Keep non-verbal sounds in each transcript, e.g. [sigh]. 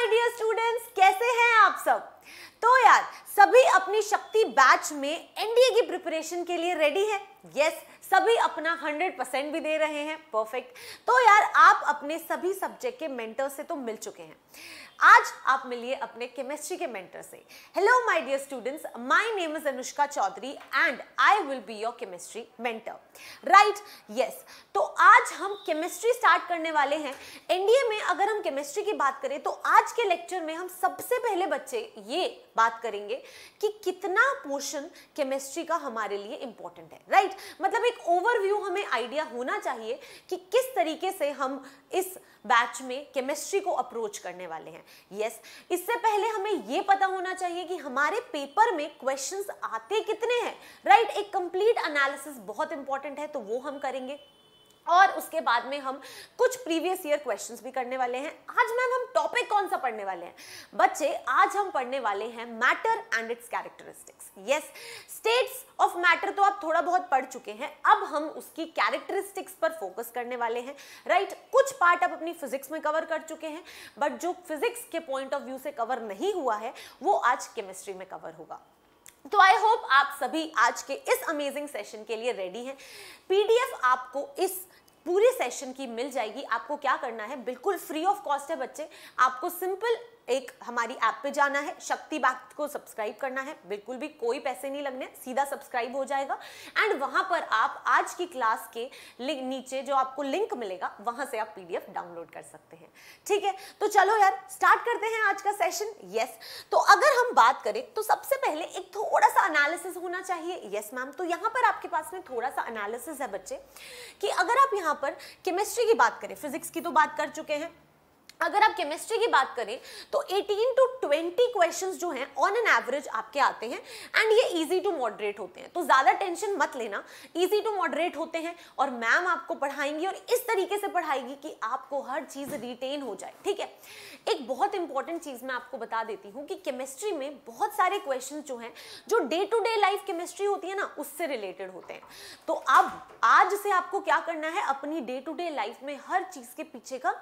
My dear students कैसे हैं आप सब तो यार सभी अपनी शक्ति बैच में एनडीए की प्रिपरेशन के लिए रेडी हैं यस yes, सभी अपना 100% भी दे रहे हैं परफेक्ट तो यार आप अपने सभी सब्जेक्ट के मेंटर से तो मिल चुके हैं आज आप मिलिए अपने केमिस्ट्री के मेंटर से hello my dear students my name is Anushka Chaudhary and I will be your chemistry mentor right yes तो आज हम केमिस्ट्री स्टार्ट करने वाले हैं एनडीए में अगर हम केमिस्ट्री की बात करें तो आज के लेक्चर में हम सबसे पहले बच्चे ये बात करेंगे कि कितना पोर्शन केमिस्ट्री का हमारे लिए इंपॉर्टेंट है राइट right? मतलब एक ओवरव्यू हमें आइडिया होना चाहिए कि किस तरीके से हम इस बैच में केमिस्ट्री को अप्रोच करने वाले हैं यस yes, इससे पहले हमें यह पता होना चाहिए कि हमारे पेपर में क्वेश्चंस आते कितने हैं राइट right? एक कंप्लीट एनालिसिस बहुत इंपॉर्टेंट है तो वो हम करेंगे और उसके बाद में हम कुछ प्रीवियस ईयर क्वेश्चंस भी करने वाले हैं आज मैम हम टॉपिक कौन सा पढ़ने वाले हैं बच्चे आज हम पढ़ने वाले हैं matter and its characteristics yes states of matter तो आप थोड़ा बहुत पढ़ चुके हैं अब हम उसकी कैरेक्टरिस्टिक्स पर फोकस करने वाले हैं राइट right? कुछ पार्ट आप अपनी फिजिक्स में कवर कर चुके हैं बट जो फिजिक्स के पॉइंट ऑफ व्यू से कवर नहीं हुआ है वो आज केमिस्ट्री में कवर होगा तो आई होप आप सभी आज के इस अमेजिंग सेशन के लिए रेडी हैं पीडीएफ आपको इस पूरी सेशन की मिल जाएगी आपको क्या करना है बिल्कुल फ्री ऑफ कॉस्ट है बच्चे आपको सिंपल एक हमारी ऐप पे जाना है शक्ति बात को सब्सक्राइब करना है बिल्कुल भी कोई पैसे नहीं लगने सीधा सब्सक्राइब हो जाएगा एंड वहां पर आप आज की क्लास के नीचे जो आपको लिंक मिलेगा वहां से आप पीडीएफ डाउनलोड कर सकते हैं ठीक है तो चलो यार स्टार्ट करते हैं आज का सेशन यस तो अगर हम बात करें तो सबसे पहले एक थोड़ा सा एनालिसिस होना चाहिए यस मैम तो यहाँ पर आपके पास में थोड़ा सा एनालिसिस है बच्चे कि अगर आप यहाँ पर केमिस्ट्री की बात करें फिजिक्स की तो बात कर चुके हैं अगर आप केमिस्ट्री की बात करें तो 18 टू 20 क्वेश्चंस जो हैं ऑन एन एवरेज आपके आते हैं एंड ये इजी टू मॉडरेट होते हैं तो ज़्यादा टेंशन मत लेना इजी टू मॉडरेट होते हैं और मैम आपको पढ़ाएंगी और इस तरीके से पढ़ाएगी कि आपको हर चीज़ रिटेन हो जाए ठीक है एक बहुत इंपॉर्टेंट चीज़ मैं आपको बता देती हूँ कि केमिस्ट्री में बहुत सारे क्वेश्चन जो हैं जो day to day life chemistry होती है ना उससे रिलेटेड होते हैं तो अब आज से आपको क्या करना है अपनी डे टू डे लाइफ में हर चीज़ के पीछे का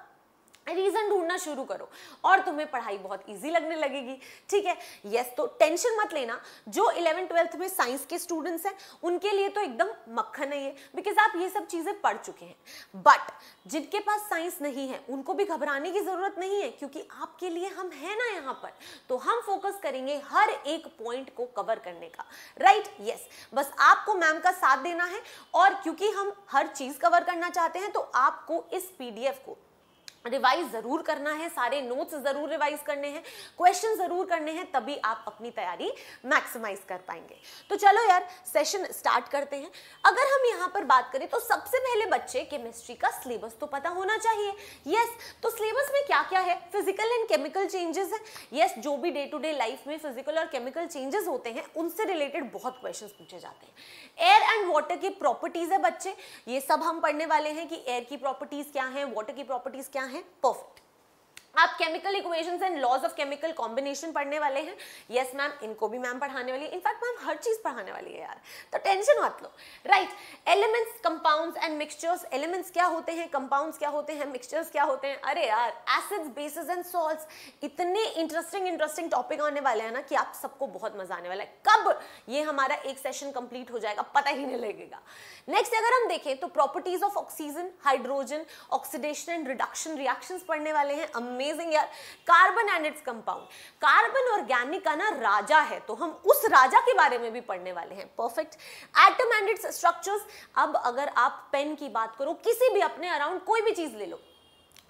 रीजन ढूंढना शुरू करो और तुम्हें पढ़ाई बहुत इजी लगने लगेगी ठीक है यस yes, तो टेंशन मत लेना जो इलेवन ट्वेल्थ में साइंस के स्टूडेंट्स हैं उनके लिए तो एकदम मक्खन है ये बिकॉज आप ये सब चीज़ें पढ़ चुके हैं बट जिनके पास साइंस नहीं है उनको भी घबराने की ज़रूरत नहीं है क्योंकि आपके लिए हम हैं ना यहाँ पर तो हम फोकस करेंगे हर एक पॉइंट को कवर करने का राइट right? Yes yes. बस आपको मैम का साथ देना है और क्योंकि हम हर चीज़ कवर करना चाहते हैं तो आपको इस पीडीएफ को रिवाइज ज़रूर करना है सारे नोट्स ज़रूर रिवाइज करने हैं क्वेश्चन ज़रूर करने हैं तभी आप अपनी तैयारी मैक्सिमाइज कर पाएंगे तो चलो यार सेशन स्टार्ट करते हैं अगर हम यहाँ पर बात करें तो सबसे पहले बच्चे केमिस्ट्री का सिलेबस तो पता होना चाहिए यस तो सिलेबस में क्या क्या है फिजिकल एंड केमिकल चेंजेस है यस जो भी डे टू डे लाइफ में फिजिकल और केमिकल चेंजेस होते हैं उनसे रिलेटेड बहुत क्वेश्चन पूछे जाते हैं एयर एंड वाटर की प्रॉपर्टीज़ है बच्चे ये सब हम पढ़ने वाले हैं कि एयर की प्रॉपर्टीज़ क्या है वाटर की प्रॉपर्टीज़ क्या है है परफेक्ट आप chemical equation and laws of chemical combination पढ़ने वाले हैं यस yes, मैम इनको भी मैम पढ़ाने वाली है इनफैक्ट मैम हर चीज़ पढ़ाने वाली है यार तो टेंशन मत लो right elements compounds and mixtures elements क्या होते हैं कंपाउंड्स क्या होते हैं मिक्सचर्स क्या होते हैं अरे यार एसिड्स बेसिस एंड सॉल्ट इतने इंटरेस्टिंग इंटरेस्टिंग टॉपिक आने वाले हैं ना कि आप सबको बहुत मजा आने वाला है कब ये हमारा एक सेशन कंप्लीट हो जाएगा पता ही नहीं लगेगा नेक्स्ट अगर हम देखें तो properties of oxygen hydrogen oxidation and reduction reaction पढ़ने वाले हैं अमेजिंग अमेजिंग यार carbon and its compound carbon organic का ना राजा है तो हम उस राजा के बारे में भी पढ़ने वाले हैं perfect atom and its structures अब अगर आप पेन की बात करो किसी भी अपने अराउंड कोई भी चीज ले लो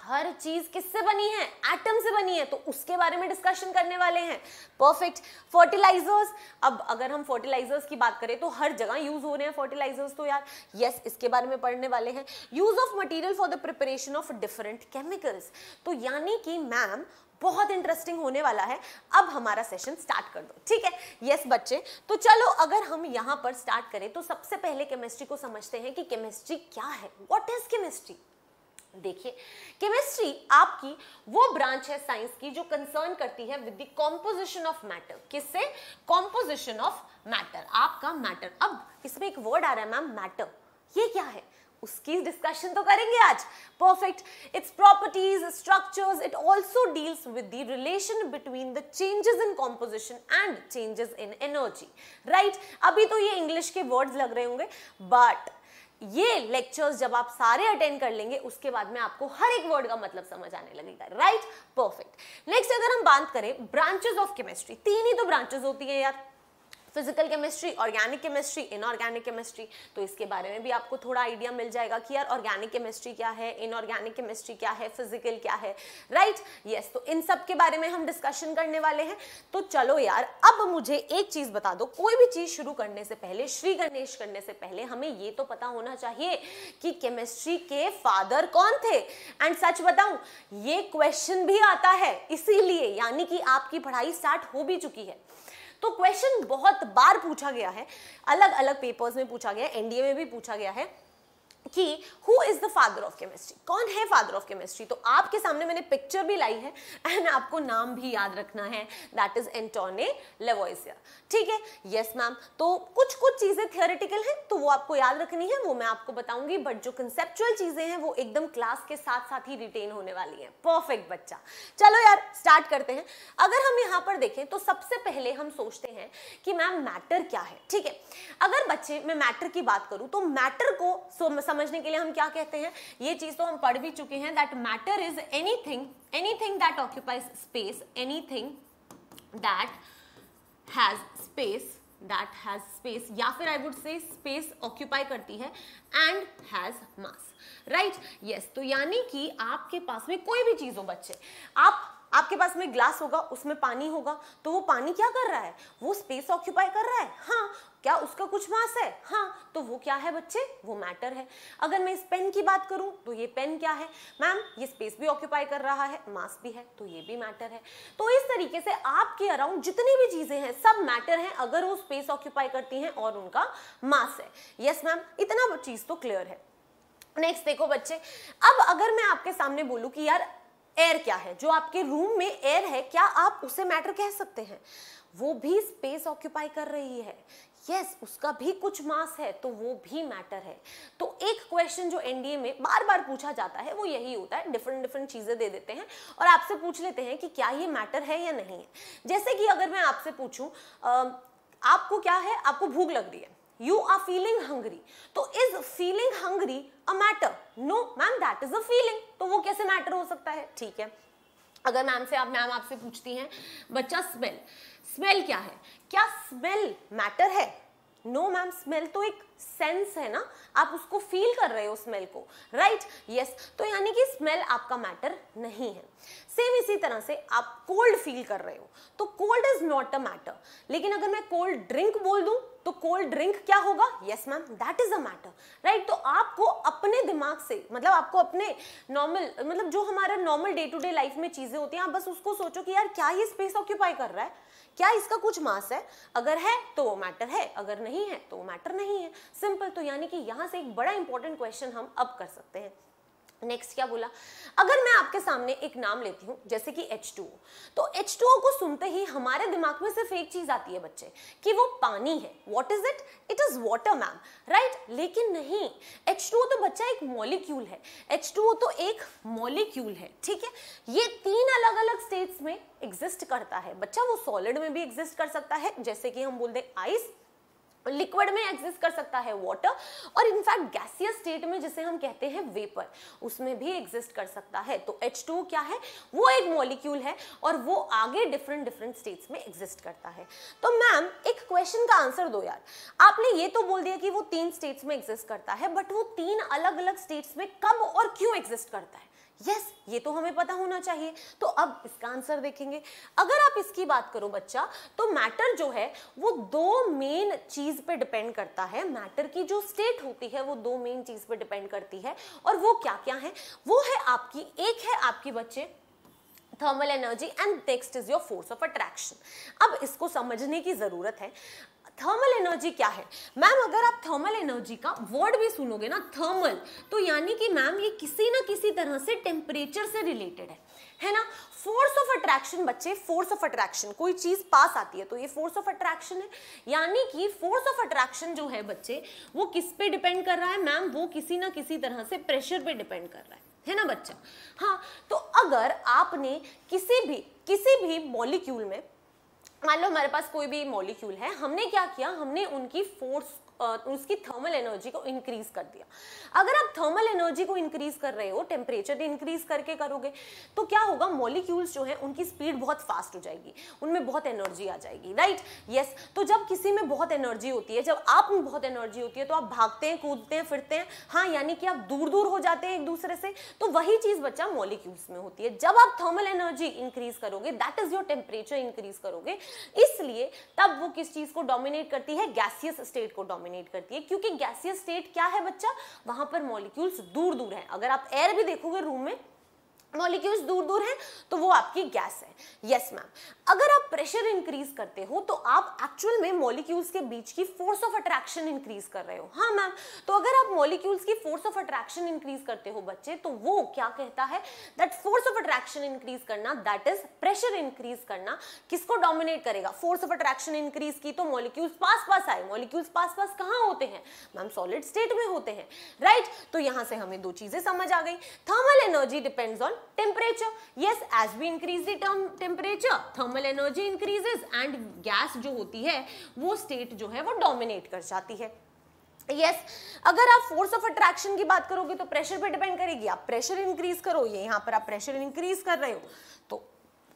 हर चीज किससे बनी है एटम से बनी है तो उसके बारे में डिस्कशन करने वाले हैं परफेक्ट फर्टिलाइजर्स अब अगर हम फर्टिलाइजर्स की बात करें तो हर जगह यूज हो रहे हैं फर्टिलाइजर्स तो यार यस yes, इसके बारे में पढ़ने वाले हैं use of material for the preparation of different chemicals तो यानी कि मैम बहुत इंटरेस्टिंग होने वाला है अब हमारा सेशन स्टार्ट कर दो ठीक है यस yes, बच्चे तो चलो अगर हम यहाँ पर स्टार्ट करें तो सबसे पहले केमिस्ट्री को समझते हैं कि केमिस्ट्री क्या है व्हाट इज केमिस्ट्री देखिए केमिस्ट्री आपकी वो ब्रांच है साइंस की जो कंसर्न करती है with the composition of matter किससे कॉम्पोजिशन ऑफ मैटर आपका मैटर अब इसमें एक वर्ड आ रहा है मैम मैटर ये क्या है उसकी डिस्कशन तो करेंगे आज perfect its properties structures it also deals with the relation between the changes in composition and changes in energy right अभी तो ये इंग्लिश के वर्ड्स लग रहे होंगे बट ये लेक्चर्स जब आप सारे अटेंड कर लेंगे उसके बाद में आपको हर एक वर्ड का मतलब समझ आने लगेगा राइट परफेक्ट नेक्स्ट अगर हम बात करें ब्रांचेस ऑफ केमिस्ट्री तीन ही तो ब्रांचेस होती है यार physical chemistry organic chemistry inorganic chemistry तो इसके बारे में भी आपको थोड़ा आइडिया मिल जाएगा कि यार ऑर्गेनिक केमिस्ट्री क्या है इनऑर्गेनिक केमिस्ट्री क्या है फिजिकल क्या है राइट right? यस yes, तो इन सब के बारे में हम डिस्कशन करने वाले हैं तो चलो यार अब मुझे एक चीज बता दो कोई भी चीज शुरू करने से पहले श्री गणेश करने से पहले हमें ये तो पता होना चाहिए कि केमिस्ट्री के फादर कौन थे एंड सच बताऊं ये क्वेश्चन भी आता है इसीलिए यानी कि आपकी पढ़ाई स्टार्ट हो भी चुकी है तो क्वेश्चन बहुत बार पूछा गया है अलग अलग पेपर्स में पूछा गया है एनडीए में भी पूछा गया है कि who is the father of chemistry कौन है फादर ऑफ केमिस्ट्री तो आपके सामने मैंने पिक्चर भी लाई है एंड आपको नाम भी याद रखना है दैट इज एंटोने लेवोइसियर ठीक है यस मैम तो कुछ कुछ चीज़ें थियोरेटिकल हैं तो वो आपको याद रखनी है वो मैं आपको बताऊंगी बट जो कंसेप्चुअल चीज़ें हैं वो एकदम क्लास के साथ साथ ही रिटेन होने वाली है परफेक्ट बच्चा चलो यार स्टार्ट करते हैं अगर हम यहां पर देखें तो सबसे पहले हम सोचते हैं कि मैम मैटर क्या है ठीक है अगर बच्चे मैं मैटर की बात करूं तो मैटर को सो समझने के लिए हम क्या कहते हैं ये चीज तो हम पढ़ भी चुके हैं that matter is anything anything that occupies space anything that has space that has space या फिर I would say space occupy करती है and has mass right yes तो यानी कि आपके पास में कोई भी चीज़ हो बच्चे आप आपके पास में ग्लास होगा उसमें पानी होगा तो वो पानी क्या कर रहा है वो स्पेस ऑक्यूपाई कर रहा है हाँ क्या उसका कुछ मास है हाँ तो वो क्या है बच्चे वो मैटर है अगर मैं इस पेन की बात करूं तो ये पेन क्या है मैम ये स्पेस भी ऑक्यूपाई कर रहा है मास भी है तो ये भी मैटर है तो इस तरीके से आपके अराउंड जितनी भी चीजें हैं सब मैटर हैं अगर वो स्पेस ऑक्यूपाई करती हैं और उनका मास है यस मैम इतना चीज तो क्लियर है नेक्स्ट देखो बच्चे अब अगर मैं आपके सामने बोलूं कि यार एयर क्या है जो आपके रूम में एयर है क्या आप उसे मैटर कह सकते हैं वो भी स्पेस ऑक्यूपाई कर रही है यस yes, उसका भी कुछ मास है तो वो भी मैटर है तो एक क्वेश्चन जो एनडीए में बार बार पूछा जाता है वो यही होता है डिफरेंट डिफरेंट चीज़ें दे देते हैं और आपसे पूछ लेते हैं कि क्या ये मैटर है या नहीं है जैसे कि अगर मैं आपसे पूछूं आपको क्या है आपको भूख लग रही है यू आर फीलिंग हंगरी तो is feeling hungry a matter no ma'am that is a feeling तो वो कैसे मैटर हो सकता है ठीक है अगर मैम से आप मैम आपसे पूछती हैं बच्चा स्मेल स्मेल क्या है क्या स्मेल मैटर है नो मैम स्मेल तो एक सेंस है ना आप उसको फील कर रहे हो स्मेल को राइट right? Yes yes. तो यानी कि स्मेल आपका मैटर नहीं है सेम इसी तरह से आप कोल्ड फील कर रहे हो तो cold is not a matter लेकिन अगर मैं कोल्ड ड्रिंक बोल दूं तो कोल्ड ड्रिंक क्या होगा yes ma'am that is a matter right तो आपको अपने दिमाग से मतलब आपको अपने नॉर्मल मतलब जो हमारा normal day to day life में चीजें होती हैं आप बस उसको सोचो कि यार क्या ये स्पेस ऑक्यूपाई कर रहा है क्या इसका कुछ मास है अगर है तो वो मैटर है अगर नहीं है तो वो मैटर नहीं है सिंपल तो यानी कि यहाँ से एक बड़ा इंपॉर्टेंट क्वेश्चन हम अब कर सकते हैं नेक्स्ट क्या बोला अगर मैं आपके सामने एक नाम लेती हूँ जैसे कि H2O तो H2O को सुनते ही हमारे दिमाग में सिर्फ एक चीज आती है बच्चे कि वो पानी है what is it it is water ma'am right लेकिन नहीं H2O तो बच्चा एक मॉलिक्यूल है H2O तो एक मॉलिक्यूल है ठीक है ये तीन अलग अलग स्टेट्स में एग्जिस्ट करता है बच्चा वो सॉलिड में भी एग्जिस्ट कर सकता है जैसे कि हम बोल दें आइस लिक्विड में एग्जिस्ट कर सकता है वाटर और इनफैक्ट गैसियस स्टेट में जिसे हम कहते हैं वेपर उसमें भी एग्जिस्ट कर सकता है तो एच क्या है वो एक मॉलिक्यूल है और वो आगे डिफरेंट डिफरेंट स्टेट्स में एग्जिस्ट करता है तो मैम एक क्वेश्चन का आंसर दो यार आपने ये तो बोल दिया कि वो तीन स्टेट्स में एग्जिस्ट करता है बट वो तीन अलग अलग स्टेट्स में कब और क्यों एग्जिस्ट करता है यस ये तो हमें पता होना चाहिए तो अब इसका आंसर देखेंगे अगर आप इसकी बात करो बच्चा तो मैटर जो है वो दो मेन चीज पे डिपेंड करता है मैटर की जो स्टेट होती है वो दो मेन चीज पे डिपेंड करती है और वो क्या क्या है वो है आपकी एक है आपकी बच्चे thermal energy and next is your force of attraction अब इसको समझने की ज़रूरत है थर्मल एनर्जी क्या है मैम अगर आप थर्मल एनर्जी का वर्ड भी सुनोगे ना थर्मल तो यानी कि मैम ये किसी ना किसी तरह से टेम्परेचर से रिलेटेड है है ना फोर्स ऑफ अट्रैक्शन बच्चे फोर्स ऑफ अट्रैक्शन कोई चीज पास आती है तो ये फोर्स ऑफ अट्रैक्शन है यानी कि फोर्स ऑफ अट्रैक्शन जो है बच्चे वो किस पे डिपेंड कर रहा है मैम वो किसी ना किसी तरह से प्रेशर पे डिपेंड कर रहा है है ना बच्चा हाँ तो अगर आपने किसी भी किसी भी मॉलिक्यूल में मान लो हमारे पास कोई भी मॉलिक्यूल है हमने क्या किया हमने उनकी फोर्स उसकी थर्मल एनर्जी को इंक्रीज कर दिया अगर आप थर्मल एनर्जी को इंक्रीज कर रहे हो टेम्परेचर इंक्रीज करके करोगे तो क्या होगा मॉलिक्यूल्स जो है उनकी स्पीड बहुत फास्ट हो जाएगी उनमें बहुत एनर्जी आ जाएगी राइट यस तो जब किसी में बहुत एनर्जी होती है जब आप में बहुत एनर्जी होती है तो आप भागते हैं कूदते हैं फिरते हैं हाँ यानी कि आप दूर दूर हो जाते हैं एक दूसरे से तो वही चीज बच्चा मॉलिक्यूल्स में होती है जब आप थर्मल एनर्जी इंक्रीज करोगे that is your temperature increase करोगे इसलिए तब वो किस चीज को डोमिनेट करती है गैसियस स्टेट को डोमिनेट डोमिनेट करती है क्योंकि गैसियस स्टेट क्या है बच्चा वहां पर मॉलिक्यूल्स दूर दूर हैं अगर आप एयर भी देखोगे रूम में मॉलिक्यूल्स दूर दूर हैं तो वो आपकी गैस है यस मैम अगर आप प्रेशर इंक्रीज करते हो तो आप एक्चुअल में मॉलिक्यूल्स के बीच की फोर्स ऑफ अट्रैक्शन इंक्रीज कर रहे हो हाँ मैम तो अगर आप मॉलिक्यूल्स की फोर्स ऑफ अट्रैक्शन इंक्रीज करते हो बच्चे तो वो क्या कहता है that force of attraction increase करना दैट इज प्रेशर इंक्रीज करना किसको डोमिनेट करेगा फोर्स ऑफ अट्रैक्शन इंक्रीज की तो मॉलिक्यूल्स पास पास आए मॉलिक्यूल्स पास पास कहाँ होते हैं मैम सॉलिड स्टेट में होते हैं राइट right? तो यहाँ से हमें दो चीजें समझ आ गई thermal energy depends on temperature yes as we increase दर्म temperature thermal thermal energy increases and gas जो होती है वो स्टेट जो है वो डोमिनेट कर जाती है यस yes, अगर आप फोर्स ऑफ अट्रैक्शन की बात करोगे तो प्रेशर पे डिपेंड करेगी आप प्रेशर इंक्रीज करो ये यहाँ पर आप प्रेशर इंक्रीज कर रहे हो तो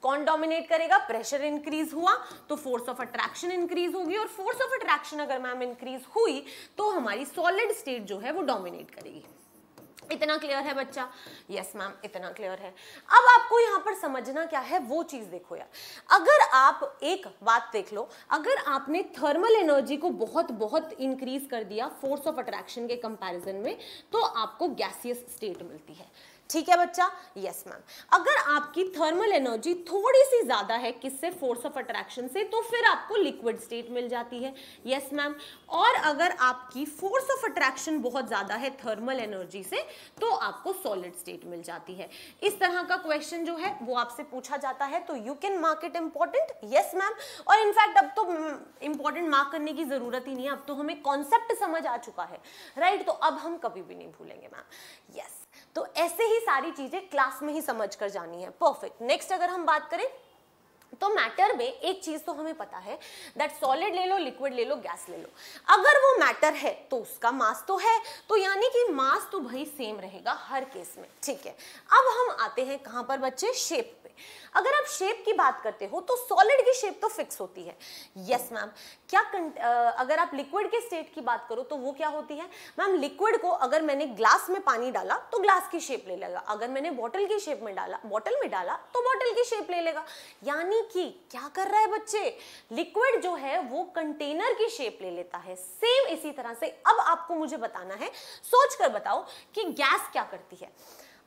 कौन डोमिनेट करेगा प्रेशर इंक्रीज हुआ तो फोर्स ऑफ अट्रैक्शन इंक्रीज होगी और फोर्स ऑफ अट्रैक्शन अगर मैम इंक्रीज हुई तो हमारी सॉलिड स्टेट जो है वो डोमिनेट करेगी इतना क्लियर है बच्चा यस yes, मैम इतना क्लियर है अब आपको यहाँ पर समझना क्या है वो चीज़ देखो यार अगर आप एक बात देख लो अगर आपने थर्मल एनर्जी को बहुत बहुत इंक्रीज कर दिया फोर्स ऑफ अट्रैक्शन के कंपैरिजन में तो आपको गैसियस स्टेट मिलती है ठीक है बच्चा यस मैम अगर आपकी थर्मल एनर्जी थोड़ी सी ज़्यादा है किससे फोर्स ऑफ अट्रैक्शन से तो फिर आपको लिक्विड स्टेट मिल जाती है यस मैम और अगर आपकी फोर्स ऑफ अट्रैक्शन बहुत ज़्यादा है थर्मल एनर्जी से तो आपको सॉलिड स्टेट मिल जाती है इस तरह का क्वेश्चन जो है वो आपसे पूछा जाता है तो you can mark it important yes ma'am और इनफैक्ट अब तो इंपॉर्टेंट हम्म, मार्क करने की ज़रूरत ही नहीं है अब तो हमें कॉन्सेप्ट समझ आ चुका है राइट right? तो अब हम कभी भी नहीं भूलेंगे मैम यस yes. तो ऐसे ही सारी चीज़ें क्लास में ही समझ कर जानी है परफेक्ट नेक्स्ट अगर हम बात करें तो मैटर में एक चीज तो हमें पता है दैट सॉलिड ले लो लिक्विड ले लो गैस ले लो अगर वो मैटर है तो उसका मास तो है तो यानी कि मास तो भाई सेम रहेगा हर केस में ठीक है अब हम आते हैं कहां पर बच्चे शेप पे अगर आप शेप की बात करते हो तो सॉलिड की शेप तो फिक्स होती है यस yes, मैम क्या अगर आप लिक्विड के स्टेट की बात करो तो वो क्या होती है मैम लिक्विड को अगर मैंने ग्लास में पानी डाला तो ग्लास की शेप ले लेगा अगर मैंने बॉटल की शेप में डाला बॉटल में डाला तो बॉटल की शेप ले लेगा यानी कि क्या कर रहा है बच्चे लिक्विड जो है वो कंटेनर की शेप ले लेता है सेम इसी तरह से अब आपको मुझे बताना है सोच कर बताओ कि गैस क्या करती है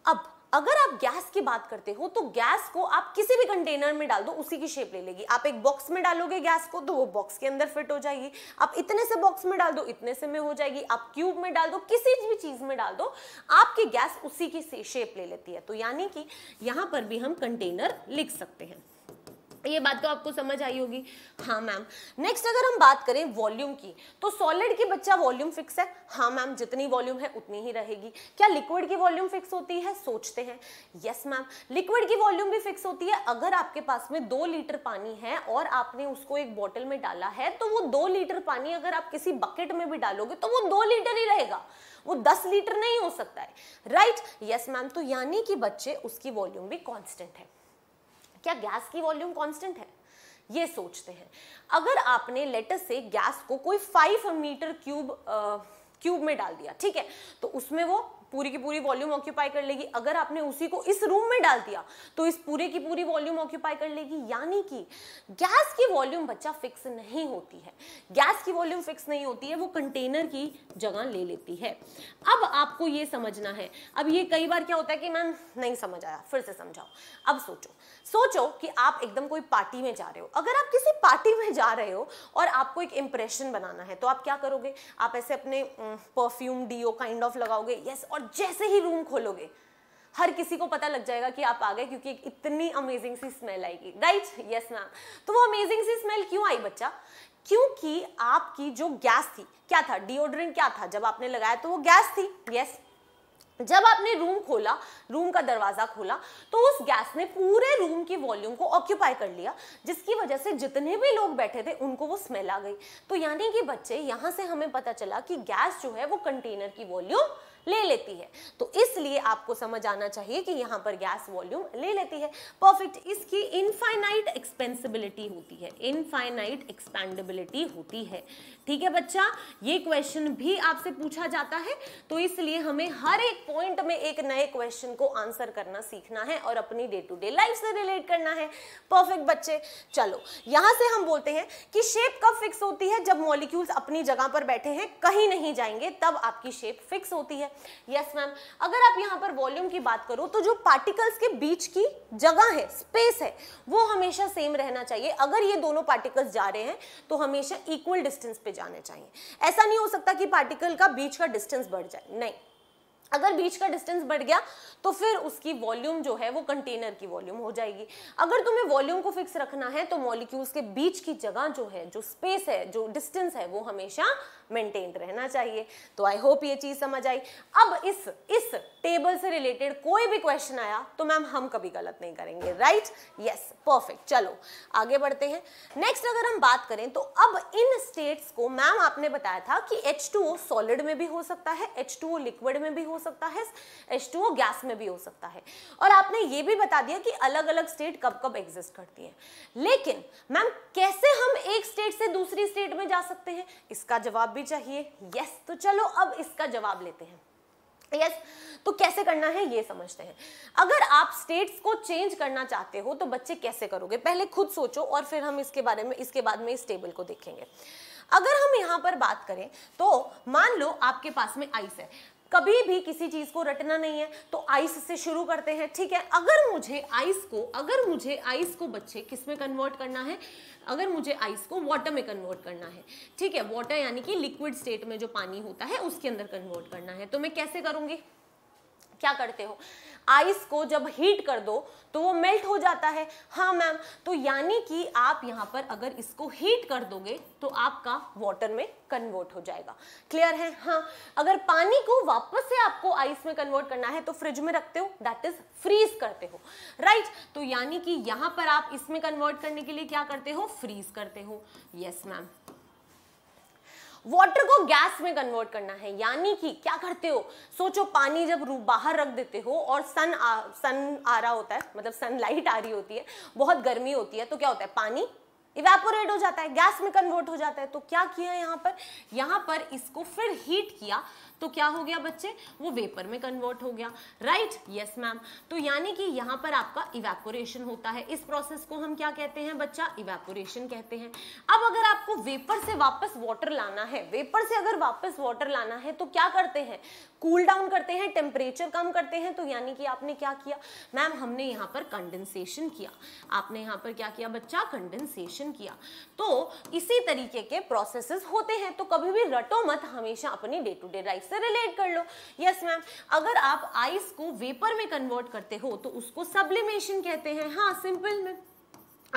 अब अगर आप गैस की बात करते हो तो गैस को आप किसी भी कंटेनर में डाल दो उसी की शेप ले लेगी आप एक बॉक्स में डालोगे गैस को तो वो बॉक्स के अंदर फिट हो जाएगी आप इतने से बॉक्स में डाल दो इतने से में हो जाएगी आप क्यूब में डाल दो किसी भी चीज में डाल दो आपकी गैस उसी की शेप ले लेती है तो यानी कि यहां पर भी हम कंटेनर लिख सकते हैं ये बात तो आपको समझ आई होगी हाँ मैम नेक्स्ट अगर हम बात करें वॉल्यूम की तो सॉलिड की बच्चा वॉल्यूम फिक्स है हाँ मैम जितनी वॉल्यूम है उतनी ही रहेगी क्या लिक्विड की वॉल्यूम फिक्स होती है सोचते हैं यस मैम लिक्विड की वॉल्यूम भी फिक्स होती है अगर आपके पास में दो लीटर पानी है और आपने उसको एक बॉटल में डाला है तो वो दो लीटर पानी अगर आप किसी बकेट में भी डालोगे तो वो दो लीटर ही रहेगा वो दस लीटर नहीं हो सकता है राइट यस मैम तो यानी कि बच्चे उसकी वॉल्यूम भी कॉन्स्टेंट है क्या गैस की वॉल्यूम कांस्टेंट है ये सोचते हैं अगर आपने लेटर से गैस को कोई फाइव मीटर क्यूब क्यूब में डाल दिया ठीक है तो उसमें वो पूरी की पूरी वॉल्यूम ऑक्यूपाई कर लेगी अगर आपने उसी को इस रूम में डाल दिया तो इस पूरे की पूरी वॉल्यूम ऑक्यूपाई कर लेगी यानी कि गैस की वॉल्यूम बच्चा फिक्स नहीं होती है गैस की वॉल्यूम फिक्स नहीं होती है वो कंटेनर की जगह ले लेती है अब आपको ये समझना है अब ये कई बार क्या होता है कि मैम नहीं समझ आया फिर से समझाओ अब सोचो सोचो कि आप एकदम कोई पार्टी में जा रहे हो अगर आप किसी पार्टी में जा रहे हो और आपको एक इम्प्रेशन बनाना है तो आप क्या करोगे आप ऐसे अपने परफ्यूम डीओ काइंड ऑफ लगाओगे यस और जैसे ही रूम खोलोगे हर किसी को पता लग जाएगा कि आप आ गए क्योंकि इतनी अमेजिंग सी स्मेल आएगी राइट यस मैम तो वो अमेजिंग सी स्मेल क्यों आई बच्चा क्योंकि आपकी जो गैस थी क्या था डिओड्रेंट क्या था जब आपने लगाया तो वो गैस थी यस yes. जब आपने रूम खोला रूम का दरवाज़ा खोला तो उस गैस ने पूरे रूम की वॉल्यूम को ऑक्यूपाई कर लिया जिसकी वजह से जितने भी लोग बैठे थे उनको वो स्मेल आ गई तो यानी कि बच्चे यहाँ से हमें पता चला कि गैस जो है वो कंटेनर की वॉल्यूम ले लेती है तो इसलिए आपको समझ आना चाहिए कि यहाँ पर गैस वॉल्यूम ले लेती है परफेक्ट इसकी इनफाइनाइट एक्सपेंसिबिलिटी होती है इनफाइनाइट एक्सपेंडेबिलिटी होती है ठीक है बच्चा ये क्वेश्चन भी आपसे पूछा जाता है तो इसलिए हमें हर एक पॉइंट में एक नए क्वेश्चन को आंसर करना सीखना है और अपनी डे टू डे लाइफ से रिलेट करना है परफेक्ट बच्चे चलो यहां से हम बोलते हैं कि शेप कब फिक्स होती है जब मॉलिक्यूल्स अपनी जगह पर बैठे हैं कहीं नहीं जाएंगे तब आपकी शेप फिक्स होती है यस मैम अगर आप यहाँ पर वॉल्यूम की बात करो तो जो पार्टिकल्स के बीच की जगह है स्पेस है वो हमेशा सेम रहना चाहिए अगर ये दोनों पार्टिकल्स जा रहे हैं तो हमेशा इक्वल डिस्टेंस पे जाने चाहिए ऐसा नहीं हो सकता कि पार्टिकल का बीच का डिस्टेंस बढ़ जाए नहीं अगर बीच का डिस्टेंस बढ़ गया तो फिर उसकी वॉल्यूम जो है वो कंटेनर की वॉल्यूम हो जाएगी अगर तुम्हें वॉल्यूम को फिक्स रखना है तो मॉलिक्यूल्स के बीच की जगह जो है जो स्पेस है जो डिस्टेंस है वो हमेशा मेंटेन्ड रहना चाहिए तो आई होप ये चीज़ समझ आई अब इस इस टेबल से रिलेटेड कोई भी क्वेश्चन आया तो मैम हम कभी गलत नहीं करेंगे राइट यस परफेक्ट चलो आगे बढ़ते हैं नेक्स्ट अगर हम बात करें तो अब इन स्टेट्स को मैम आपने बताया था कि एच सॉलिड में भी हो सकता है एच लिक्विड में भी हो सकता है एच गैस में भी हो सकता है और आपने ये भी बता दिया कि अलग अलग स्टेट कब कब एग्जिस्ट करती है लेकिन मैम कैसे हम एक स्टेट से दूसरी स्टेट में जा सकते हैं इसका जवाब भी चाहिए यस तो चलो अब इसका जवाब लेते हैं यस yes, तो कैसे करना है ये समझते हैं अगर आप स्टेट्स को चेंज करना चाहते हो तो बच्चे कैसे करोगे पहले खुद सोचो और फिर हम इसके बारे में इसके बाद में इस टेबल को देखेंगे अगर हम यहाँ पर बात करें तो मान लो आपके पास में आइस है कभी भी किसी चीज को रटना नहीं है तो आइस से शुरू करते हैं ठीक है अगर मुझे आइस को अगर मुझे आइस को बच्चे किस में कन्वर्ट करना है अगर मुझे आइस को वाटर में कन्वर्ट करना है ठीक है वाटर यानी कि लिक्विड स्टेट में जो पानी होता है उसके अंदर कन्वर्ट करना है तो मैं कैसे करूँगी क्या करते हो आइस को जब हीट कर दो तो वो मेल्ट हो जाता है हाँ मैम तो यानी कि आप यहाँ पर अगर इसको हीट कर दोगे तो आपका वाटर में कन्वर्ट हो जाएगा क्लियर है हाँ अगर पानी को वापस से आपको आइस में कन्वर्ट करना है तो फ्रिज में रखते हो दैट इज फ्रीज करते हो राइट तो यानी कि यहाँ पर आप इसमें कन्वर्ट करने के लिए क्या करते हो फ्रीज करते हो यस yes, मैम वाटर को गैस में कन्वर्ट करना है यानी कि क्या करते हो सोचो पानी जब बाहर रख देते हो और सन आ, सन आ रहा होता है मतलब सनलाइट आ रही होती है बहुत गर्मी होती है तो क्या होता है पानी इवेपोरेट हो जाता है गैस में कन्वर्ट हो जाता है तो क्या किया यहाँ पर यहाँ पर इसको फिर हीट किया तो क्या हो गया बच्चे वो वेपर में कन्वर्ट हो गया राइट यस मैम तो यानी कि यहाँ पर आपका इवेपोरेशन होता है इस प्रोसेस को हम क्या कहते हैं बच्चा इवेपोरेशन कहते हैं अब अगर आपको वेपर से वापस वाटर लाना है वेपर से अगर वापस वाटर लाना है तो क्या करते हैं कूल cool डाउन करते हैं टेम्परेचर कम करते हैं तो यानी कि आपने क्या किया मैम हमने यहाँ पर कंडेंसेशन किया आपने यहाँ पर क्या किया बच्चा कंडेंसेशन किया तो इसी तरीके के प्रोसेसेस होते हैं तो कभी भी रटो मत हमेशा अपनी डे टू डे लाइफ से रिलेट कर लो यस मैम अगर आप आइस को वेपर में कन्वर्ट करते हो तो उसको सब्लिमेशन कहते हैं हाँ सिंपल में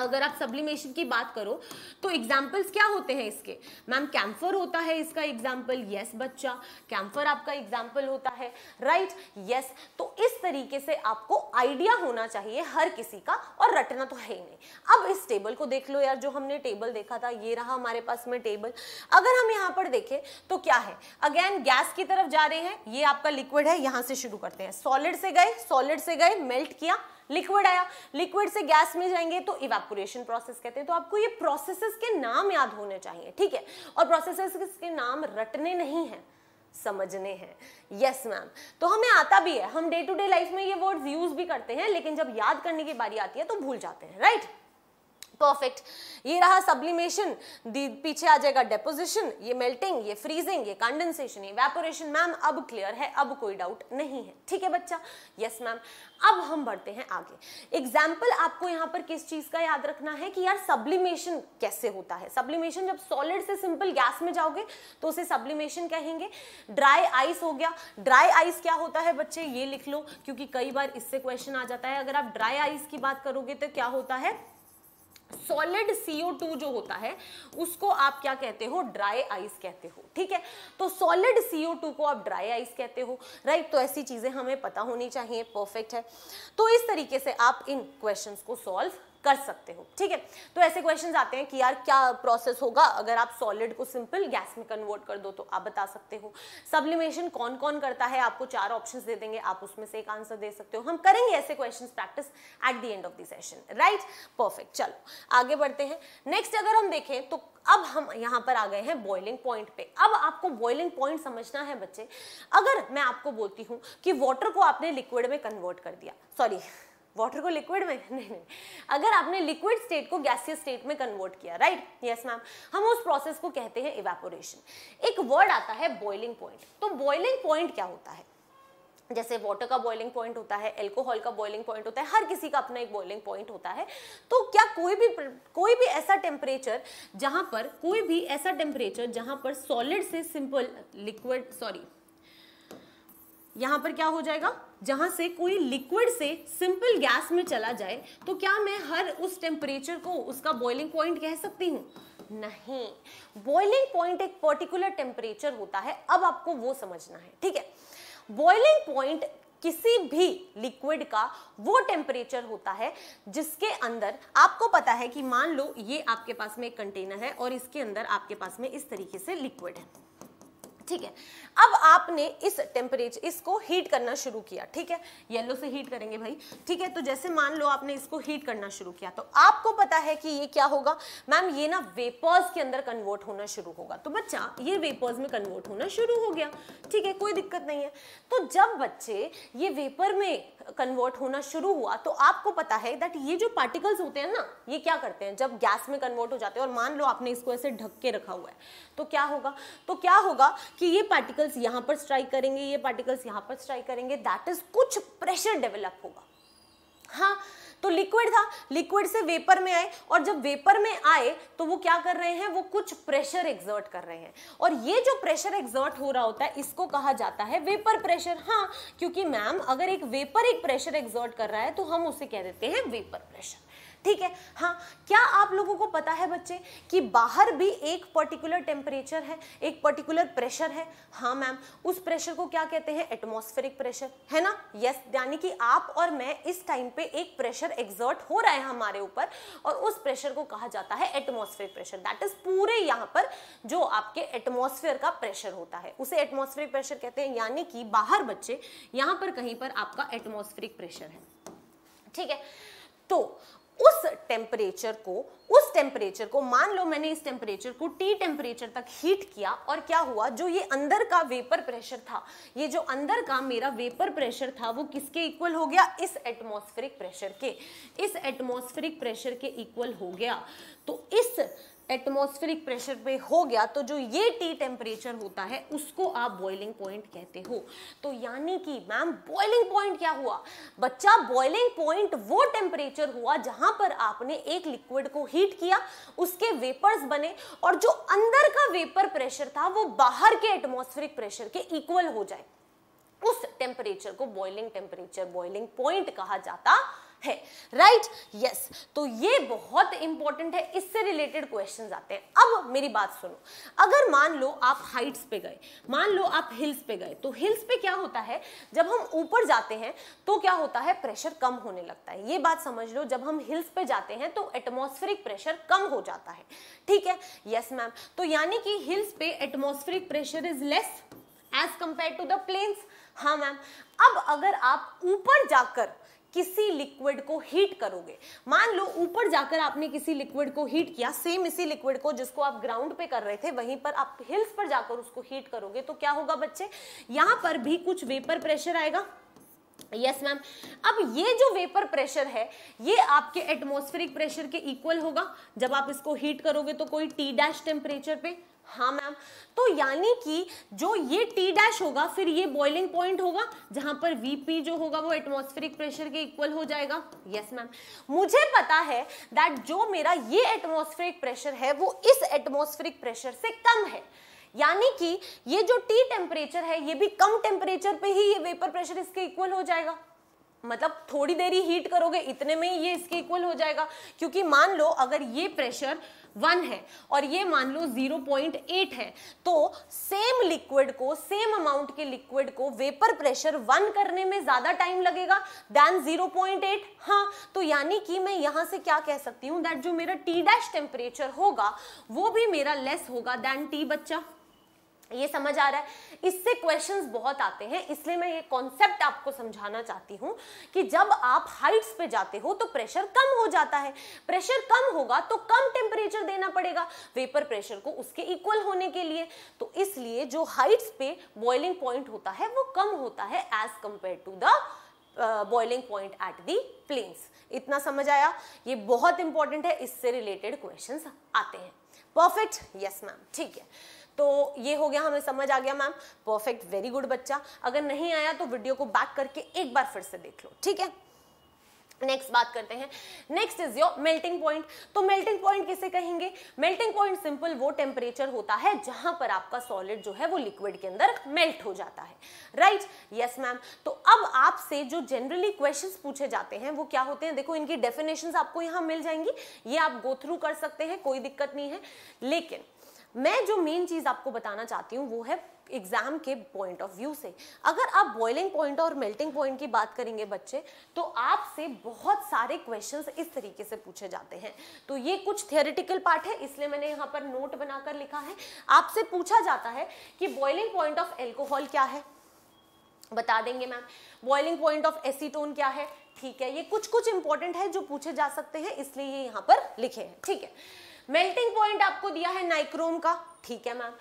अगर आप सब्लिमेशन की बात करो तो एग्जाम्पल्स क्या होते हैं इसके मैम कैम्फर होता है इसका एग्जाम्पल यस बच्चा कैम्फर आपका एग्जाम्पल होता है राइट right? Yes yes. तो इस तरीके से आपको आइडिया होना चाहिए हर किसी का और रटना तो है ही नहीं अब इस टेबल को देख लो यार जो हमने टेबल देखा था ये रहा हमारे पास में टेबल अगर हम यहाँ पर देखें तो क्या है अगेन गैस की तरफ जा रहे हैं ये आपका लिक्विड है यहाँ से शुरू करते हैं सॉलिड से गए सॉलिड से गए मेल्ट किया लिक्विड आया लिक्विड से गैस में जाएंगे तो इवेपोरेशन प्रोसेस कहते हैं तो आपको ये प्रोसेस के नाम याद होने चाहिए ठीक है और प्रोसेस के नाम रटने नहीं है समझने हैं यस मैम तो हमें आता भी है हम डे टू डे लाइफ में ये वर्ड्स यूज भी करते हैं लेकिन जब याद करने की बारी आती है तो भूल जाते हैं राइट right? परफेक्ट ये रहा सब्लिमेशन पीछे आ जाएगा डेपोजिशन ये मेल्टिंग ये फ्रीजिंग ये कंडेंसेशन ये वेपोरेशन मैम अब क्लियर है अब कोई डाउट नहीं है ठीक है बच्चा यस मैम अब हम बढ़ते हैं आगे एग्जाम्पल आपको यहाँ पर किस चीज का याद रखना है कि यार सब्लिमेशन कैसे होता है सब्लिमेशन जब सॉलिड से सिंपल गैस में जाओगे तो उसे सब्लिमेशन कहेंगे ड्राई आइस हो गया ड्राई आइस क्या होता है बच्चे ये लिख लो क्योंकि कई बार इससे क्वेश्चन आ जाता है अगर आप ड्राई आइस की बात करोगे तो क्या होता है सॉलिड CO2 जो होता है उसको आप क्या कहते हो ड्राई आइस कहते हो ठीक है तो सॉलिड CO2 को आप ड्राई आइस कहते हो राइट तो ऐसी चीज़ें हमें पता होनी चाहिए परफेक्ट है तो इस तरीके से आप इन क्वेश्चंस को सॉल्व कर सकते हो ठीक है तो ऐसे क्वेश्चन आते हैं कि यार क्या प्रोसेस होगा अगर आप सॉलिड को सिंपल गैस में कन्वर्ट कर दो तो आप बता सकते हो सब्लिमेशन कौन कौन करता है आपको चार ऑप्शन दे देंगे आप उसमें से एक आंसर दे सकते हो हम करेंगे ऐसे question practice at the end of the session right perfect चलो आगे बढ़ते हैं नेक्स्ट अगर हम देखें तो अब हम यहाँ पर आ गए हैं बॉइलिंग पॉइंट पे अब आपको बॉइलिंग पॉइंट समझना है बच्चे अगर मैं आपको बोलती हूँ कि वाटर को आपने लिक्विड में कन्वर्ट कर दिया सॉरी वाटर को लिक्विड में [laughs] नहीं नहीं अगर आपने लिक्विड स्टेट को गैसियस स्टेट में कन्वर्ट किया राइट यस मैम हम उस प्रोसेस को कहते हैं इवेपोरेशन एक वर्ड आता है बॉइलिंग पॉइंट तो बॉइलिंग पॉइंट क्या होता है जैसे वाटर का बॉइलिंग पॉइंट होता है एल्कोहल का बॉइलिंग पॉइंट होता है हर किसी का अपना एक बॉइलिंग पॉइंट होता है तो क्या कोई भी कोई भी ऐसा टेम्परेचर जहाँ पर कोई भी ऐसा टेम्परेचर जहाँ पर सॉलिड से सिंपल लिक्विड सॉरी यहाँ पर क्या हो जाएगा जहाँ से कोई लिक्विड से सिंपल गैस में चला जाए तो क्या मैं हर उस टेम्परेचर को उसका बॉइलिंग पॉइंट कह सकती हूँ नहीं बॉइलिंग पॉइंट एक पर्टिकुलर टेम्परेचर होता है अब आपको वो समझना है ठीक है बॉइलिंग पॉइंट किसी भी लिक्विड का वो टेम्परेचर होता है जिसके अंदर आपको पता है कि मान लो ये आपके पास में एक कंटेनर है और इसके अंदर आपके पास में इस तरीके से लिक्विड है ठीक है अब आपने इस टेम्परेचर इसको हीट करना शुरू किया ठीक है येलो से हीट करेंगे भाई ठीक है तो जैसे मान लो आपने इसको हीट करना शुरू किया तो आपको पता है कि ये क्या होगा मैम ये ना वेपर्स के अंदर कन्वर्ट होना शुरू होगा तो बच्चा ये वेपर्स में कन्वर्ट होना शुरू हो गया ठीक है कोई दिक्कत नहीं है तो जब बच्चे ये वेपर में कन्वर्ट होना शुरू हुआ तो आपको पता है दैट ये जो पार्टिकल्स होते हैं ना ये क्या करते हैं जब गैस में कन्वर्ट हो जाते हैं और मान लो आपने इसको ऐसे ढक के रखा हुआ है तो क्या होगा तो क्या होगा कि ये पार्टिकल्स यहाँ पर स्ट्राइक करेंगे ये पार्टिकल्स यहाँ पर स्ट्राइक करेंगे दैट इज कुछ प्रेशर डेवलप होगा हाँ तो लिक्विड था लिक्विड से वेपर में आए और जब वेपर में आए तो वो क्या कर रहे हैं वो कुछ प्रेशर एग्जर्ट कर रहे हैं और ये जो प्रेशर एग्जर्ट हो रहा होता है इसको कहा जाता है वेपर प्रेशर हाँ क्योंकि मैम अगर एक वेपर एक प्रेशर एग्जर्ट कर रहा है तो हम उसे कह देते हैं वेपर प्रेशर ठीक है हाँ क्या आप लोगों को पता है बच्चे कि बाहर भी एक पर्टिकुलर टेम्परेचर है एक पर्टिकुलर प्रेशर है हाँ मैम उस प्रेशर को क्या कहते हैं एटमोस्फेरिक प्रेशर है ना यस यानी कि आप और मैं इस टाइम पे एक प्रेशर एग्जर्ट हो रहा है हमारे ऊपर और उस प्रेशर को कहा जाता है एटमोस्फेरिक प्रेशर दैट इज पूरे यहाँ पर जो आपके एटमोस्फेयर का प्रेशर होता है उसे एटमोस्फेरिक प्रेशर कहते हैं यानी कि बाहर बच्चे यहाँ पर कहीं पर आपका एटमोस्फेरिक प्रेशर है ठीक है तो उस टेम्परेचर को उस टेम्परेचर को मान लो मैंने इस टेम्परेचर को टी टेम्परेचर तक हीट किया और क्या हुआ जो ये अंदर का वेपर प्रेशर था ये जो अंदर का मेरा वेपर प्रेशर था वो किसके इक्वल हो गया इस एटमॉस्फेरिक प्रेशर के इस एटमॉस्फेरिक प्रेशर के इक्वल हो गया तो इस एटमोस्फेरिक प्रेशर पे हो गया तो जो ये टी टेम्परेचर होता है उसको आप बॉइलिंग पॉइंट कहते हो तो यानी कि मैम बॉइलिंग पॉइंट क्या हुआ बच्चा बॉइलिंग पॉइंट वो टेम्परेचर हुआ जहां पर आपने एक लिक्विड को हीट किया उसके वेपर्स बने और जो अंदर का वेपर प्रेशर था वो बाहर के एटमोस्फेरिक प्रेशर के इक्वल हो जाए उस टेम्परेचर को बॉइलिंग टेम्परेचर बॉइलिंग पॉइंट कहा जाता है है राइट right? Yes yes. तो ये बहुत इंपॉर्टेंट है इससे रिलेटेड क्वेश्चन आते हैं अब मेरी बात सुनो अगर मान लो आप हाइट्स पे गए मान लो आप हिल्स पे गए तो हिल्स पे क्या होता है जब हम ऊपर जाते हैं तो क्या होता है प्रेशर कम होने लगता है ये बात समझ लो जब हम हिल्स पे जाते हैं तो एटमोस्फेरिक प्रेशर कम हो जाता है ठीक है यस yes, मैम तो यानी कि हिल्स पे atmospheric pressure is less as compared to the plains हाँ मैम अब अगर आप ऊपर जाकर किसी लिक्विड को हीट करोगे मान लो ऊपर जाकर आपने किसी लिक्विड को हीट किया सेम इसी लिक्विड को जिसको आप ग्राउंड पे कर रहे थे वहीं पर आप हिल्स पर जाकर उसको हीट करोगे तो क्या होगा बच्चे यहां पर भी कुछ वेपर प्रेशर आएगा यस yes, मैम अब ये जो वेपर प्रेशर है ये आपके एटमॉस्फेरिक प्रेशर के इक्वल होगा जब आप इसको हीट करोगे तो कोई टी डैश टेम्परेचर पे हाँ मैम तो यानी कि जो ये टी डैश होगा फिर ये बॉइलिंग पॉइंट होगा जहां पर वीपी जो होगा वो एटमोस्फेरिक प्रेशर के इक्वल हो जाएगा यस मैम मुझे पता है दैट जो मेरा ये एटमोस्फेरिक प्रेशर है वो इस एटमोस्फेरिक प्रेशर से कम है यानी कि ये जो टी टेम्परेचर है ये भी कम टेम्परेचर पे ही ये वेपर प्रेशर इसके इक्वल हो जाएगा मतलब थोड़ी देरी हीट करोगे इतने में ही ये इसके इक्वल हो जाएगा क्योंकि मान लो अगर ये प्रेशर वन है और ये मान लो जीरो पॉइंट एट है तो सेम लिक्विड को सेम अमाउंट के लिक्विड को वेपर प्रेशर वन करने में ज़्यादा टाइम लगेगा दैन एट हाँ तो यानी कि मैं यहाँ से क्या कह सकती हूँ दैट जो मेरा टी डैश टेम्परेचर होगा वो भी मेरा लेस होगा दैन टी बच्चा ये समझ आ रहा है इससे क्वेश्चंस बहुत आते हैं इसलिए मैं ये कॉन्सेप्ट आपको समझाना चाहती हूँ कि जब आप हाइट्स पे जाते हो तो प्रेशर कम हो जाता है प्रेशर कम होगा तो कम टेम्परेचर देना पड़ेगा वेपर प्रेशर को उसके इक्वल होने के लिए तो इसलिए जो हाइट्स पे बॉइलिंग पॉइंट होता है वो कम होता है as compared to the boiling point at the plains इतना समझ आया ये बहुत इंपॉर्टेंट है इससे रिलेटेड क्वेश्चन आते हैं परफेक्ट यस मैम ठीक है तो ये हो गया हमें समझ आ गया मैम परफेक्ट वेरी गुड बच्चा अगर नहीं आया तो वीडियो को बैक करके एक बार फिर से देख लो ठीक है नेक्स्ट बात करते हैं next is your melting point तो मेल्टिंग पॉइंट किसे कहेंगे मेल्टिंग पॉइंट सिंपल वो टेम्परेचर होता है जहां पर आपका सॉलिड जो है वो लिक्विड के अंदर मेल्ट हो जाता है राइट यस मैम तो अब आपसे जो जनरली क्वेश्चंस पूछे जाते हैं वो क्या होते हैं देखो इनकी डेफिनेशन आपको यहाँ मिल जाएंगी ये आप गो थ्रू कर सकते हैं कोई दिक्कत नहीं है लेकिन मैं जो मेन चीज़ आपको बताना चाहती हूँ वो है एग्जाम के पॉइंट ऑफ व्यू से अगर आप बॉइलिंग पॉइंट और मेल्टिंग पॉइंट की बात करेंगे बच्चे तो आपसे बहुत सारे क्वेश्चंस इस तरीके से पूछे जाते हैं तो ये कुछ थियोरिटिकल पार्ट है इसलिए मैंने यहाँ पर नोट बनाकर लिखा है आपसे पूछा जाता है कि बॉइलिंग पॉइंट ऑफ एल्कोहल क्या है बता देंगे ma'am boiling point of acetone क्या है ठीक है ये कुछ कुछ इंपॉर्टेंट है जो पूछे जा सकते हैं इसलिए ये यहाँ पर लिखे हैं ठीक है मेल्टिंग पॉइंट आपको दिया है नाइक्रोम का ठीक है मैम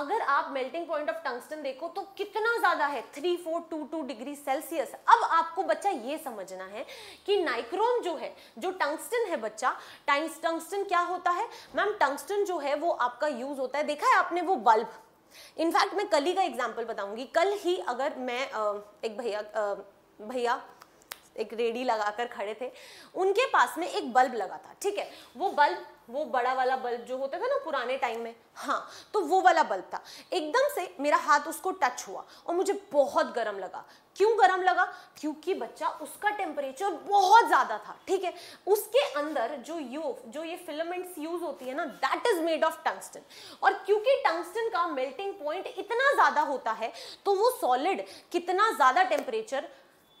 अगर आप मेल्टिंग पॉइंट ऑफ टंगस्टन देखो तो कितना ज्यादा है three four two two degree Celsius अब आपको बच्चा ये समझना है कि नाइक्रोम जो है जो टंगस्टन है बच्चा टाइम्स टंगस्टन क्या होता है मैम टंगस्टन जो है वो आपका यूज होता है देखा है आपने वो बल्ब इनफैक्ट मैं कल ही का एग्जाम्पल बताऊंगी कल ही अगर मैं एक भैया भैया एक रेडी लगाकर खड़े थे उनके पास में एक बल्ब लगा था ठीक है वो बल्ब वो बड़ा वाला बल्ब जो होता था ना पुराने टाइम में हाँ तो वो वाला बल्ब था एकदम से मेरा हाथ उसको टच हुआ और मुझे बहुत गर्म लगा क्यों गर्म लगा क्योंकि बच्चा उसका टेम्परेचर बहुत ज़्यादा था ठीक है उसके अंदर जो यू जो ये फिलामेंट्स यूज होती है ना that is made of tungsten और क्योंकि टंगस्टन का मेल्टिंग पॉइंट इतना ज़्यादा होता है तो वो सॉलिड कितना ज़्यादा टेम्परेचर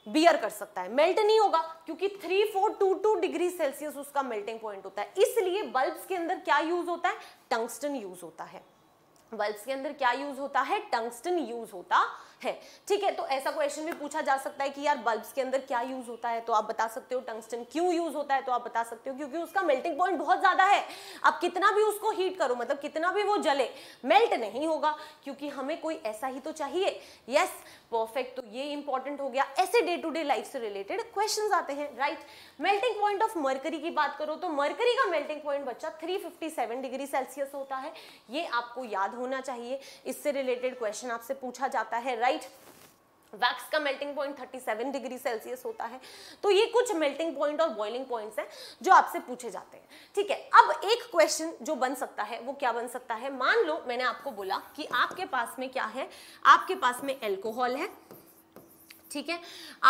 बियर कर सकता है मेल्ट नहीं होगा क्योंकि three four two two degree Celsius उसका मेल्टिंग पॉइंट होता है इसलिए बल्ब्स के अंदर क्या यूज होता है टंगस्टन यूज होता है बल्ब्स के अंदर क्या यूज होता है टंगस्टन यूज होता है ठीक है तो ऐसा क्वेश्चन भी पूछा जा सकता है कि यार बल्ब्स के अंदर क्या यूज होता है तो आप बता सकते हो टंगस्टन क्यों यूज होता है तो आप बता सकते हो क्योंकि उसका मेल्टिंग पॉइंट बहुत ज्यादा है आप कितना भी उसको हीट करो मतलब कितना भी वो जले मेल्ट नहीं होगा क्योंकि हमें कोई ऐसा ही तो चाहिए यस परफेक्ट तो ये इंपॉर्टेंट हो गया ऐसे डे टू डे लाइफ से रिलेटेड क्वेश्चन आते हैं right melting point of mercury की बात करो तो मरकरी का मेल्टिंग पॉइंट बच्चा 357 डिग्री सेल्सियस होता है ये आपको याद होना चाहिए इससे रिलेटेड क्वेश्चन आपसे पूछा जाता है राइट राइट वैक्स का मेल्टिंग पॉइंट 37 डिग्री सेल्सियस होता है तो ये कुछ मेल्टिंग पॉइंट और बॉइलिंग पॉइंट्स हैं जो आपसे पूछे जाते हैं ठीक है अब एक क्वेश्चन जो बन सकता है वो क्या बन सकता है मान लो मैंने आपको बोला कि आपके पास में क्या है आपके पास में एल्कोहल है ठीक है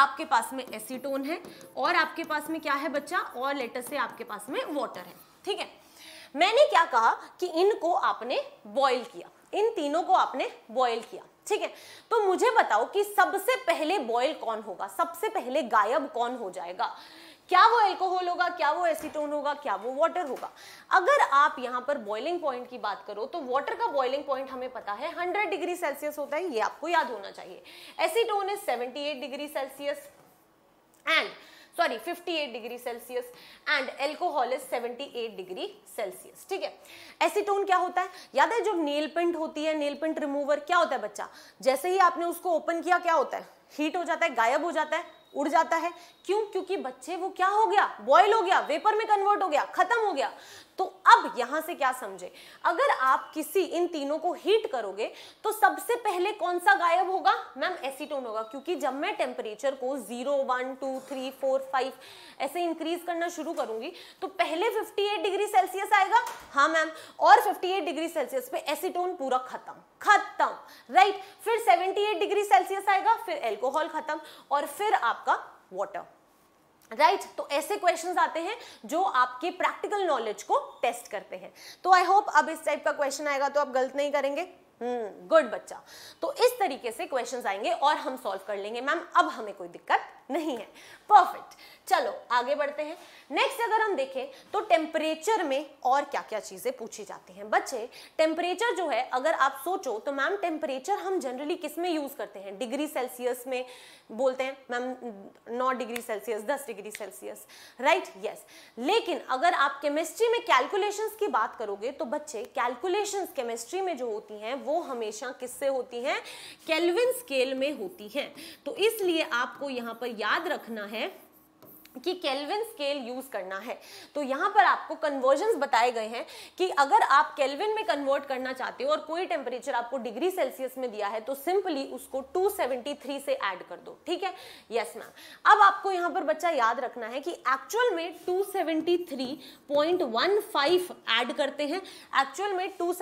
आपके पास में एसीटोन है और आपके पास में क्या है बच्चा और लेटर से आपके पास में वॉटर है ठीक है मैंने क्या कहा कि इनको आपने बॉईल किया इन तीनों को आपने बॉईल किया ठीक है तो मुझे बताओ कि सबसे पहले बॉयल कौन होगा सबसे पहले गायब कौन हो जाएगा क्या वो एल्कोहल होगा क्या वो एसीटोन होगा क्या वो वाटर होगा अगर आप यहाँ पर बॉइलिंग पॉइंट की बात करो तो वाटर का बॉइलिंग पॉइंट हमें पता है 100 डिग्री सेल्सियस होता है ये आपको याद होना चाहिए acetone is 78 degree Celsius and sorry 58 degree Celsius and alcohol is 78 degree Celsius ठीक है एसीटोन क्या होता है याद है जो नेल पेंट होती है नेल पेंट रिमूवर क्या होता है बच्चा जैसे ही आपने उसको ओपन किया क्या होता है हीट हो जाता है गायब हो जाता है उड़ जाता है क्यों क्योंकि बच्चे वो क्या हो गया बॉयल हो गया वेपर में कन्वर्ट हो गया खत्म हो गया तो अब यहां से क्या समझे अगर आप किसी इन तीनों को हीट करोगे तो सबसे पहले कौन सा गायब होगा मैम एसीटोन होगा क्योंकि जब मैं टेम्परेचर को zero one two three four five ऐसे इंक्रीज करना शुरू करूंगी तो पहले 58 डिग्री सेल्सियस आएगा हाँ मैम और 58 डिग्री सेल्सियस पे एसीटोन पूरा खत्म खत्म राइट फिर एट डिग्री सेल्सियस आएगा फिर एल्कोहल खत्म और फिर आपका वॉटर राइट right? तो ऐसे क्वेश्चंस आते हैं जो आपके प्रैक्टिकल नॉलेज को टेस्ट करते हैं तो आई होप अब इस टाइप का क्वेश्चन आएगा तो आप गलत नहीं करेंगे हम्म गुड बच्चा तो इस तरीके से क्वेश्चंस आएंगे और हम सॉल्व कर लेंगे मैम अब हमें कोई दिक्कत नहीं है परफेक्ट चलो आगे बढ़ते हैं नेक्स्ट अगर हम देखें तो टेम्परेचर में और क्या क्या चीज़ें पूछी जाती हैं बच्चे टेम्परेचर जो है अगर आप सोचो तो मैम टेम्परेचर हम जनरली किस में यूज़ करते हैं डिग्री सेल्सियस में बोलते हैं मैम नौ डिग्री सेल्सियस दस डिग्री सेल्सियस राइट यस लेकिन अगर आप केमिस्ट्री में कैलकुलेशन की बात करोगे तो बच्चे कैलकुलेशन केमिस्ट्री में जो होती हैं वो हमेशा किससे होती हैं कैलविन स्केल में होती हैं तो इसलिए आपको यहाँ पर याद रखना है कि केल्विन स्केल यूज करना है तो यहाँ पर आपको कन्वर्जन बताए गए हैं कि अगर आप केल्विन में कन्वर्ट करना चाहते हो और कोई टेम्परेचर आपको डिग्री सेल्सियस में दिया है तो सिंपली उसको 273 से ऐड कर दो ठीक है यस मैम अब आपको यहाँ पर बच्चा याद रखना है कि एक्चुअल में 273.15 ऐड करते हैं एक्चुअल में two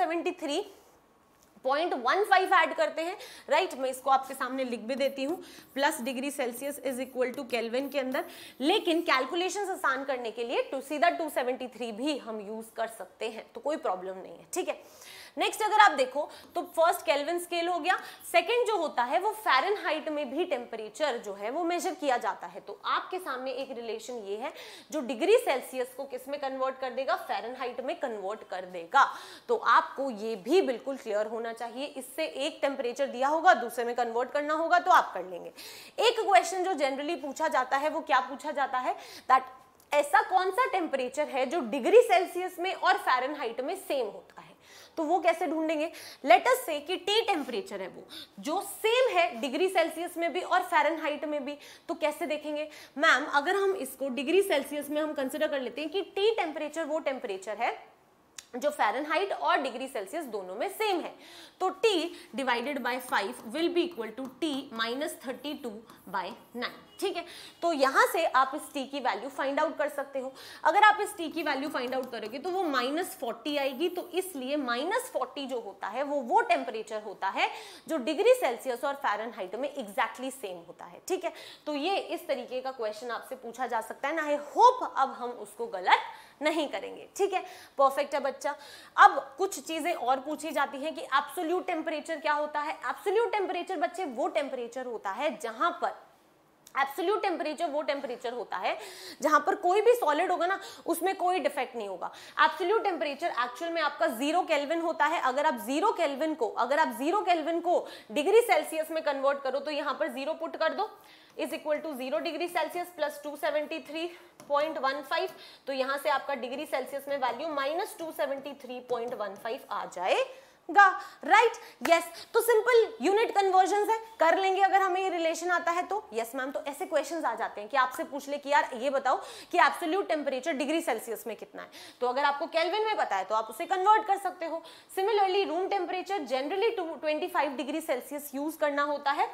point one five add करते हैं राइट right? मैं इसको आपके सामने लिख भी देती हूँ plus degree Celsius is equal to Kelvin के अंदर लेकिन कैलकुलेशन आसान करने के लिए टू सीधा टू सेवेंटी थ्री भी हम यूज कर सकते हैं तो कोई प्रॉब्लम नहीं है ठीक है नेक्स्ट अगर आप देखो तो फर्स्ट केल्विन स्केल हो गया सेकंड जो होता है वो फेरन हाइट में भी टेम्परेचर जो है वो मेजर किया जाता है तो आपके सामने एक रिलेशन ये है जो डिग्री सेल्सियस को किस में कन्वर्ट कर देगा फेरन हाइट में कन्वर्ट कर देगा तो आपको ये भी बिल्कुल क्लियर होना चाहिए इससे एक टेम्परेचर दिया होगा दूसरे में कन्वर्ट करना होगा तो आप कर लेंगे एक क्वेश्चन जो जनरली पूछा जाता है वो क्या पूछा जाता है दैट ऐसा कौन सा टेम्परेचर है जो डिग्री सेल्सियस में और फेरन में सेम होता तो वो कैसे ढूंढेंगे लेटस से कि टी टेम्परेचर है वो जो सेम है डिग्री सेल्सियस में भी और फेरन में भी तो कैसे देखेंगे मैम अगर हम इसको डिग्री सेल्सियस में हम कंसिडर कर लेते हैं कि टी टेम्परेचर वो टेम्परेचर है जो फ़ारेनहाइट और डिग्री सेल्सियस दोनों में सेम है तो T divided by five will be equal to T minus thirty two by nine ठीक है तो यहाँ से आप इस T की वैल्यू फाइंड आउट कर सकते हो अगर आप इस T की वैल्यू फाइंड आउट करोगे तो वो माइनस फोर्टी आएगी तो इसलिए माइनस फोर्टी जो होता है वो वो टेम्परेचर होता है जो डिग्री सेल्सियस और हाइट में एग्जैक्टली exactly सेम होता है ठीक है तो ये इस तरीके का क्वेश्चन आपसे पूछा जा सकता है ना आई होप अब हम उसको गलत नहीं करेंगे ठीक है परफेक्ट है बच्चा अब कुछ चीज़ें और पूछी जाती हैं कि एब्सोल्यूट टेम्परेचर क्या होता है एब्सोल्यूट टेम्परेचर बच्चे वो टेम्परेचर होता है जहां पर एब्सोल्यूट टेम्परेचर वो टेम्परेचर होता है जहां पर कोई भी सॉलिड होगा ना उसमें कोई डिफेक्ट नहीं होगा एब्सोल्यूट टेम्परेचर एक्चुअल में आपका जीरो केल्विन होता है अगर आप जीरो केल्विन को अगर आप जीरो केल्विन को डिग्री सेल्सियस में कन्वर्ट करो तो यहां पर जीरो पुट कर दो is equal to zero degree Celsius plus two seventy three point one five तो यहां से आपका डिग्री सेल्सियस में value minus two seventy three point one five आ जाए गा राइट right? Yes yes. तो सिंपल यूनिट कन्वर्जन है कर लेंगे अगर हमें ये रिलेशन आता है तो यस yes, मैम तो ऐसे क्वेश्चंस आ जाते हैं कि आपसे पूछ ले कि यार ये बताओ कि एब्सोल्यूट टेम्परेचर डिग्री सेल्सियस में कितना है तो अगर आपको कैलविन में पता है तो आप उसे कन्वर्ट कर सकते हो similarly room temperature generally twenty degree Celsius use करना होता है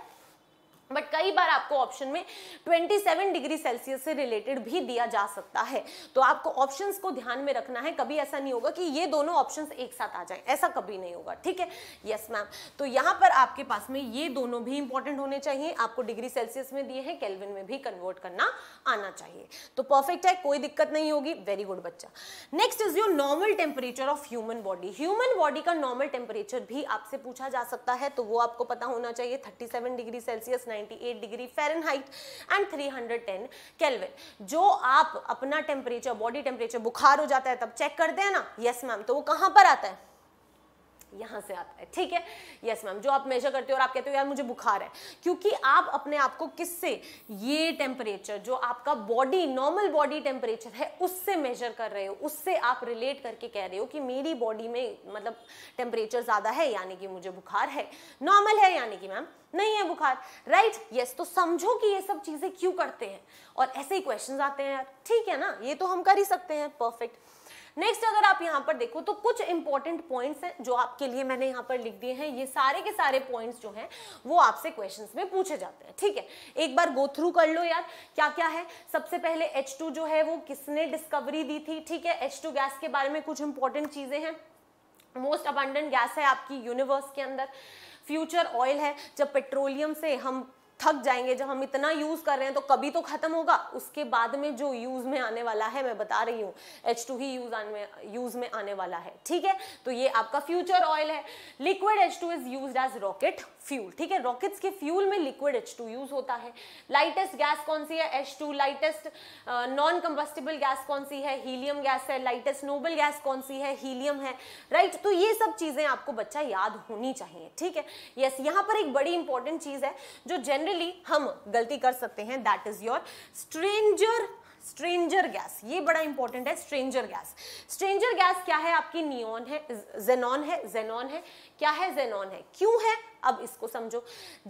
बट कई बार आपको ऑप्शन में 27 डिग्री सेल्सियस से रिलेटेड भी दिया जा सकता है तो आपको ऑप्शंस को ध्यान में रखना है कभी ऐसा नहीं होगा कि ये दोनों ऑप्शंस एक साथ आ जाएं ऐसा कभी नहीं होगा ठीक है यस मैम तो यहां पर आपके पास में ये दोनों भी इंपॉर्टेंट होने चाहिए आपको डिग्री सेल्सियस में दिए हैं कैलविन में भी कन्वर्ट करना आना चाहिए तो परफेक्ट है कोई दिक्कत नहीं होगी वेरी गुड बच्चा next is your normal temperature of human body human body का नॉर्मल टेम्परेचर भी आपसे पूछा जा सकता है तो वो आपको पता होना चाहिए thirty degree Celsius 98 degree Fahrenheit and 310 Kelvin जो आप अपना टेम्परेचर बॉडी टेम्परेचर बुखार हो जाता है तब चेक करते हैं ना यस मैम तो वो कहाँ पर आता है यहां से आता है ठीक है यस मैम जो आप मेजर करते हो और आप कहते हो यार मुझे बुखार है क्योंकि आप अपने आप को किससे ये टेम्परेचर जो आपका बॉडी नॉर्मल बॉडी टेम्परेचर है उससे मेजर कर रहे हो उससे आप रिलेट करके कह रहे हो कि मेरी बॉडी में मतलब टेम्परेचर ज़्यादा है यानी कि मुझे बुखार है नॉर्मल है यानी कि मैम नहीं है बुखार राइट right? यस yes, तो समझो कि ये सब चीज़ें क्यों करते हैं और ऐसे ही क्वेश्चन आते हैं यार ठीक है ना ये तो हम कर ही सकते हैं परफेक्ट नेक्स्ट अगर आप यहाँ पर देखो तो कुछ इंपॉर्टेंट पॉइंट्स हैं जो आपके लिए मैंने यहाँ पर लिख दिए हैं ये सारे के सारे पॉइंट्स जो हैं वो आपसे क्वेश्चंस में पूछे जाते हैं ठीक है एक बार गो थ्रू कर लो यार क्या क्या है सबसे पहले एच जो है वो किसने डिस्कवरी दी थी ठीक है एच गैस के बारे में कुछ इंपॉर्टेंट चीज़ें हैं मोस्ट अबंडेंट गैस है आपकी यूनिवर्स के अंदर फ्यूचर ऑयल है जब पेट्रोलियम से हम थक जाएंगे जब हम इतना यूज कर रहे हैं तो कभी तो खत्म होगा उसके बाद में जो यूज में आने वाला है मैं बता रही हूँ एच टू ही यूज आने में यूज में आने वाला है ठीक है तो ये आपका फ्यूचर ऑयल है liquid H two is use as rocket fuel ठीक है रॉकेट्स के फ्यूल में लिक्विड एच टू यूज होता है लाइटेस्ट गैस कौन सी है H two lightest non combustible gas कौन सी है हीलियम गैस है लाइटेस्ट नोबल गैस कौन सी है हीलियम है राइट right? तो ये सब चीजें आपको बच्चा याद होनी चाहिए ठीक है यस yes, यहाँ पर एक बड़ी इंपॉर्टेंट चीज है जो जनरल जनरली हम गलती कर सकते हैं that is your stranger stranger gas ये बड़ा इंपॉर्टेंट है स्ट्रेंजर गैस स्ट्रेंजर गैस क्या है आपकी नियोन है जेनॉन है जेनॉन है क्या है जेनॉन है क्यों है अब इसको समझो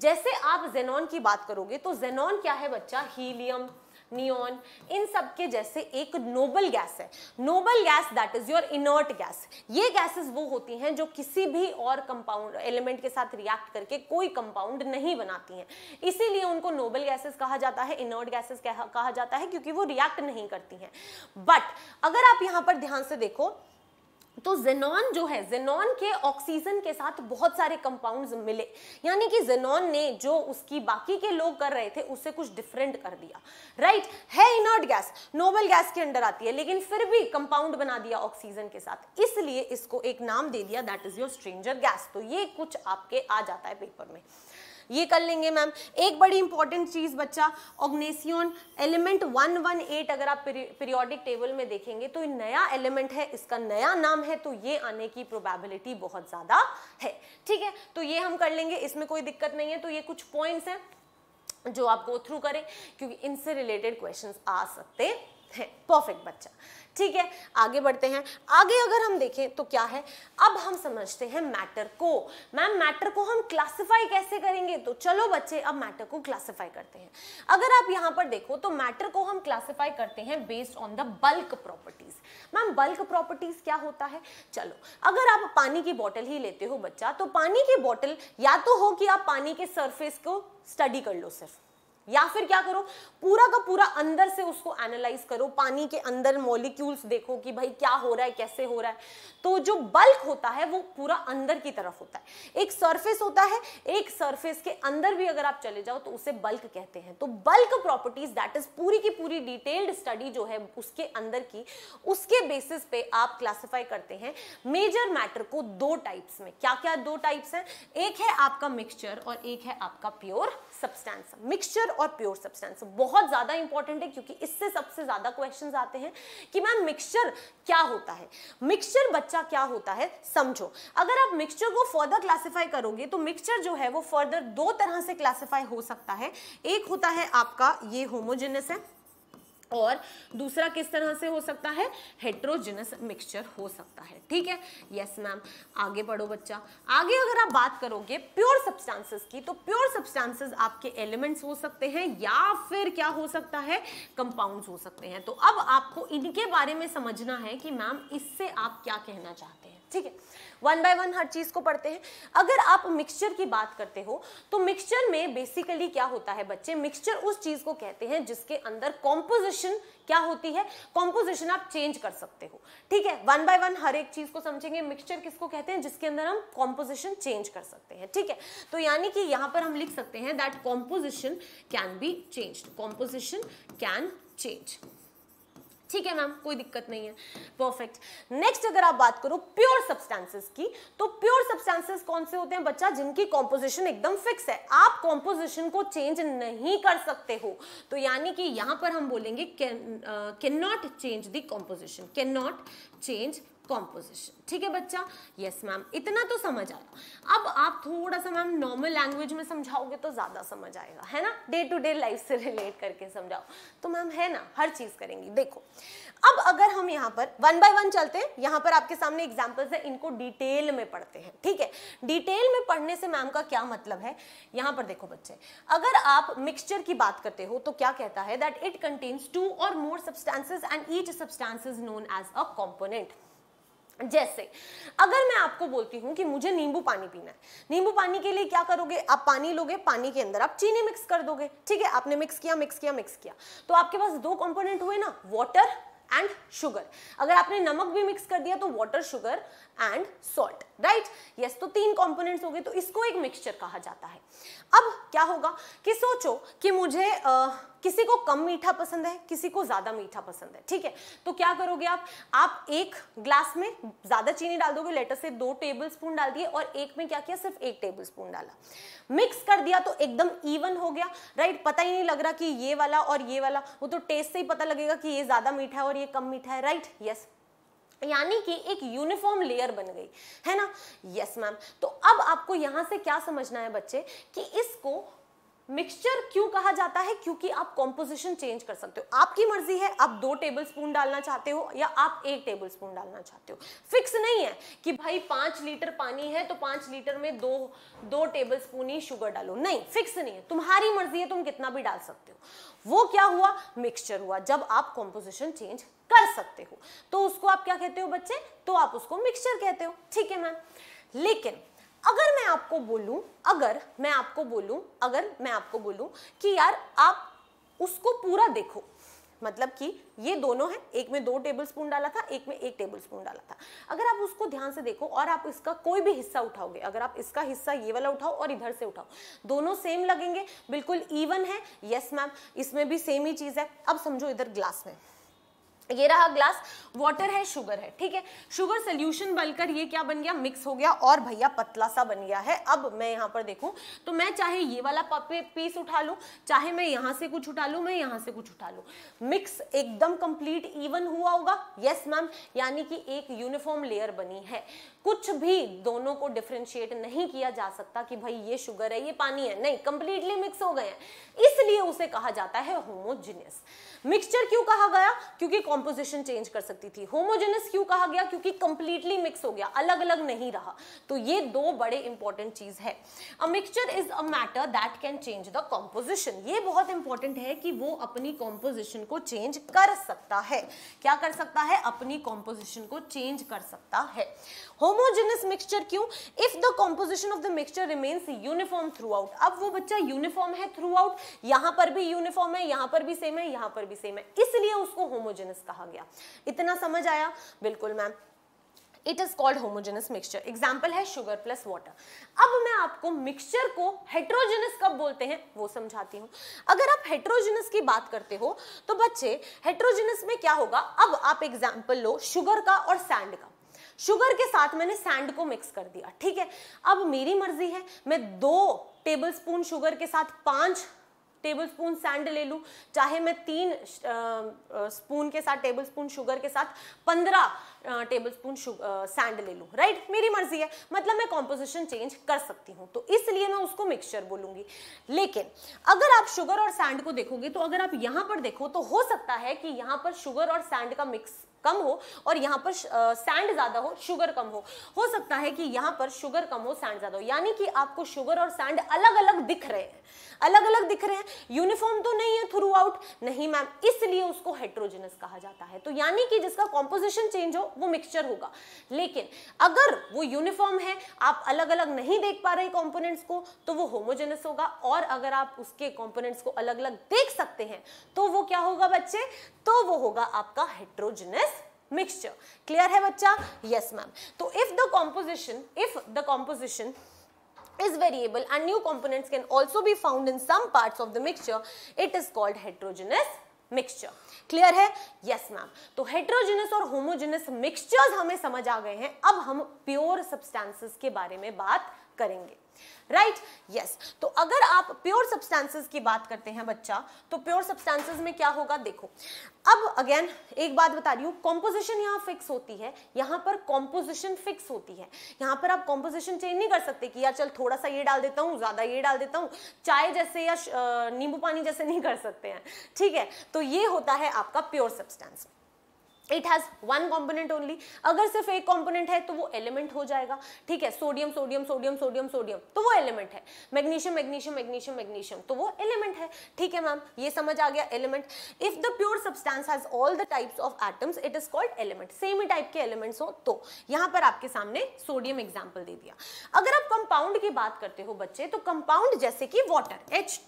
जैसे आप जेनॉन की बात करोगे तो जेनॉन क्या है बच्चा हीलियम नियोन इन सब के जैसे एक नोबल गैस है noble gas that is your inert gas ये गैसेस वो होती हैं जो किसी भी और कंपाउंड एलिमेंट के साथ रिएक्ट करके कोई कंपाउंड नहीं बनाती हैं इसीलिए उनको नोबल गैसेस कहा जाता है इनर्ट गैसेस कहा जाता है क्योंकि वो रिएक्ट नहीं करती हैं बट अगर आप यहाँ पर ध्यान से देखो तो जेनॉन जो है जेनॉन के ऑक्सीजन के साथ बहुत सारे कंपाउंड्स मिले यानी कि जेनॉन ने जो उसकी बाकी के लोग कर रहे थे उससे कुछ डिफरेंट कर दिया राइट right? है इनर्ट गैस नोबल गैस के अंडर आती है लेकिन फिर भी कंपाउंड बना दिया ऑक्सीजन के साथ इसलिए इसको एक नाम दे दिया that is your stranger gas तो ये कुछ आपके आ जाता है पेपर में ये कर लेंगे मैम एक बड़ी इंपॉर्टेंट चीज़ बच्चा ऑग्नेसियन एलिमेंट 118 अगर आप पीरियोडिक टेबल में देखेंगे तो नया एलिमेंट है इसका नया नाम है तो ये आने की प्रोबेबिलिटी बहुत ज़्यादा है ठीक है तो ये हम कर लेंगे इसमें कोई दिक्कत नहीं है तो ये कुछ पॉइंट्स हैं जो आप गो थ्रू करें क्योंकि इनसे रिलेटेड क्वेश्चन आ सकते हैं परफेक्ट बच्चा ठीक है आगे बढ़ते हैं आगे अगर हम देखें तो क्या है अब हम समझते हैं मैटर को मैम मैटर को हम क्लासिफाई कैसे करेंगे तो चलो बच्चे अब मैटर को क्लासिफाई करते हैं अगर आप यहाँ पर देखो तो मैटर को हम क्लासिफाई करते हैं based on the bulk properties ma'am bulk properties क्या होता है चलो अगर आप पानी की बॉटल ही लेते हो बच्चा तो पानी की बॉटल या तो हो कि आप पानी के सरफेस को स्टडी कर लो सिर्फ या फिर क्या करो पूरा का पूरा अंदर से उसको एनालाइज करो पानी के अंदर मॉलिक्यूल्स देखो कि भाई क्या हो रहा है कैसे हो रहा है तो जो बल्क होता है वो पूरा अंदर की तरफ होता है एक सरफेस होता है एक सरफेस के अंदर भी अगर आप चले जाओ तो उसे बल्क कहते हैं तो बल्क प्रॉपर्टीज दैट इज पूरी की पूरी डिटेल्ड स्टडी जो है उसके अंदर की उसके बेसिस पे आप क्लासीफाई करते हैं मेजर मैटर को दो टाइप्स में क्या क्या दो टाइप्स हैं एक है आपका मिक्सचर और एक है आपका प्योर सब्सटेंस मिक्सचर और प्योर सब्सटेंस बहुत ज़्यादा इंपॉर्टेंट है क्योंकि इससे सबसे ज़्यादा क्वेश्चन आते हैं कि मैम मिक्सचर क्या होता है मिक्सचर बच्चा क्या होता है समझो अगर आप मिक्सचर को फर्दर क्लासीफाई करोगे तो मिक्सचर जो है वो फर्दर दो तरह से क्लासीफाई हो सकता है एक होता है आपका ये होमोजेनस है और दूसरा किस तरह से हो सकता है हेट्रोजिनस मिक्सचर हो सकता है ठीक है यस मैम आगे बढ़ो बच्चा आगे अगर आप बात करोगे प्योर सब्सटेंसेस की तो प्योर सब्सटेंसेस आपके एलिमेंट्स हो सकते हैं या फिर क्या हो सकता है कंपाउंड्स हो सकते हैं तो अब आपको इनके बारे में समझना है कि मैम इससे आप क्या कहना चाहते हैं ठीक है वन बाय वन हर चीज को पढ़ते हैं अगर आप मिक्सचर की बात करते हो तो मिक्सचर में बेसिकली क्या होता है बच्चे मिक्सचर उस चीज को कहते हैं जिसके अंदर कॉम्पोजिशन क्या होती है कॉम्पोजिशन आप चेंज कर सकते हो ठीक है वन बाय वन हर एक चीज को समझेंगे मिक्सचर किसको कहते हैं जिसके अंदर हम कॉम्पोजिशन चेंज कर सकते हैं ठीक है तो यानी कि यहां पर हम लिख सकते हैं that composition can be change composition can change ठीक है मैम कोई दिक्कत नहीं है परफेक्ट नेक्स्ट अगर आप बात करो प्योर सब्सटेंसेस की तो प्योर सब्सटेंसेस कौन से होते हैं बच्चा जिनकी कॉम्पोजिशन एकदम फिक्स है आप कॉम्पोजिशन को चेंज नहीं कर सकते हो तो यानी कि यहां पर हम बोलेंगे can not change the composition can not change composition ठीक है बच्चा यस मैम इतना तो समझ आया अब आप थोड़ा सा मैम नॉर्मल लैंग्वेज में समझाओगे तो ज़्यादा समझ आएगा है ना डे टू डे लाइफ से रिलेट करके समझाओ तो मैम है ना हर चीज़ करेंगी देखो अब अगर हम यहाँ पर वन बाय वन चलते हैं यहाँ पर आपके सामने एग्जाम्पल्स है इनको डिटेल में पढ़ते हैं ठीक है डिटेल में पढ़ने से मैम का क्या मतलब है यहाँ पर देखो बच्चे अगर आप मिक्सचर की बात करते हो तो क्या कहता है that it contains two or more substances and each substances known as a component जैसे अगर मैं आपको बोलती हूँ कि मुझे नींबू पानी पीना है नींबू पानी के लिए क्या करोगे आप पानी लोगे पानी के अंदर आप चीनी मिक्स कर दोगे ठीक है आपने मिक्स किया मिक्स किया मिक्स किया तो आपके पास दो कंपोनेंट हुए ना वाटर एंड शुगर अगर आपने नमक भी मिक्स कर दिया तो water sugar and salt right yes तो तीन कॉम्पोनेंट हो गए तो इसको एक मिक्सचर कहा जाता है अब क्या होगा कि सोचो कि मुझे आ, किसी को कम मीठा पसंद है किसी को ज़्यादा मीठा पसंद है ठीक है तो क्या करोगे आप आप एक ग्लास में ज़्यादा चीनी डाल दोगे लेटर से दो टेबल स्पून डाल दिए और एक में क्या किया सिर्फ एक टेबल स्पून डाला मिक्स कर दिया तो एकदम ईवन हो गया राइट पता ही नहीं लग रहा कि ये वाला और ये वाला वो तो टेस्ट से ही पता लगेगा कि ये ज़्यादा मीठा है और ये कम मीठा है राइट यस यानी कि एक यूनिफॉर्म लेयर बन गई है ना यस मैम तो अब आपको यहां से क्या समझना है बच्चे कि इसको मिक्सचर क्यों कहा जाता है क्योंकि आप कॉम्पोजिशन चेंज कर सकते हो आपकी मर्जी है आप दो टेबल स्पून डालना चाहते हो या आप एक टेबल स्पून डालना चाहते हो फिक्स नहीं है कि भाई पांच लीटर पानी है तो पांच लीटर में दो दो टेबल स्पून ही शुगर डालो नहीं फिक्स नहीं है तुम्हारी मर्जी है तुम कितना भी डाल सकते हो वो क्या हुआ मिक्सचर हुआ जब आप कॉम्पोजिशन चेंज कर सकते हो तो उसको आप क्या कहते हो बच्चे तो आप उसको मिक्सचर कहते हो ठीक है मैम लेकिन अगर मैं आपको बोलूं अगर मैं आपको बोलूं अगर मैं आपको बोलूं कि यार आप उसको पूरा देखो मतलब कि ये दोनों है एक में दो टेबलस्पून डाला था एक में एक टेबलस्पून डाला था अगर आप उसको ध्यान से देखो और आप इसका कोई भी हिस्सा उठाओगे अगर आप इसका हिस्सा ये वाला उठाओ और इधर से उठाओ दोनों सेम लगेंगे बिल्कुल इवन है यस मैम इसमें भी सेम ही चीज़ है अब समझो इधर ग्लास में ये रहा ग्लास वाटर है शुगर है ठीक है शुगर सोल्यूशन बनकर ये क्या बन गया मिक्स हो गया और भैया पतला सा बन गया है अब मैं यहाँ पर देखूँ तो मैं चाहे ये वाला पीस उठा लू चाहे मैं यहाँ से कुछ उठा लू मैं यहाँ से कुछ उठा लू मिक्स एकदम कंप्लीट इवन हुआ होगा यस मैम यानी कि एक यूनिफॉर्म लेयर बनी है कुछ भी दोनों को डिफ्रेंशिएट नहीं किया जा सकता कि भाई ये शुगर है ये पानी है नहीं कंप्लीटली मिक्स हो गए हैं इसलिए उसे कहा जाता है होमोजिनियस मिक्सचर क्यों कहा गया क्योंकि कॉम्पोजिशन चेंज कर सकती थी होमोजेनस क्यों कहा गया क्योंकि कंप्लीटली मिक्स हो गया अलग अलग नहीं रहा तो ये दो बड़े इंपॉर्टेंट चीज है a mixture is a matter that can change the composition ये बहुत इंपॉर्टेंट है कि वो अपनी कॉम्पोजिशन को चेंज कर सकता है क्या कर सकता है अपनी कॉम्पोजिशन को चेंज कर सकता है होमोजेनस मिक्सचर क्यों if the composition of the mixture remains uniform throughout अब वो बच्चा यूनिफॉर्म है थ्रू आउट यहां पर भी यूनिफॉर्म है यहां पर भी सेम है यहां पर भी भी सेम है इसलिए उसको होमोजेनस कहा गया इतना समझ आया बिल्कुल ma'am it is called homogeneous mixture example है शुगर प्लस वाटर अब मैं आपको मिक्सचर को हेट्रोजेनस कब बोलते हैं वो समझाती हूँ अगर आप हेट्रोजेनस की बात करते हो तो बच्चे हेट्रोजेनस में क्या होगा अब आप एग्जाम्पल लो शुगर का और सैंड का शुगर के साथ मैंने सैंड को मिक्स कर दिया ठीक है अब मेरी मर्जी है मैं दो टेबलस्पून शुगर के साथ पांच टेबल स्पून सैंड ले लूँ चाहे मैं तीन स्पून के साथ टेबल स्पून शुगर के साथ पंद्रह टेबल स्पून सैंड ले लूँ राइट मेरी मर्जी है मतलब मैं कॉम्पोजिशन चेंज कर सकती हूँ तो इसलिए मैं उसको मिक्सचर बोलूँगी लेकिन अगर आप शुगर और सैंड को देखोगे तो अगर आप यहाँ पर देखो तो हो सकता है कि यहाँ पर शुगर और सैंड का मिक्स कम हो और यहाँ पर सैंड ज़्यादा हो शुगर कम हो हो सकता है कि यहाँ पर शुगर कम हो सैंड ज़्यादा हो यानी कि आपको शुगर और सैंड अलग अलग दिख रहे हैं अलग अलग दिख रहे हैं यूनिफॉर्म तो नहीं है थ्रू आउट नहीं मैम इसलिए उसको हेट्रोजिनस कहा जाता है तो यानी कि जिसका कॉम्पोजिशन चेंज हो वो मिक्सचर होगा लेकिन अगर वो यूनिफॉर्म है आप अलग अलग नहीं देख पा रहे कॉम्पोनेंट्स को तो वो होमोजेनस होगा और अगर आप उसके कॉम्पोनेंट्स को अलग अलग देख सकते हैं तो वो क्या होगा बच्चे तो वो होगा आपका हेट्रोजिनस मिक्सचर क्लियर है बच्चा यस मैम तो if the composition if the composition is variable and new components can also be found in some parts of the mixture, it is called heterogeneous mixture clear hai yes, ma'am to heterogeneous aur homogeneous mixtures hame samajh aa gaye hain ab hum pure substances ke bare mein baat karenge right right? Yes yes. तो अगर आप pure substances की बात करते हैं बच्चा तो pure substances में क्या होगा देखो अब अगेन एक बात बता रही हूं कॉम्पोजिशन यहां फिक्स होती है यहां पर कॉम्पोजिशन फिक्स होती है यहां पर आप कॉम्पोजिशन चेंज नहीं कर सकते कि यार चल थोड़ा सा ये डाल देता हूं ज़्यादा ये डाल देता हूँ चाय जैसे या नींबू पानी जैसे नहीं कर सकते हैं ठीक है तो ये होता है आपका pure substance it has one component only अगर सिर्फ एक कॉम्पोनेंट है तो वो एलिमेंट हो जाएगा ठीक है sodium sodium sodium sodium sodium तो वो एलिमेंट है मैग्नीशियम मैग्नीशियम मैग्नीशियम मैग्नीशियम तो वो एलिमेंट है ठीक है मैम ये समझ आ गया element if the pure substance has all the types of atoms it is called element same ही टाइप के एलिमेंट्स हो तो यहाँ पर आपके सामने सोडियम एग्जाम्पल दे दिया अगर आप कंपाउंड की बात करते हो बच्चे तो कंपाउंड जैसे कि वॉटर एच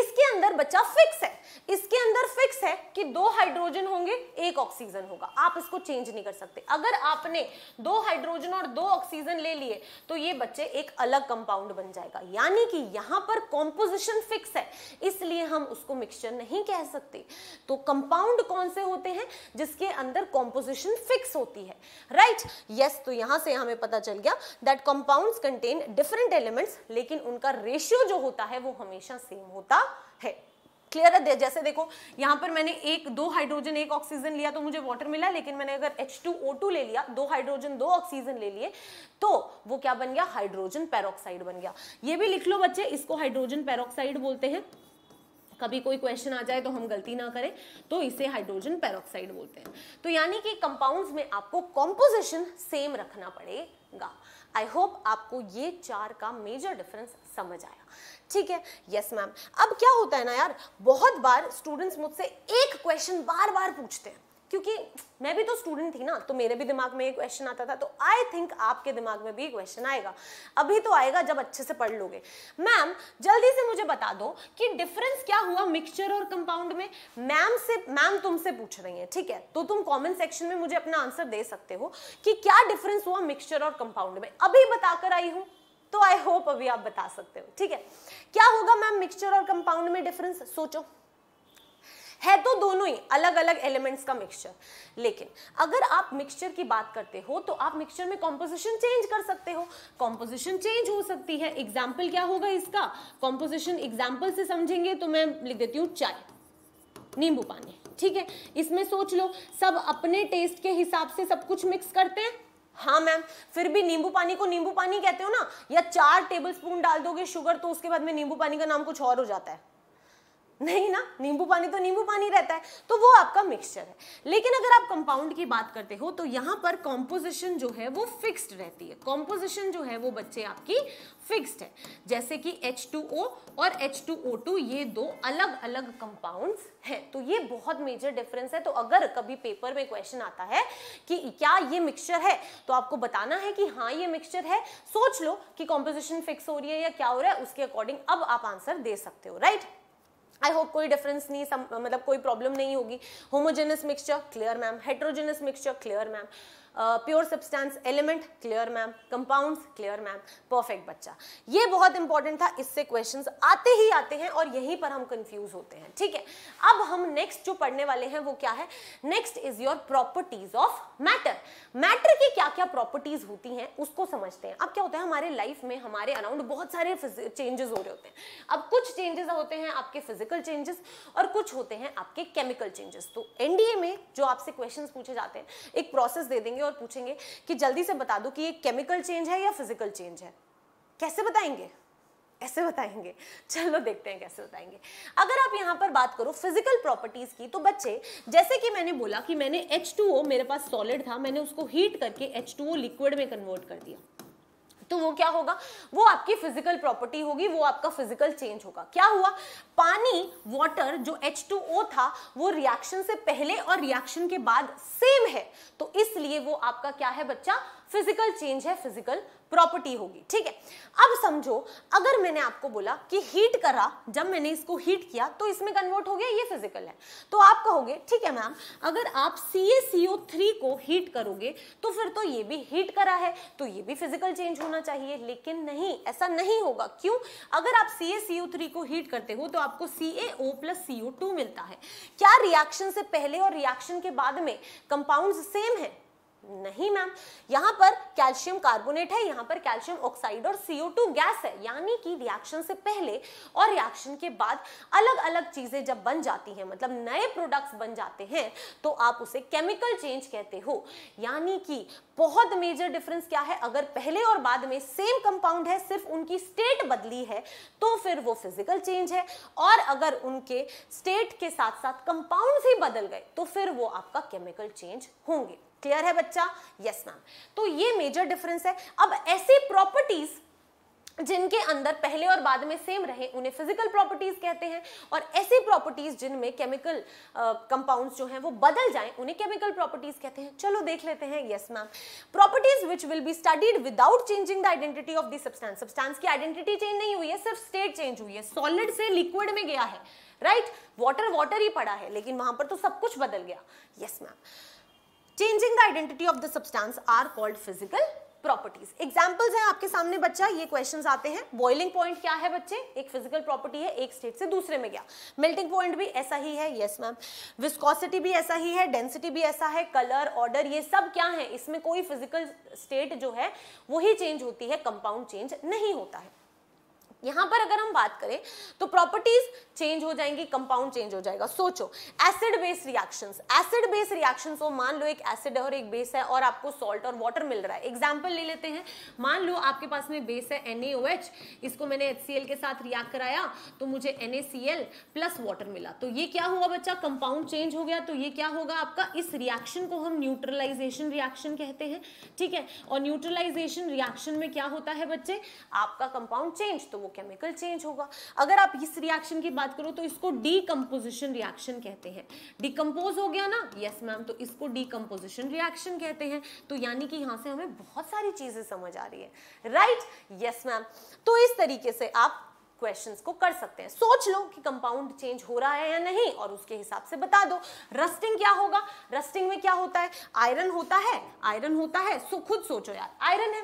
इसके अंदर बच्चा फिक्स है इसके अंदर फिक्स है कि दो हाइड्रोजन होंगे एक ऑक्सीजन होगा आप इसको चेंज नहीं कर सकते अगर आपने दो हाइड्रोजन और दो ऑक्सीजन ले लिए तो ये बच्चे एक अलग कंपाउंड बन जाएगा यानी कि यहां पर कॉम्पोजिशन फिक्स है इसलिए हम उसको मिक्सचर नहीं कह सकते तो कंपाउंड कौन से होते हैं जिसके अंदर कॉम्पोजिशन फिक्स होती है राइट right? यस yes, तो यहां से हमें पता चल गया that compound contain different elements लेकिन उनका रेशियो जो होता है वो हमेशा सेम होता है क्लियर है जैसे देखो यहाँ पर मैंने एक दो हाइड्रोजन एक ऑक्सीजन लिया तो मुझे वाटर मिला लेकिन मैंने अगर H2O2 ले लिया दो हाइड्रोजन दो ऑक्सीजन ले लिए तो वो क्या बन गया हाइड्रोजन पेरोक्साइड बन गया ये भी लिख लो बच्चे इसको हाइड्रोजन पेरोक्साइड बोलते हैं कभी कोई क्वेश्चन आ जाए तो हम गलती ना करें तो इसे हाइड्रोजन पेरोक्साइड बोलते हैं तो यानी कि कंपाउंड्स में आपको कॉम्पोजिशन सेम रखना पड़ेगा आई होप आपको ये चार का मेजर डिफरेंस समझ आया ठीक है यस मैम अब क्या होता है ना यार बहुत बार स्टूडेंट्स मुझसे एक क्वेश्चन बार बार पूछते हैं क्योंकि मैं भी तो स्टूडेंट थी ना तो मेरे भी दिमाग में ये क्वेश्चन आता था तो आई थिंक आपके दिमाग में भी क्वेश्चन आएगा अभी तो आएगा जब अच्छे से पढ़ लोगे मैम जल्दी से मुझे बता दो कि डिफरेंस क्या हुआ मिक्सचर और कंपाउंड में मैम से मैम तुमसे पूछ रही है ठीक है तो तुम कॉमेंट सेक्शन में मुझे अपना आंसर दे सकते हो कि क्या डिफरेंस हुआ मिक्सचर और कंपाउंड में अभी बताकर आई हूं तो आई होप अभी आप बता सकते हो ठीक है क्या होगा मैम मिक्सचर और कंपाउंड में डिफरेंस सोचो है तो दोनों ही अलग अलग एलिमेंट्स का मिक्सचर लेकिन अगर आप मिक्सचर की बात करते हो तो आप मिक्सचर में कॉम्पोजिशन चेंज कर सकते हो कॉम्पोजिशन चेंज हो सकती है एग्जाम्पल क्या होगा इसका कॉम्पोजिशन एग्जाम्पल से समझेंगे तो मैं लिख देती हूँ चाय नींबू पानी ठीक है इसमें सोच लो सब अपने टेस्ट के हिसाब से सब कुछ मिक्स करते हैं हाँ मैम फिर भी नींबू पानी को नींबू पानी कहते हो ना या चार टेबल स्पून डाल दोगे शुगर तो उसके बाद में नींबू पानी का नाम कुछ और हो जाता है नहीं ना नींबू पानी तो नींबू पानी रहता है तो वो आपका मिक्सचर है लेकिन अगर आप कंपाउंड की बात करते हो तो यहाँ पर कॉम्पोजिशन जो है वो फिक्स्ड रहती है कॉम्पोजिशन जो है वो बच्चे आपकी फिक्स्ड है जैसे कि H2O और H2O2 ये दो अलग अलग कंपाउंड्स हैं तो ये बहुत मेजर डिफरेंस है तो अगर कभी पेपर में क्वेश्चन आता है कि क्या ये मिक्सचर है तो आपको बताना है कि हाँ ये मिक्सचर है सोच लो कि कॉम्पोजिशन फिक्स हो रही है या क्या हो रहा है उसके अकॉर्डिंग अब आप आंसर दे सकते हो राइट आई होप कोई डिफरेंस नहीं सम, मतलब कोई प्रॉब्लम नहीं होगी homogeneous mixture clear ma'am heterogeneous mixture clear ma'am pure substance element clear ma'am compounds clear ma'am perfect बच्चा ये बहुत इंपॉर्टेंट था इससे क्वेश्चंस आते ही आते हैं और यहीं पर हम कंफ्यूज होते हैं ठीक है अब हम नेक्स्ट जो पढ़ने वाले हैं वो क्या है next is your properties of matter matter की क्या क्या प्रॉपर्टीज होती हैं उसको समझते हैं अब क्या होता है हमारे लाइफ में हमारे अराउंड बहुत सारे चेंजेस हो रहे होते हैं अब कुछ चेंजेस होते हैं आपके फिजिकल चेंजेस और कुछ होते हैं आपके केमिकल चेंजेस तो एनडीए में जो आपसे क्वेश्चन पूछे जाते हैं एक प्रोसेस दे देंगे करेंगे और पूछेंगे कि जल्दी से बता दो कि ये केमिकल चेंज है या फिजिकल चेंज है कैसे बताएंगे ऐसे बताएंगे चलो देखते हैं कैसे बताएंगे अगर आप यहाँ पर बात करो फिजिकल प्रॉपर्टीज की तो बच्चे जैसे कि मैंने बोला कि मैंने H2O मेरे पास सॉलिड था मैंने उसको हीट करके H2O लिक्विड में कन्वर्ट कर दिया तो वो क्या होगा वो आपकी फिजिकल प्रॉपर्टी होगी वो आपका फिजिकल चेंज होगा क्या हुआ पानी वाटर जो H2O था वो रिएक्शन से पहले और रिएक्शन के बाद सेम है तो इसलिए वो आपका क्या है बच्चा फिजिकल चेंज है फिजिकल प्रॉपर्टी होगी ठीक है अब समझो अगर मैंने आपको बोला कि हीट करा जब मैंने इसको हीट किया तो इसमें कन्वर्ट हो गया ये फिजिकल है तो आप कहोगे ठीक है मैम अगर आप सी को हीट करोगे तो फिर तो ये भी हीट करा है तो ये भी फिजिकल चेंज होना चाहिए लेकिन नहीं ऐसा नहीं होगा क्यों अगर आप सी को हीट करते हो तो आपको सी प्लस सी मिलता है क्या रिएक्शन से पहले और रिएक्शन के बाद में कंपाउंड सेम है नहीं मैम यहाँ पर कैल्शियम कार्बोनेट है यहाँ पर कैल्शियम ऑक्साइड और CO2 गैस है यानी कि रिएक्शन से पहले और रिएक्शन के बाद अलग अलग चीज़ें जब बन जाती हैं मतलब नए प्रोडक्ट्स बन जाते हैं तो आप उसे केमिकल चेंज कहते हो यानी कि बहुत मेजर डिफरेंस क्या है अगर पहले और बाद में सेम कंपाउंड है सिर्फ उनकी स्टेट बदली है तो फिर वो फिजिकल चेंज है और अगर उनके स्टेट के साथ साथ कंपाउंड ही बदल गए तो फिर वो आपका केमिकल चेंज होंगे क्लियर है बच्चा यस मैम तो ये मेजर डिफरेंस है अब ऐसी प्रॉपर्टीज जिनके अंदर पहले और बाद में सेम रहे उन्हें फिजिकल प्रॉपर्टीज कहते हैं और ऐसी प्रॉपर्टीज जिनमें केमिकल कंपाउंड्स जो हैं वो बदल जाएं उन्हें केमिकल प्रॉपर्टीज कहते हैं चलो देख लेते हैं yes ma'am properties which will be studied without changing the identity of the substance substance की आइडेंटिटी चेंज नहीं हुई है सिर्फ स्टेट चेंज हुई है सॉलिड से लिक्विड में गया है राइट वॉटर वॉटर ही पड़ा है लेकिन वहां पर तो सब कुछ बदल गया yes yes, ma'am changing the identity of the substance are called physical properties examples हैं आपके सामने बच्चा ये क्वेश्चंस आते हैं बॉइलिंग पॉइंट क्या है बच्चे एक फिजिकल प्रॉपर्टी है एक स्टेट से दूसरे में गया मेल्टिंग पॉइंट भी ऐसा ही है यस मैम विस्कोसिटी भी ऐसा ही है डेंसिटी भी ऐसा है कलर ऑर्डर ये सब क्या है इसमें कोई फिजिकल स्टेट जो है वही चेंज होती है कंपाउंड चेंज नहीं होता है यहां पर अगर हम बात करें तो प्रॉपर्टीज चेंज हो जाएंगी कंपाउंड चेंज हो जाएगा सोचो acid base reactions acid base reactions वो मान लो एक एसिड है और एक बेस है और आपको सॉल्ट और वाटर मिल रहा है एग्जाम्पल ले लेते हैं मान लो आपके पास में बेस है एन इसको मैंने एच के साथ रिएक्ट कराया तो मुझे NaCl प्लस वाटर मिला तो ये क्या हुआ बच्चा कंपाउंड चेंज हो गया तो ये क्या होगा आपका इस रिएक्शन को हम न्यूट्रलाइजेशन रिएक्शन कहते हैं ठीक है और न्यूट्रलाइजेशन रिएक्शन में क्या होता है बच्चे आपका कंपाउंड चेंज तो वो केमिकल चेंज होगा अगर आप इस रिएक्शन की बात करो तो इसको डीकम्पोजिशन रिएक्शन कहते हैं डीकम्पोज हो गया ना यस मैम तो इसको डीकम्पोजिशन रिएक्शन कहते हैं तो यानी कि यहाँ से हमें बहुत सारी चीजें समझ आ रही है राइट यस मैम तो इस तरीके से आप क्वेश्चंस को कर सकते हैं सोच लो कि कंपाउंड चेंज हो रहा है या नहीं और उसके हिसाब से बता दो रस्टिंग क्या होगा रस्टिंग में क्या होता है आयरन होता है आयरन होता है सो खुद सोचो यार आयरन है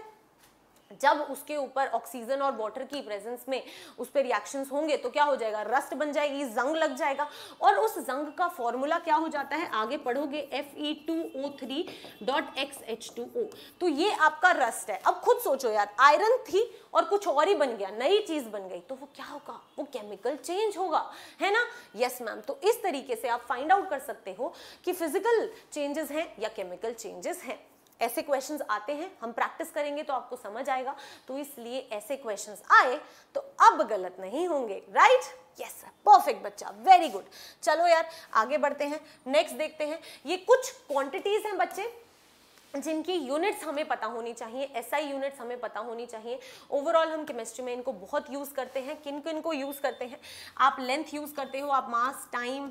जब उसके ऊपर ऑक्सीजन और वाटर की प्रेजेंस में उस पर रिएक्शन होंगे तो क्या हो जाएगा रस्ट बन जाएगी जंग लग जाएगा और उस जंग का फॉर्मूला क्या हो जाता है आगे पढ़ोगे F E two O three dot X H two O तो ये आपका रस्ट है अब खुद सोचो यार आयरन थी और कुछ और ही बन गया नई चीज बन गई तो वो क्या होगा वो केमिकल चेंज होगा है ना यस मैम तो इस तरीके से आप फाइंड आउट कर सकते हो कि फिजिकल चेंजेस हैं या केमिकल चेंजेस हैं ऐसे क्वेश्चंस आते हैं हम प्रैक्टिस करेंगे तो आपको समझ आएगा तो इसलिए ऐसे क्वेश्चंस आए तो अब गलत नहीं होंगे राइट यस परफेक्ट बच्चा वेरी गुड चलो यार आगे बढ़ते हैं नेक्स्ट देखते हैं ये कुछ क्वांटिटीज हैं बच्चे जिनकी यूनिट्स हमें पता होनी चाहिए एसआई यूनिट्स हमें पता होनी चाहिए ओवरऑल हम केमिस्ट्री में इनको बहुत यूज़ करते हैं किन किन को यूज़ करते हैं आप लेंथ यूज़ करते हो आप मास टाइम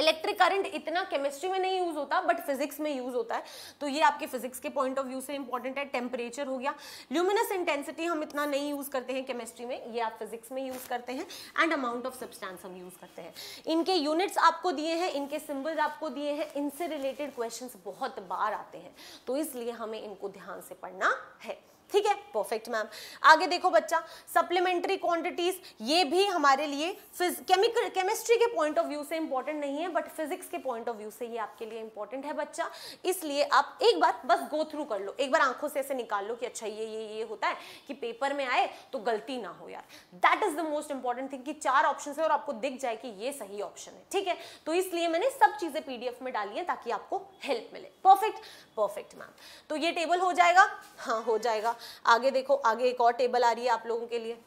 इलेक्ट्रिक करंट इतना केमिस्ट्री में नहीं यूज होता बट फिजिक्स में यूज होता है तो ये आपके फिजिक्स के पॉइंट ऑफ व्यू से इंपॉर्टेंट है टेम्परेचर हो गया ल्यूमिनस इंटेंसिटी हम इतना नहीं यूज करते हैं केमिस्ट्री में ये आप फिजिक्स में यूज करते हैं एंड अमाउंट ऑफ सब्सटेंस हम यूज करते हैं इनके यूनिट्स आपको दिए हैं इनके सिम्बल्स आपको दिए हैं इनसे रिलेटेड क्वेश्चन बहुत बार आते हैं तो इसलिए हमें इनको ध्यान से पढ़ना है ठीक है परफेक्ट मैम आगे देखो बच्चा सप्लीमेंट्री क्वांटिटीज ये भी हमारे लिए केमिकल केमिस्ट्री के पॉइंट ऑफ व्यू से इंपॉर्टेंट नहीं है बट फिजिक्स के पॉइंट ऑफ व्यू से ये आपके लिए इंपॉर्टेंट है बच्चा इसलिए आप एक बार बस गो थ्रू कर लो एक बार आंखों से ऐसे निकाल लो कि अच्छा ये ये ये होता है कि पेपर में आए तो गलती ना हो यार that is the most important thing कि चार ऑप्शन है और आपको दिख जाए कि ये सही ऑप्शन है ठीक है तो इसलिए मैंने सब चीजें पीडीएफ में डाली है ताकि आपको हेल्प मिले परफेक्ट परफेक्ट मैम तो ये टेबल हो जाएगा हाँ हो जाएगा आगे देखो आगे एक और टेबल आ रही है आप लोगों के लिए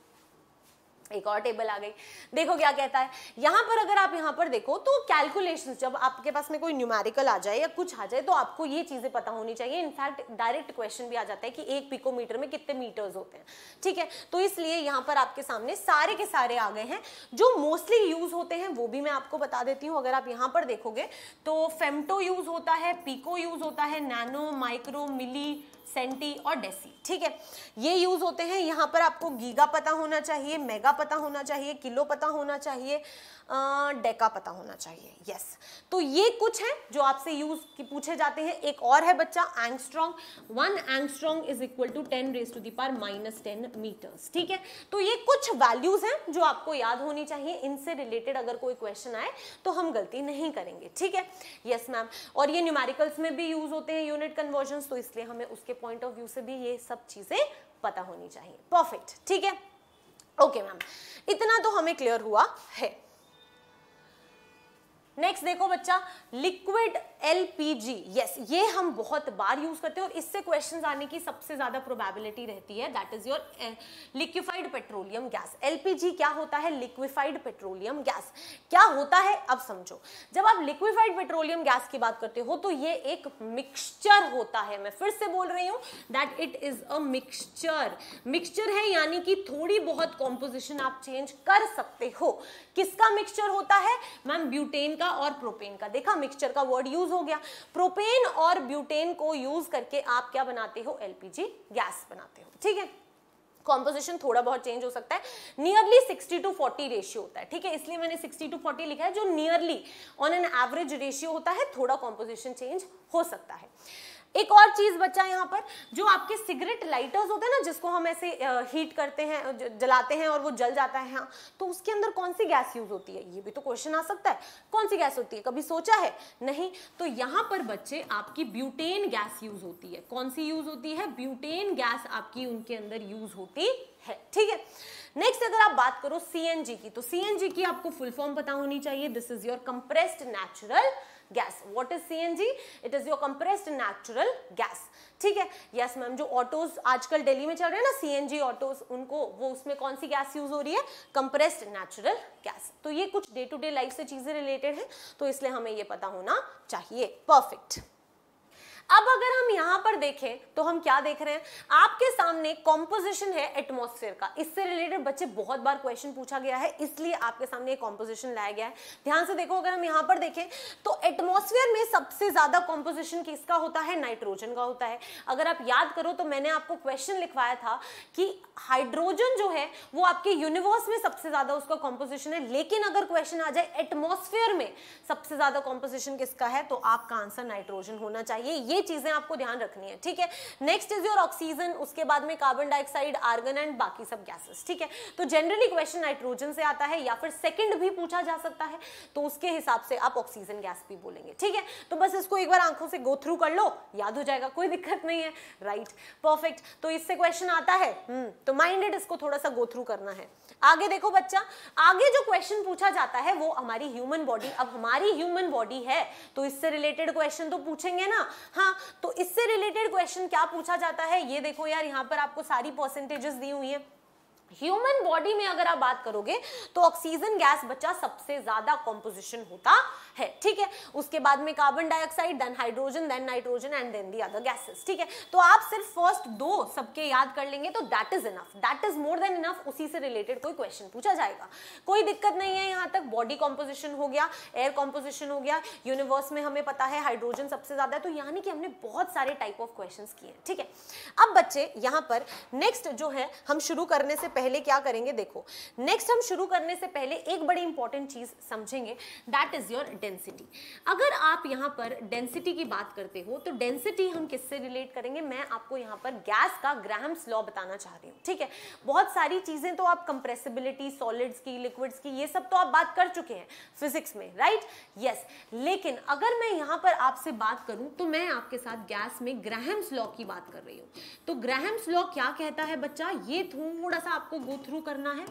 एक और टेबल आ गई देखो क्या कहता है यहाँ पर अगर आप यहाँ पर देखो तो कैलकुलेशंस, जब आपके पास में कोई न्यूमेरिकल आ जाए या कुछ आ जाए तो आपको ये चीजें पता होनी चाहिए इनफैक्ट डायरेक्ट क्वेश्चन भी आ जाता है कि एक पिकोमीटर में कितने मीटर्स होते हैं ठीक है तो इसलिए यहाँ पर आपके सामने सारे के सारे आ गए हैं जो मोस्टली यूज होते हैं वो भी मैं आपको बता देती हूँ अगर आप यहाँ पर देखोगे तो फेमटो यूज होता है पिको यूज होता है नैनो माइक्रो मिली सेंटी और डेसी ठीक है ये यूज होते हैं यहाँ पर आपको गीगा पता होना चाहिए मेगा पता होना चाहिए किलो पता होना चाहिए डेका पता होना चाहिए यस yes. तो ये कुछ है जो आपसे यूज की पूछे जाते हैं एक और है बच्चा angstrom one angstrom is equal to ten raise to the power minus ten metres ठीक है तो ये कुछ वैल्यूज हैं जो आपको याद होनी चाहिए इनसे रिलेटेड अगर कोई क्वेश्चन आए तो हम गलती नहीं करेंगे ठीक है यस yes, मैम और ये न्यूमेरिकल्स में भी यूज होते हैं यूनिट कन्वर्जन तो इसलिए हमें उसके पॉइंट ऑफ व्यू से भी ये सब चीजें पता होनी चाहिए परफेक्ट ठीक है ओके मैम इतना तो हमें क्लियर हुआ है नेक्स्ट देखो बच्चा लिक्विड एलपीजी यस ये हम बहुत बार यूज करते हैं और इससे क्वेश्चंस आने की सबसे ज्यादा प्रोबेबिलिटी रहती है that is your liquefied petroleum gas LPG क्या होता है लिक्विफाइड पेट्रोलियम गैस क्या होता है अब समझो जब आप लिक्विफाइड पेट्रोलियम गैस की बात करते हो तो ये एक मिक्सचर होता है मैं फिर से बोल रही हूँ that it is a mixture mixture है यानी कि थोड़ी बहुत कॉम्पोजिशन आप चेंज कर सकते हो किसका मिक्सचर होता है मैम ब्यूटेन का का और प्रोपेन का देखा मिक्सचर का वर्ड यूज हो गया प्रोपेन और ब्यूटेन को यूज करके आप क्या बनाते हो एलपीजी गैस बनाते हो ठीक है कॉम्पोजिशन थोड़ा बहुत चेंज हो सकता है नियरली 60 टू 40 रेशियो होता है ठीक है इसलिए मैंने 60 टू 40 लिखा है जो nearly on an average ratio होता है थोड़ा कॉम्पोजिशन चेंज हो सकता है एक और चीज बच्चा यहाँ पर जो आपके सिगरेट लाइटर्स होते हैं ना जिसको हम ऐसे हीट करते हैं जलाते हैं और वो जल जाता है हाँ तो उसके अंदर कौन सी गैस यूज होती है ये भी तो क्वेश्चन आ सकता है कौन सी गैस होती है कभी सोचा है नहीं तो यहाँ पर बच्चे आपकी ब्यूटेन गैस यूज होती है कौन सी यूज होती है ब्यूटेन गैस आपकी उनके अंदर यूज होती है ठीक है नेक्स्ट अगर आप बात करो सी की तो सी की आपको फुल फॉर्म पता होनी चाहिए this is your compressed natural is C N G it is your compressed natural gas ठीक है यस मैम जो ऑटोज आजकल दिल्ली में चल रहे हैं ना सीएनजी ऑटोज उनको वो उसमें कौन सी गैस यूज हो रही है कंप्रेस्ड नेचुरल गैस तो ये कुछ डे टू डे लाइफ से चीजें रिलेटेड है तो इसलिए हमें ये पता होना चाहिए परफेक्ट अब अगर हम यहाँ पर देखें तो हम क्या देख रहे हैं आपके सामने कॉम्पोजिशन है एटमोसफेयर का इससे रिलेटेड बच्चे बहुत बार क्वेश्चन पूछा गया है इसलिए आपके सामने कॉम्पोजिशन लाया गया है ध्यान से देखो अगर हम यहाँ पर देखें तो एटमोसफेयर में सबसे ज्यादा कॉम्पोजिशन किसका होता है नाइट्रोजन का होता है अगर आप याद करो तो मैंने आपको क्वेश्चन लिखवाया था कि हाइड्रोजन जो है वो आपके यूनिवर्स में सबसे ज्यादा उसका कॉम्पोजिशन है लेकिन अगर क्वेश्चन आ जाए एटमोसफेयर में सबसे ज्यादा कॉम्पोजिशन किसका है तो आपका आंसर नाइट्रोजन होना चाहिए ये चीजें आपको ध्यान रखनी है ठीक है नेक्स्ट इज योर ऑक्सीजन उसके बाद में कार्बन डाइऑक्साइड आर्गन एंड बाकी सब गैसेस ठीक है तो जनरली क्वेश्चन नाइट्रोजन से आता है या फिर सेकंड भी पूछा जा सकता है तो उसके हिसाब से आप ऑक्सीजन गैस भी बोलेंगे ठीक है तो बस इसको एक बार आंखों से गो थ्रू कर लो याद हो जाएगा कोई दिक्कत नहीं है राइट right. परफेक्ट तो इससे क्वेश्चन आता है हम्म, तो माइंडेड इसको थोड़ा सा गो थ्रू करना है आगे देखो बच्चा आगे जो क्वेश्चन पूछा जाता है वो हमारी ह्यूमन बॉडी अब हमारी ह्यूमन बॉडी है तो इससे रिलेटेड क्वेश्चन तो पूछेंगे ना हाँ, हाँ तो इससे रिलेटेड क्वेश्चन क्या पूछा जाता है ये देखो यार यहाँ पर आपको सारी परसेंटेजेस दी हुई है ह्यूमन बॉडी में अगर आप बात करोगे तो ऑक्सीजन गैस बचा सबसे ज्यादा कॉम्पोजिशन होता है ठीक है उसके बाद में carbon dioxide then hydrogen then nitrogen and then the other gases ठीक है तो आप सिर्फ फर्स्ट दो सबके याद कर लेंगे तो that is enough that is more than enough उसी से रिलेटेड कोई क्वेश्चन पूछा जाएगा कोई दिक्कत नहीं है यहाँ तक बॉडी कॉम्पोजिशन हो गया एयर कॉम्पोजिशन हो गया यूनिवर्स में हमें पता है हाइड्रोजन सबसे ज्यादा है तो यानी कि हमने बहुत सारे टाइप ऑफ क्वेश्चन किए ठीक है अब बच्चे यहाँ पर नेक्स्ट जो है हम शुरू करने से पहले पहले क्या करेंगे देखो नेक्स्ट हम शुरू करने से पहले एक बड़ी इंपॉर्टेंट चीज समझेंगे दैट इज योर डेंसिटी अगर आप यहाँ पर डेंसिटी की बात करते हो तो डेंसिटी हम किससे रिलेट करेंगे मैं आपको यहाँ पर गैस का ग्राम्स लॉ बताना चाह रही हूँ ठीक है बहुत सारी चीजें तो आप कंप्रेसिबिलिटी सॉलिड्स की लिक्विड्स की ये सब तो आप बात कर चुके हैं फिजिक्स में राइट right? Yes yes. लेकिन अगर मैं यहाँ पर आपसे बात करूं तो मैं आपके साथ गैस में ग्राहम्स लॉ की बात कर रही हूँ तो ग्राहम्स लॉ क्या कहता है बच्चा ये थोड़ा सा आप आपको गो थ्रू करना है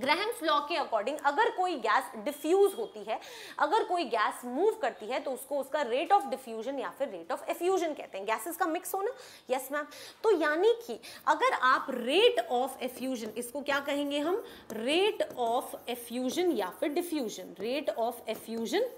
ग्रहम्स लॉ के अकॉर्डिंग अगर कोई गैस डिफ्यूज होती है अगर कोई गैस मूव करती है तो उसको उसका रेट ऑफ डिफ्यूजन या फिर रेट ऑफ एफ्यूजन कहते हैं गैसेस का मिक्स होना यस मैम तो यानी कि अगर आप रेट ऑफ एफ्यूजन इसको क्या कहेंगे हम रेट ऑफ एफ्यूजन या फिर डिफ्यूजन रेट ऑफ एफ्यूजन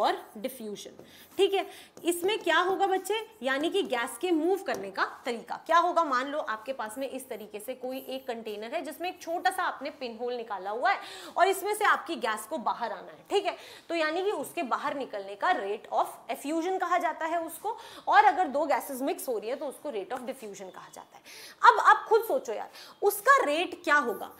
और डिफ्यूजन ठीक है इसमें क्या होगा बच्चे यानी कि गैस के मूव करने का तरीका क्या होगा मान लो आपके पास में इस तरीके से कोई एक कंटेनर है जिसमें एक छोटा सा आपने पिन होल निकाला हुआ है और इसमें से आपकी गैस को बाहर आना है ठीक है तो यानी कि उसके बाहर निकलने का रेट ऑफ एफ्यूजन कहा जाता है उसको और अगर दो गैसेज मिक्स हो रही है तो उसको रेट ऑफ डिफ्यूजन कहा जाता है अब आप खुद सोचो यार उसका रेट क्या होगा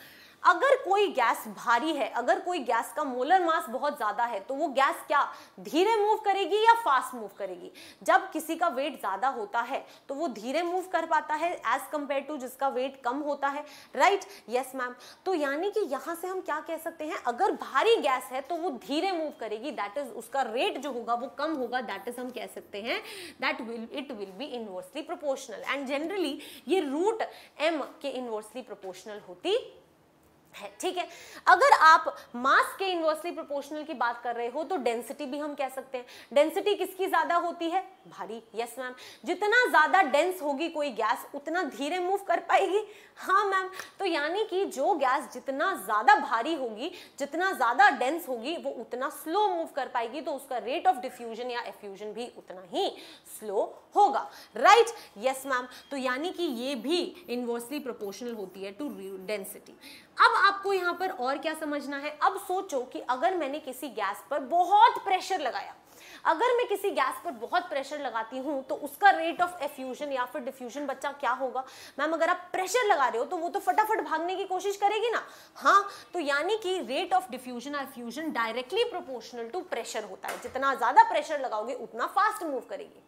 अगर कोई गैस भारी है अगर कोई गैस का मोलर मास बहुत ज्यादा है तो वो गैस क्या धीरे मूव करेगी या फास्ट मूव करेगी जब किसी का वेट ज्यादा होता है तो वो धीरे मूव कर पाता है एज कंपेयर टू जिसका वेट कम होता है राइट यस मैम तो यानी कि यहाँ से हम क्या कह सकते हैं अगर भारी गैस है तो वो धीरे मूव करेगी दैट इज उसका रेट जो होगा वो कम होगा दैट इज हम कह सकते हैं that will it will be inversely proportional and generally ये रूट एम के इनवर्सली प्रोपोर्शनल होती है ठीक है अगर आप मास के इनवर्सली प्रोपोर्शनल की बात कर रहे हो तो डेंसिटी भी हम कह सकते हैं डेंसिटी किसकी ज्यादा होती है भारी यस मैम जितना ज्यादा डेंस होगी कोई गैस उतना धीरे मूव कर पाएगी हाँ मैम तो यानी कि जो गैस जितना ज्यादा भारी होगी जितना ज्यादा डेंस होगी वो उतना स्लो मूव कर पाएगी तो उसका रेट ऑफ डिफ्यूजन या एफ्यूजन भी उतना ही स्लो होगा राइट यस मैम तो यानी कि ये भी इनवर्सली प्रोपोर्शनल होती है टू डेंसिटी अब आपको यहाँ पर और क्या समझना है अब सोचो कि अगर मैंने किसी गैस पर बहुत प्रेशर लगाया अगर मैं किसी गैस पर बहुत प्रेशर लगाती हूं तो उसका रेट ऑफ एफ्यूजन या फिर डिफ्यूजन बच्चा क्या होगा मैम अगर आप प्रेशर लगा रहे हो तो वो तो फटाफट भागने की कोशिश करेगी ना हाँ तो यानी कि रेट ऑफ डिफ्यूजन और fusion directly proportional to pressure होता है जितना ज़्यादा प्रेशर लगाओगे उतना फास्ट मूव करेगी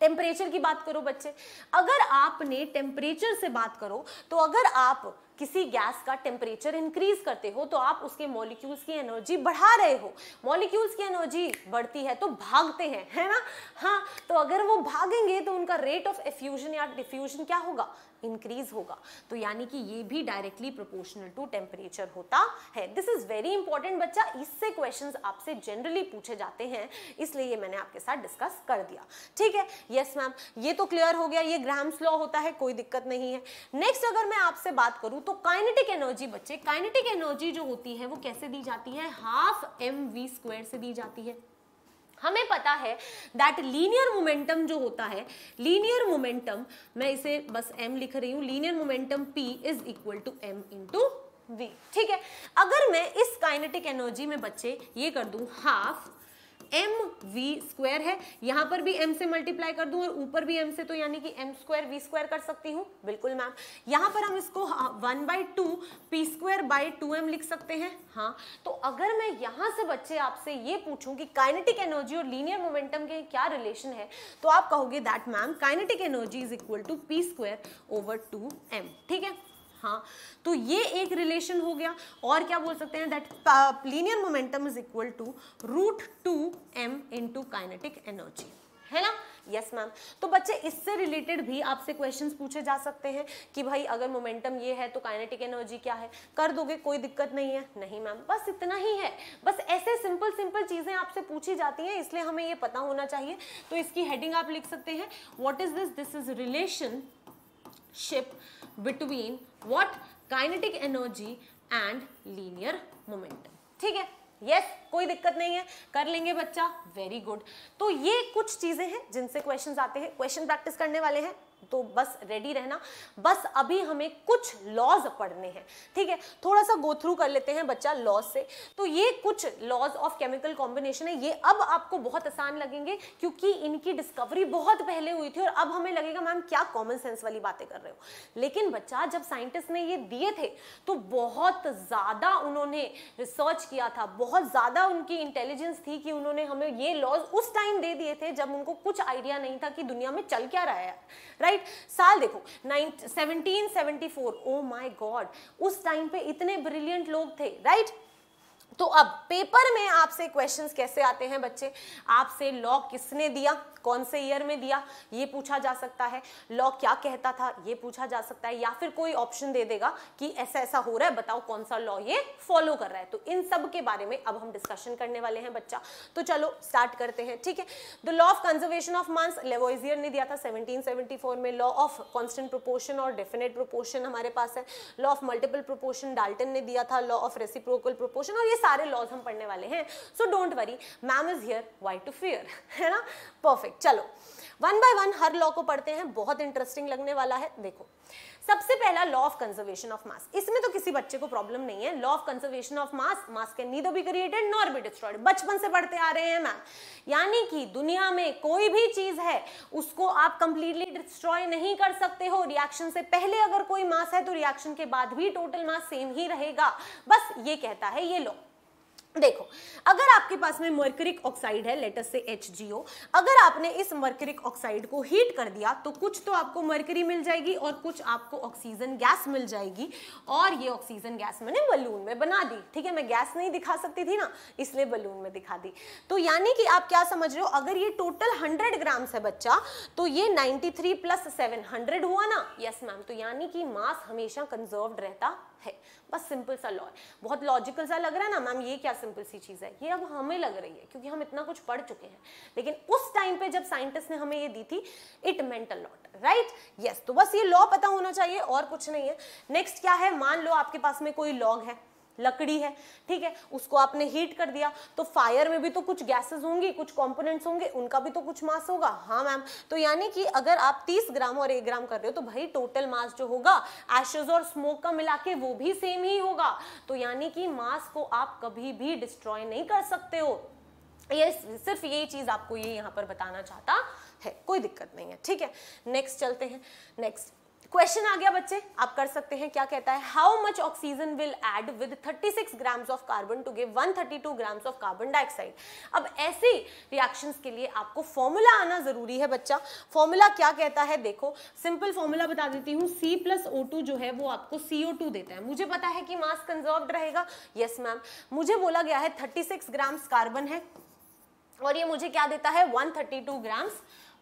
टेम्परेचर की बात करो बच्चे अगर आपने टेम्परेचर से बात करो तो अगर आप किसी गैस का टेम्परेचर इंक्रीज करते हो तो आप उसके मॉलिक्यूल्स की एनर्जी बढ़ा रहे हो मॉलिक्यूल्स की एनर्जी बढ़ती है तो भागते हैं है ना हाँ तो अगर वो भागेंगे तो उनका रेट ऑफ एफ्यूजन या डिफ्यूजन क्या होगा इंक्रीज होगा तो यानी कि ये भी डायरेक्टली प्रोपोर्शनल टू टेम्परेचर होता है दिस इज वेरी इंपॉर्टेंट बच्चा इससे क्वेश्चन आपसे जनरली पूछे जाते हैं इसलिए ये मैंने आपके साथ डिस्कस कर दिया ठीक है यस yes, मैम ये तो क्लियर हो गया ये ग्राम्स लॉ होता है कोई दिक्कत नहीं है नेक्स्ट अगर मैं आपसे बात करूँ तो काइनेटिक एनर्जी बच्चे काइनेटिक एनर्जी जो होती है वो कैसे दी जाती है हाफ एम वी स्क्वायर से दी जाती है हमें पता है दैट लीनियर मोमेंटम जो होता है लीनियर मोमेंटम मैं इसे बस एम लिख रही हूं linear momentum P is equal to m into V ठीक है अगर मैं इस काइनेटिक एनर्जी में बच्चे ये कर दूँ हाफ एम वी स्क्वायर है यहां पर भी एम से मल्टीप्लाई कर दूँ और ऊपर भी एम से तो यानी कि एम स्क्वायर वी स्क्वायर कर सकती हूँ बिल्कुल मैम यहां पर हम इसको one by two P square by two M लिख सकते हैं हाँ तो अगर मैं यहां से बच्चे आपसे ये पूछूं कि काइनेटिक एनर्जी और लीनियर मोमेंटम के क्या रिलेशन है तो आप कहोगे that ma'am kinetic energy is equal to P square over two M ठीक है हाँ तो ये एक रिलेशन हो गया और क्या बोल सकते हैं that linear momentum is equal to root two M into kinetic energy है ना यस मैम तो बच्चे इससे रिलेटेड भी आपसे क्वेश्चंस पूछे जा सकते हैं कि भाई अगर मोमेंटम ये है तो काइनेटिक एनर्जी क्या है कर दोगे कोई दिक्कत नहीं है नहीं मैम बस इतना ही है बस ऐसे सिंपल सिंपल चीज़ें आपसे पूछी जाती हैं इसलिए हमें ये पता होना चाहिए तो इसकी हेडिंग आप लिख सकते हैं what is this this is relationship between what kinetic energy and linear momentum ठीक है यस yes, कोई दिक्कत नहीं है कर लेंगे बच्चा वेरी गुड तो ये कुछ चीजें हैं जिनसे क्वेश्चंस आते हैं क्वेश्चन प्रैक्टिस करने वाले हैं तो बस रेडी रहना बस अभी हमें कुछ लॉज पढ़ने हैं ठीक है थोड़ा सा गो थ्रू कर लेते हैं बच्चा लॉज से तो ये कुछ लॉज ऑफ केमिकल कॉम्बिनेशन है ये अब आपको बहुत आसान लगेंगे क्योंकि इनकी डिस्कवरी बहुत पहले हुई थी और अब हमें लगेगा मैम क्या कॉमन सेंस वाली बातें कर रहे हो लेकिन बच्चा जब साइंटिस्ट ने ये दिए थे तो बहुत ज़्यादा उन्होंने रिसर्च किया था बहुत ज़्यादा उनकी इंटेलिजेंस थी कि उन्होंने हमें ये लॉज उस टाइम दे दिए थे जब उनको कुछ आइडिया नहीं था कि दुनिया में चल क्या रहा है राइट राइट साल देखो nine seventeen oh my God उस टाइम पे इतने ब्रिलियंट लोग थे राइट right? तो अब पेपर में आपसे क्वेश्चंस कैसे आते हैं बच्चे आपसे लॉ किसने दिया कौन से ईयर में दिया ये पूछा जा सकता है लॉ क्या कहता था ये पूछा जा सकता है या फिर कोई ऑप्शन दे देगा कि ऐसा ऐसा हो रहा है बताओ कौन सा लॉ ये फॉलो कर रहा है तो इन सब के बारे में अब हम डिस्कशन करने वाले हैं बच्चा तो चलो स्टार्ट करते हैं ठीक है the law of conservation of mass Lavoisier ने दिया था फोर में लॉ ऑफ कॉन्स्टेंट प्रोपोर्शन और डेफिनेट प्रोपोर्शन हमारे पास है law of multiple proportion Dalton ने दिया था लॉ ऑफ रेसिप्रोकल प्रोपोर्शन और ये सारे लॉज हम पढ़ने वाले हैं so don't worry ma'am is here why to fear है ना परफेक्ट चलो वन बाय वन हर लॉ को पढ़ते हैं बहुत इंटरेस्टिंग लगने वाला है देखो सबसे पहला law of conservation of mass इसमें तो किसी बच्चे को प्रॉब्लम नहीं है law of conservation of mass mass can neither be created nor be destroyed बचपन से पढ़ते आ रहे हैं मैम यानी कि दुनिया में कोई भी चीज है उसको आप कंप्लीटली डिस्ट्रॉय नहीं कर सकते हो रिएक्शन से पहले अगर कोई मास है तो रिएक्शन के बाद भी टोटल मास सेम ही रहेगा बस ये कहता है ये लॉ देखो अगर आपके पास में मर्करिक ऑक्साइड है लेटर से एच अगर आपने इस मर्करिक ऑक्साइड को हीट कर दिया तो कुछ तो आपको मर्करी मिल जाएगी और कुछ आपको ऑक्सीजन गैस मिल जाएगी और ये ऑक्सीजन गैस मैंने बलून में बना दी ठीक है मैं गैस नहीं दिखा सकती थी ना इसलिए बलून में दिखा दी तो यानी कि आप क्या समझ रहे हो अगर ये टोटल हंड्रेड ग्राम्स है बच्चा तो ये नाइन्टी थ्री प्लस हुआ ना यस मैम तो यानी कि मास हमेशा कंजर्व रहता है बस सिंपल सा लॉ है बहुत लॉजिकल सा लग रहा है ना मैम ये क्या सिंपल सी चीज़ है ये अब हमें लग रही है क्योंकि हम इतना कुछ पढ़ चुके हैं लेकिन उस टाइम पे जब साइंटिस्ट ने हमें ये दी थी इट मेंटल लॉट राइट यस तो बस ये लॉ पता होना चाहिए और कुछ नहीं है नेक्स्ट क्या है मान लो आपके पास में कोई लॉग है लकड़ी है ठीक है उसको आपने हीट कर दिया तो फायर में भी तो कुछ गैसेस होंगी कुछ कंपोनेंट्स होंगे उनका भी तो कुछ मास होगा हाँ मैम तो यानी कि अगर आप 30 ग्राम और 1 ग्राम कर रहे हो तो भाई टोटल मास जो होगा एशेज और स्मोक का मिला के वो भी सेम ही होगा तो यानी कि मास को आप कभी भी डिस्ट्रॉय नहीं कर सकते हो ये सिर्फ यही चीज़ आपको ये यहाँ पर बताना चाहता है कोई दिक्कत नहीं है ठीक है नेक्स्ट चलते हैं नेक्स्ट क्वेश्चन आ गया बच्चे आप कर सकते हैं क्या कहता है how much oxygen will add with 36 grams of carbon to give 132 grams of carbon dioxide अब ऐसे रिएक्शंस के लिए आपको फॉर्मूला आना जरूरी है बच्चा फॉर्मूला क्या कहता है देखो सिंपल फॉर्मूला बता देती हूँ सी प्लस ओ टू जो है वो आपको सी ओ टू देता है मुझे पता है कि मास कंजर्व रहेगा यस मैम मुझे बोला गया है थर्टी सिक्स ग्राम्स कार्बन है और ये मुझे क्या देता है वन 132 ग्राम्स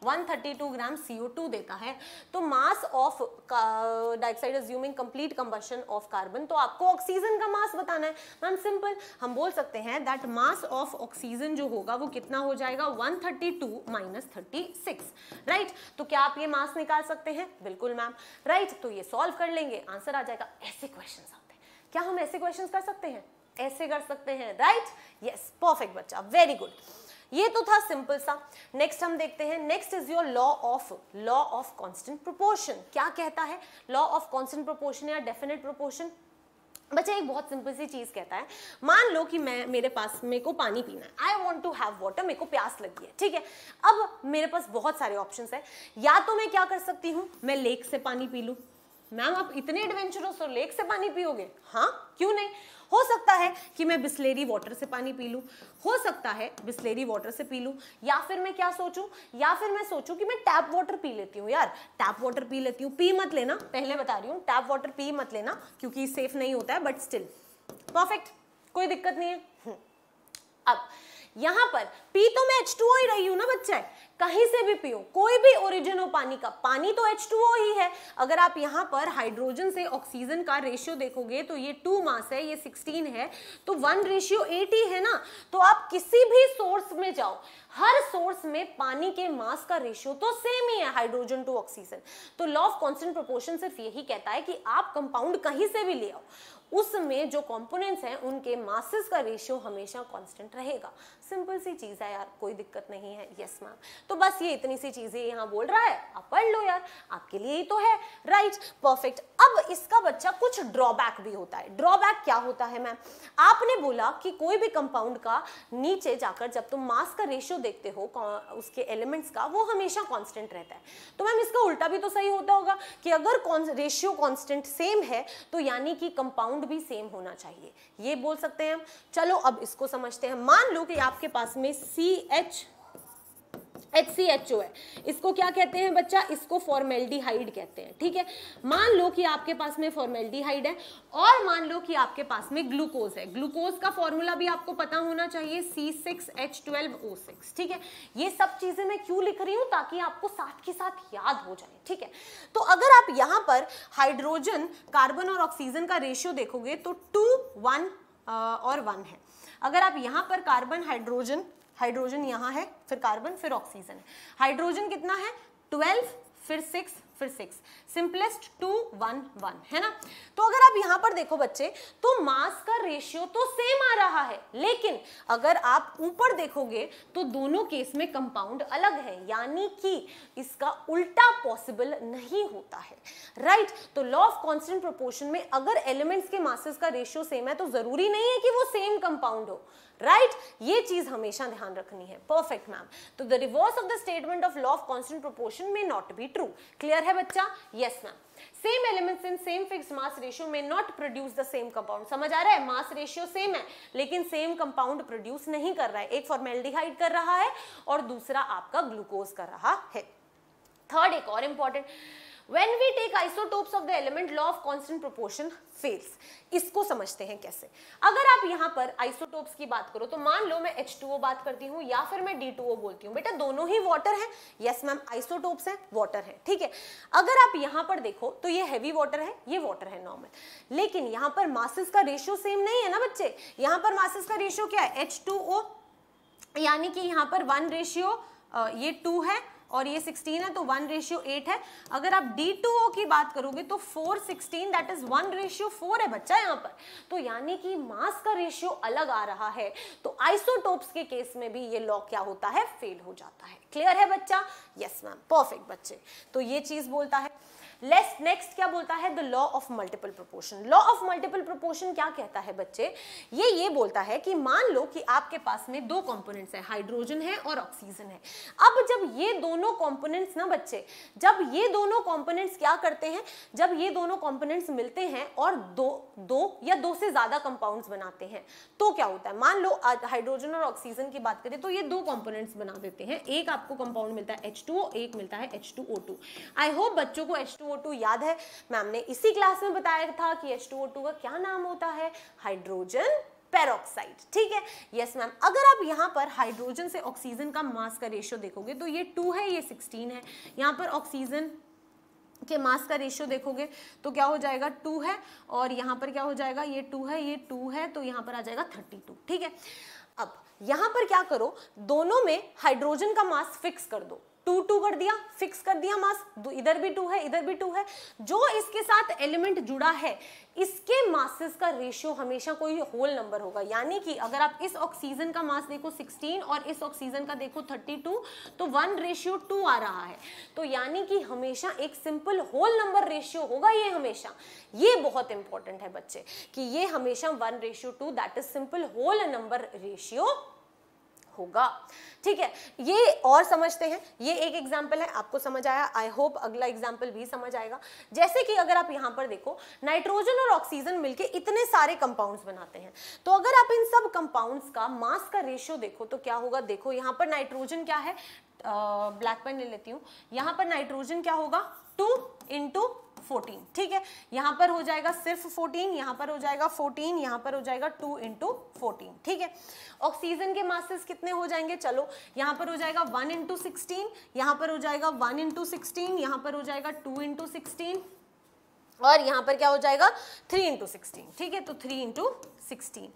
132 ग्राम CO2 देता है तो mass of dioxide assuming complete combustion of carbon तो आपको ऑक्सीजन का मास बताना है मैम सिंपल हम बोल सकते हैं दैट मास ऑफ ऑक्सीजन जो होगा वो कितना हो जाएगा 132 thirty two minus thirty right तो क्या आप ये मास निकाल सकते हैं बिल्कुल मैम राइट right? तो ये सॉल्व कर लेंगे आंसर आ जाएगा ऐसे क्वेश्चन आते हैं क्या हम ऐसे क्वेश्चन कर सकते हैं ऐसे कर सकते हैं राइट यस परफेक्ट बच्चा वेरी गुड ये तो था सिंपल सा नेक्स्ट हम देखते हैं next is your law of law of constant proportion क्या कहता है लॉ ऑफ कॉन्स्टेंट प्रोपोर्शन या डेफिनेट प्रोपोर्शन बच्चा एक बहुत सिंपल सी चीज कहता है मान लो कि मैं मेरे पास मेरे को पानी पीना है I want to have water मेरे को प्यास लगी है ठीक है अब मेरे पास बहुत सारे ऑप्शन है या तो मैं क्या कर सकती हूँ मैं लेक से पानी पी लू मैम आप इतने एडवेंचरस हो लेक से पानी पियोगे हाँ क्यों नहीं हो सकता है कि मैं बिस्लेरी वाटर से पानी पी लूँ हो सकता है बिस्लेरी वाटर से पी लूँ या फिर मैं क्या सोचूँ या फिर मैं सोचूँ कि मैं टैप वाटर पी लेती हूँ यार टैप वाटर पी लेती हूँ पी मत लेना पहले बता रही हूँ टैप वाटर पी मत लेना क्योंकि सेफ नहीं होता है बट स्टिल परफेक्ट कोई दिक्कत नहीं है हम्म। अब यहाँ पर पी तो मैं एच ही रही हूँ ना बच्चा कहीं से भी पियो कोई भी ओरिजिन हो पानी का पानी तो एच ही है अगर आप यहाँ पर हाइड्रोजन से ऑक्सीजन का रेशियो देखोगे तो ये टू मास है ये सिक्सटीन है तो वन रेशियो एट ही है ना तो आप किसी भी सोर्स में जाओ हर सोर्स में पानी के मास का रेशियो तो सेम ही है हाइड्रोजन टू ऑक्सीजन तो लॉ ऑफ कॉन्स्टेंट प्रोपोर्शन सिर्फ यही कहता है कि आप कंपाउंड कहीं से भी ले आओ उसमें जो कंपोनेंट्स हैं उनके मासेस का रेशियो हमेशा कांस्टेंट रहेगा सिंपल सी चीज़ है यार कोई दिक्कत नहीं है यस मैम तो बस ये इतनी सी चीज़ें यहाँ बोल रहा है आप पढ़ लो यार आपके लिए ही तो है राइट परफेक्ट अब इसका बच्चा कुछ ड्रॉबैक भी होता है ड्रॉबैक क्या होता है मैम आपने बोला कि कोई भी कंपाउंड का नीचे जाकर जब तुम मास का रेशियो देखते हो उसके एलिमेंट्स का वो हमेशा कॉन्स्टेंट रहता है तो मैम इसका उल्टा भी तो सही होता होगा कि अगर रेशियो कॉन्स्टेंट सेम है तो यानी कि कंपाउंड भी सेम होना चाहिए ये बोल सकते हैं हम चलो अब इसको समझते हैं मान लो कि आप आपके पास में C H H C H O है इसको क्या कहते हैं बच्चा इसको फॉर्मेल्डिहाइड कहते हैं ठीक है मान लो कि आपके पास में फॉर्मेल्डिहाइड है और मान लो कि आपके पास में ग्लूकोज है ग्लूकोज का फॉर्मूला भी आपको पता होना चाहिए C six H twelve O six ठीक है ये सब चीजें मैं क्यों लिख रही हूँ ताकि आपको साथ के साथ याद हो जाए ठीक है तो अगर आप यहाँ पर हाइड्रोजन कार्बन और ऑक्सीजन का रेशियो देखोगे तो टू वन और वन है अगर आप यहाँ पर कार्बन हाइड्रोजन हाइड्रोजन यहाँ है फिर कार्बन फिर ऑक्सीजन है हाइड्रोजन कितना है ट्वेल्व फिर सिक्स फिर six simplest two one one है ना तो अगर आप यहां पर देखो बच्चे तो मास का रेशियो तो सेम आ रहा है लेकिन अगर आप ऊपर देखोगे तो दोनों केस में कंपाउंड अलग है यानी कि इसका उल्टा पॉसिबल नहीं होता है राइट right? तो लॉ ऑफ कॉन्स्टेंट प्रोपोर्शन में अगर एलिमेंट्स के मासेस का रेशियो सेम है तो जरूरी नहीं है कि वो सेम कंपाउंड हो राइट right? ये चीज हमेशा ध्यान रखनी है परफेक्ट मैम तो the reverse of the statement of law of constant proportion में नॉट बी ट्रू क्लियर है बच्चा yes ma'am same elements in same fix mass ratio में not produce the same compound समझ आ रहा है मास रेशियो सेम है लेकिन सेम कंपाउंड प्रोड्यूस नहीं कर रहा है एक फॉर्मेल्डिहाइड कर रहा है और दूसरा आपका ग्लूकोज कर रहा है थर्ड एक और important when we take isotopes of the element law of constant proportion fails इसको समझते हैं कैसे अगर आप यहाँ पर आइसोटोप्स की बात करो तो मान लो मैं H2O बात करती हूँ या फिर मैं D2O बोलती हूँ बेटा दोनों ही वाटर है यस मैम आइसोटोप्स हैं वाटर है ठीक है अगर आप यहाँ पर देखो तो ये हैवी वाटर है ये वाटर है नॉर्मल लेकिन यहाँ पर मासिस का रेशियो सेम नहीं है ना बच्चे यहाँ पर मासेस का रेशियो क्या है एच यानी कि यहाँ पर वन रेशियो ये टू है और ये 16 है तो वन रेशियो एट है अगर आप डी टू ओ की बात करोगे तो four sixteen that is one ratio four है बच्चा यहाँ पर तो यानी कि मास का रेशियो अलग आ रहा है तो आइसोटोप्स के केस में भी ये लॉ क्या होता है फेल हो जाता है क्लियर है बच्चा यस मैम परफेक्ट बच्चे तो ये चीज बोलता है लेस नेक्स्ट क्या बोलता है the law of multiple proportion law of multiple proportion क्या कहता है बच्चे ये ये बोलता है कि मान लो कि आपके पास में दो कॉम्पोनेंट्स हैं हाइड्रोजन है और ऑक्सीजन है अब जब ये दोनों कॉम्पोनेंट्स ना बच्चे जब ये दोनों कॉम्पोनेंट्स क्या करते हैं जब ये दोनों कॉम्पोनेंट्स मिलते हैं और दो दो या दो से ज्यादा कंपाउंड्स बनाते हैं तो क्या होता है मान लो हाइड्रोजन और ऑक्सीजन की बात करें तो ये दो कॉम्पोनेंट्स बना देते हैं एक आपको कंपाउंड मिलता है एच एक मिलता है एच आई होप बच्चों को एच H2O2 याद है मैम ने इसी क्लास में बताया था कि H2O2 का क्या नाम होता है हाइड्रोजन पेरोक्साइड ठीक है यस मैम अगर आप यहाँ पर हाइड्रोजन से ऑक्सीजन का मास का रेशियो देखोगे तो ये टू है ये सिक्सटीन है यहाँ पर ऑक्सीजन के मास का रेशियो देखोगे तो क्या हो जाएगा टू है और यहाँ पर क्या हो जाएगा ये टू है ये टू है तो यहाँ पर आ जाएगा थर्टी टू ठीक है अब यहाँ पर क्या करो दोनों में हाइड्रोजन का मास फिक्स कर दो टू टू कर दिया फिक्स कर दिया मास इधर भी टू है इधर भी टू है जो इसके साथ एलिमेंट जुड़ा है इसके मासेस का रेशियो हमेशा कोई होल नंबर होगा यानी कि अगर आप इस ऑक्सीजन का मास देखो 16 और इस ऑक्सीजन का देखो 32 तो वन रेशियो टू आ रहा है तो यानी कि हमेशा एक सिंपल होल नंबर रेशियो होगा ये हमेशा ये बहुत इंपॉर्टेंट है बच्चे कि ये हमेशा one ratio two that is simple whole number ratio होगा ठीक है ये और समझते हैं ये एक एग्जाम्पल है आपको समझ आया आई होप अगला एग्जाम्पल भी समझ आएगा जैसे कि अगर आप यहाँ पर देखो नाइट्रोजन और ऑक्सीजन मिलके इतने सारे कंपाउंड्स बनाते हैं तो अगर आप इन सब कंपाउंड्स का मास का रेशियो देखो तो क्या होगा देखो यहाँ पर नाइट्रोजन क्या है ब्लैक पेन ले लेती हूँ यहाँ पर नाइट्रोजन क्या होगा टू इंटू फोर्टीन ठीक है यहाँ पर हो जाएगा सिर्फ फोर्टीन यहाँ पर हो जाएगा फोर्टीन यहाँ पर हो जाएगा टू इंटू फोर्टीन ठीक है ऑक्सीजन के मासेस कितने हो जाएंगे चलो यहाँ पर हो जाएगा वन इंटू सिक्सटीन यहाँ पर हो जाएगा वन इंटू सिक्सटीन यहाँ पर हो जाएगा टू इंटू सिक्सटीन और यहाँ पर क्या हो जाएगा थ्री इंटू सिक्सटीन ठीक है तो थ्री इंटू सिक्सटीन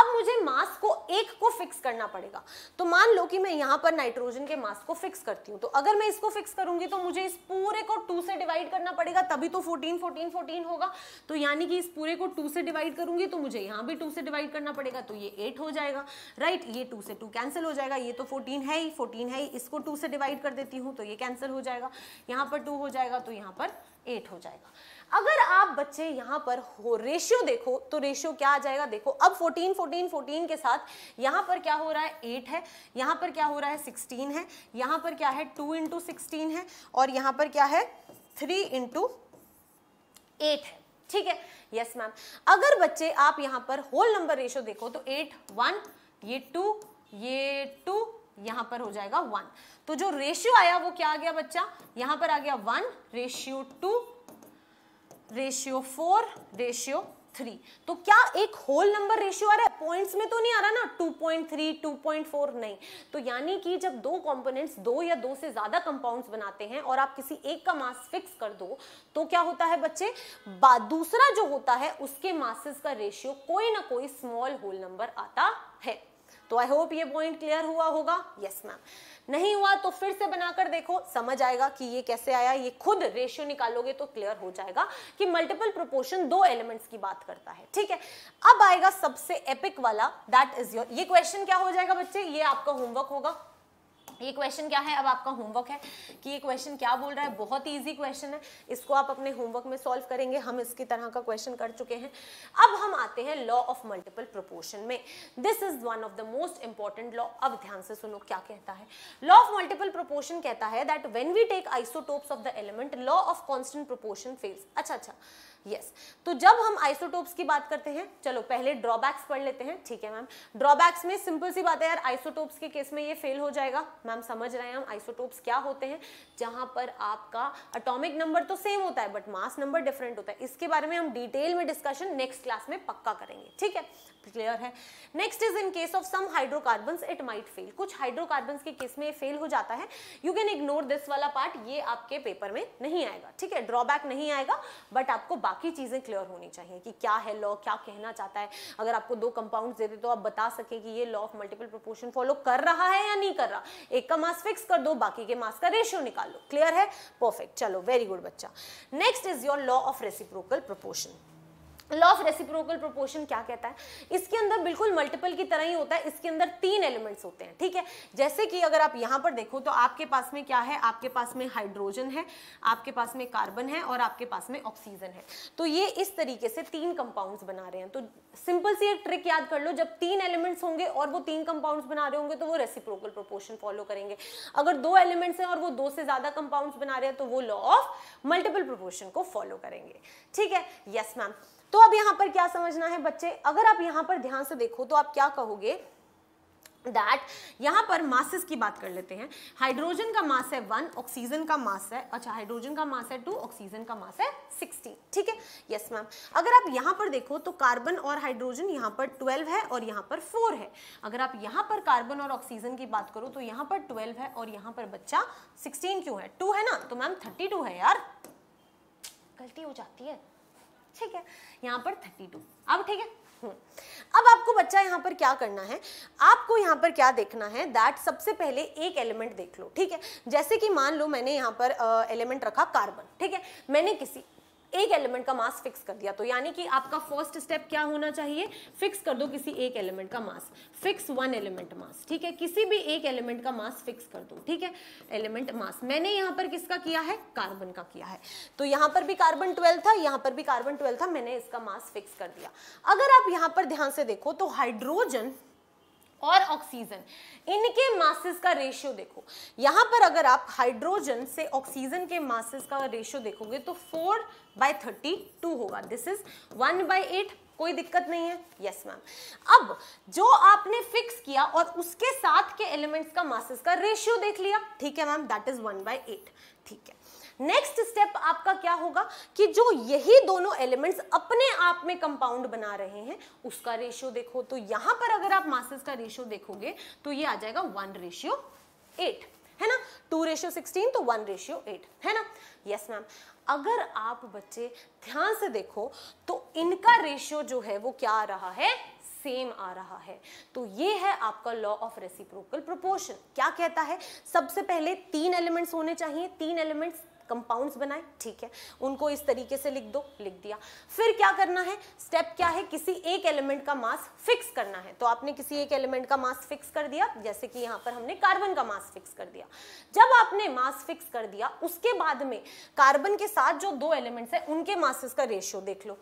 अब मुझे मास को एक को फिक्स करना पड़ेगा तो मान लो कि मैं यहाँ पर नाइट्रोजन के मास को फिक्स करती हूँ तो अगर मैं इसको फिक्स करूंगी तो मुझे इस पूरे को टू से डिवाइड करना पड़ेगा तभी तो फोर्टीन फोर्टीन फोर्टीन होगा तो यानी कि इस पूरे को टू से डिवाइड करूंगी तो मुझे यहाँ भी टू से डिवाइड करना पड़ेगा तो ये एट हो जाएगा राइट ये टू से टू कैंसिल हो जाएगा ये तो फोर्टीन है ही फोर्टीन है ही इसको टू से डिवाइड कर देती हूँ तो ये कैंसिल हो जाएगा यहाँ पर टू हो जाएगा तो यहाँ पर एट हो जाएगा अगर आप बच्चे यहां पर हो रेशियो देखो तो रेशियो क्या आ जाएगा देखो अब 14 14 14 के साथ यहां पर क्या हो रहा है 8 है यहां पर क्या हो रहा है 16 है यहां पर क्या है 2 इंटू सिक्सटीन है और यहां पर क्या है 3 इंटू एट है ठीक है यस मैम अगर बच्चे आप यहां पर होल नंबर रेशियो देखो तो एट वन ये टू ये टू यहां पर हो जाएगा वन तो जो रेशियो आया वो क्या आ गया बच्चा यहां पर आ गया one ratio two ratio four ratio three तो क्या एक होल नंबर रेशियो आ रहा है पॉइंट्स में तो नहीं आ रहा ना 2.3 2.4 नहीं तो यानी कि जब दो कंपोनेंट्स दो या दो से ज्यादा कंपाउंड्स बनाते हैं और आप किसी एक का मास फिक्स कर दो तो क्या होता है बच्चे दूसरा जो होता है उसके मासेस का रेशियो कोई ना कोई स्मॉल होल नंबर आता है तो आई होप ये पॉइंट क्लियर हुआ होगा यस yes, मैम नहीं हुआ तो फिर से बनाकर देखो समझ आएगा कि ये कैसे आया ये खुद रेशियो निकालोगे तो क्लियर हो जाएगा कि मल्टीपल प्रोपोर्शन दो एलिमेंट्स की बात करता है ठीक है अब आएगा सबसे एपिक वाला दैट इज योर ये क्वेश्चन क्या हो जाएगा बच्चे ये आपका होमवर्क होगा ये क्वेश्चन क्या है अब आपका होमवर्क है कि ये क्वेश्चन क्या बोल रहा है बहुत इजी क्वेश्चन है इसको आप अपने होमवर्क में सॉल्व करेंगे हम इसकी तरह का क्वेश्चन कर चुके हैं अब हम आते हैं लॉ ऑफ मल्टीपल प्रोपोर्शन में this is one of the most important law अब ध्यान से सुनो क्या कहता है लॉ ऑफ मल्टीपल प्रोपोर्शन कहता है that when we take isotopes of the element law of constant proportion fails अच्छा अच्छा यस तो जब हम आइसोटोप्स की बात करते हैं चलो पहले ड्रॉबैक्स पढ़ लेते हैं ठीक है मैम ड्रॉबैक्स में सिंपल सी बात है यार आइसोटोप्स के केस में ये फेल हो जाएगा मैम समझ रहे हैं हम आइसोटोप्स क्या होते हैं जहां पर आपका अटोमिक नंबर तो सेम होता है बट मास नंबर डिफरेंट होता है इसके बारे में हम डिटेल में डिस्कशन नेक्स्ट क्लास में पक्का करेंगे ठीक है क्लियर है next is in case of some hydrocarbon it might fail कुछ हाइड्रोकार्बन के केस में फेल हो जाता है यू कैन इग्नोर दिस वाला पार्ट ये आपके पेपर में नहीं आएगा ठीक है ड्रॉबैक नहीं आएगा बट आपको बाकी चीजें क्लियर होनी चाहिए कि क्या है लॉ क्या कहना चाहता है अगर आपको दो कंपाउंड देते तो आप बता सके कि ये law of multiple proportion follow कर रहा है या नहीं कर रहा एक का मास फिक्स कर दो बाकी के मास का रेशियो निकाल लो क्लियर है परफेक्ट चलो वेरी गुड बच्चा next is your law of reciprocal proportion law of reciprocal proportion क्या कहता है इसके अंदर बिल्कुल मल्टीपल की तरह ही होता है इसके अंदर तीन एलिमेंट्स होते हैं ठीक है जैसे कि अगर आप यहाँ पर देखो तो आपके पास में क्या है आपके पास में हाइड्रोजन है आपके पास में कार्बन है और आपके पास में ऑक्सीजन है तो ये इस तरीके से तीन कंपाउंड्स बना रहे हैं तो सिंपल सी एक ट्रिक याद कर लो जब तीन एलिमेंट्स होंगे और वो तीन कंपाउंड्स बना रहे होंगे तो वो रेसिप्रोकल प्रोपोर्शन फॉलो करेंगे अगर दो एलिमेंट्स हैं और वो दो से ज़्यादा कंपाउंड्स बना रहे हैं तो वो लॉ ऑफ मल्टीपल प्रोपोर्शन को फॉलो करेंगे ठीक है यस मैम तो अब यहाँ पर क्या समझना है बच्चे अगर आप यहाँ पर ध्यान से देखो तो आप क्या कहोगे दैट यहाँ पर मासेस की बात कर लेते हैं हाइड्रोजन का मास है वन ऑक्सीजन का मास है अच्छा हाइड्रोजन का मास है टू ऑक्सीजन का मास है सिक्सटीन ठीक है यस मैम अगर आप यहाँ पर देखो तो कार्बन और हाइड्रोजन यहाँ पर ट्वेल्व है और यहाँ पर फोर है अगर आप यहाँ पर कार्बन और ऑक्सीजन की बात करो तो यहाँ पर ट्वेल्व है और यहाँ पर बच्चा सिक्सटीन क्यों है टू है ना तो मैम थर्टी है यार गलती हो जाती है ठीक है यहाँ पर थर्टी टू अब ठीक है हम्म। अब आपको बच्चा यहाँ पर क्या करना है आपको यहाँ पर क्या देखना है दैट सबसे पहले एक एलिमेंट देख लो ठीक है जैसे कि मान लो मैंने यहाँ पर एलिमेंट रखा कार्बन ठीक है मैंने किसी एक एलिमेंट का मास फिक्स कर दिया तो यानी कि आपका फर्स्ट स्टेप क्या होना चाहिए फिक्स कर दो किसी एक एलिमेंट का mass fix one element mass ठीक है किसी भी एक एलिमेंट का मास फिक्स कर दो ठीक है एलिमेंट मास मैंने यहां पर किसका किया है कार्बन का किया है तो यहां पर भी कार्बन ट्वेल्व था यहां पर भी कार्बन ट्वेल्व था मैंने इसका मास फिक्स कर दिया अगर आप यहां पर ध्यान से देखो तो हाइड्रोजन और ऑक्सीजन इनके मासेस का रेशियो देखो यहां पर अगर आप हाइड्रोजन से ऑक्सीजन के मासेस का रेशियो देखोगे तो 4 बाय थर्टी टू होगा दिस इज 1 बाय एट कोई दिक्कत नहीं है यस मैम अब जो आपने फिक्स किया और उसके साथ के एलिमेंट्स का मासेस का रेशियो देख लिया ठीक है ma'am that is 1 by eight ठीक है नेक्स्ट स्टेप आपका क्या होगा कि जो यही दोनों एलिमेंट्स अपने आप में कंपाउंड बना रहे हैं उसका रेशियो देखो तो यहां पर अगर आप मासेस का रेशियो देखोगे तो ये आ जाएगा वन रेशियो एट है ना टू रेशियो सिक्सटीन तो वन रेशियो एट है ना यस मैम अगर आप बच्चे ध्यान से देखो तो इनका रेशियो जो है वो क्या आ रहा है सेम आ रहा है तो ये है आपका लॉ ऑफ रेसिप्रोकल प्रोपोर्शन क्या कहता है सबसे पहले तीन एलिमेंट्स होने चाहिए तीन एलिमेंट्स कंपाउंड्स बनाए ठीक है उनको इस तरीके से लिख दो लिख दिया फिर क्या करना है स्टेप क्या है किसी एक एलिमेंट का मास फिक्स करना है तो आपने किसी एक एलिमेंट का मास फिक्स कर दिया जैसे कि यहां पर हमने कार्बन का मास फिक्स कर दिया जब आपने मास फिक्स कर दिया उसके बाद में कार्बन के साथ जो दो एलिमेंट्स है उनके मासेस का रेशियो देख लो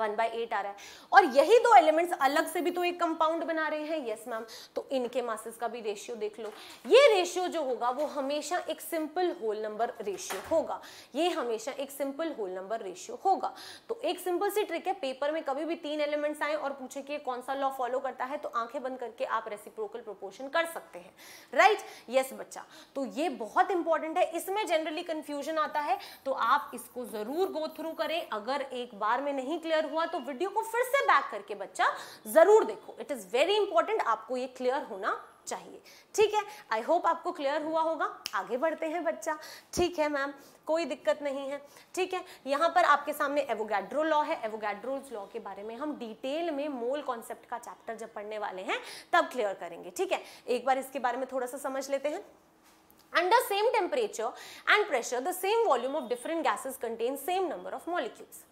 वन बाई एट आ रहा है और यही दो एलिमेंट्स अलग से भी तो एक कंपाउंड बना रहे हैं यस मैम तो इनके मासेस का भी रेशियो देख लो ये रेशियो जो होगा वो हमेशा एक सिंपल होल नंबर रेशियो होगा ये हमेशा एक सिंपल होल नंबर रेशियो होगा तो एक सिंपल सी ट्रिक है पेपर में कभी भी तीन एलिमेंट्स आए और पूछे कि कौन सा लॉ फॉलो करता है तो आंखें बंद करके आप रेसिप्रोकल प्रोपोर्शन कर सकते हैं राइट यस बच्चा तो ये बहुत इंपॉर्टेंट है इसमें जनरली कंफ्यूजन आता है तो आप इसको जरूर गो थ्रू करें अगर एक बार में नहीं क्लियर क्लियर हुआ तो वीडियो को फिर से बैक करके बच्चा जरूर देखो इट इज वेरी इंपॉर्टेंट आपको ये क्लियर होना चाहिए ठीक है आई होप आपको क्लियर हुआ होगा आगे बढ़ते हैं बच्चा ठीक है मैम कोई दिक्कत नहीं है ठीक है यहाँ पर आपके सामने एवोगैड्रो लॉ है एवोगैड्रो लॉ के बारे में हम डिटेल में मोल कॉन्सेप्ट का चैप्टर जब पढ़ने वाले हैं तब क्लियर करेंगे ठीक है एक बार इसके बारे में थोड़ा सा समझ लेते हैं under same temperature and pressure the same volume of different gases contain same number of molecules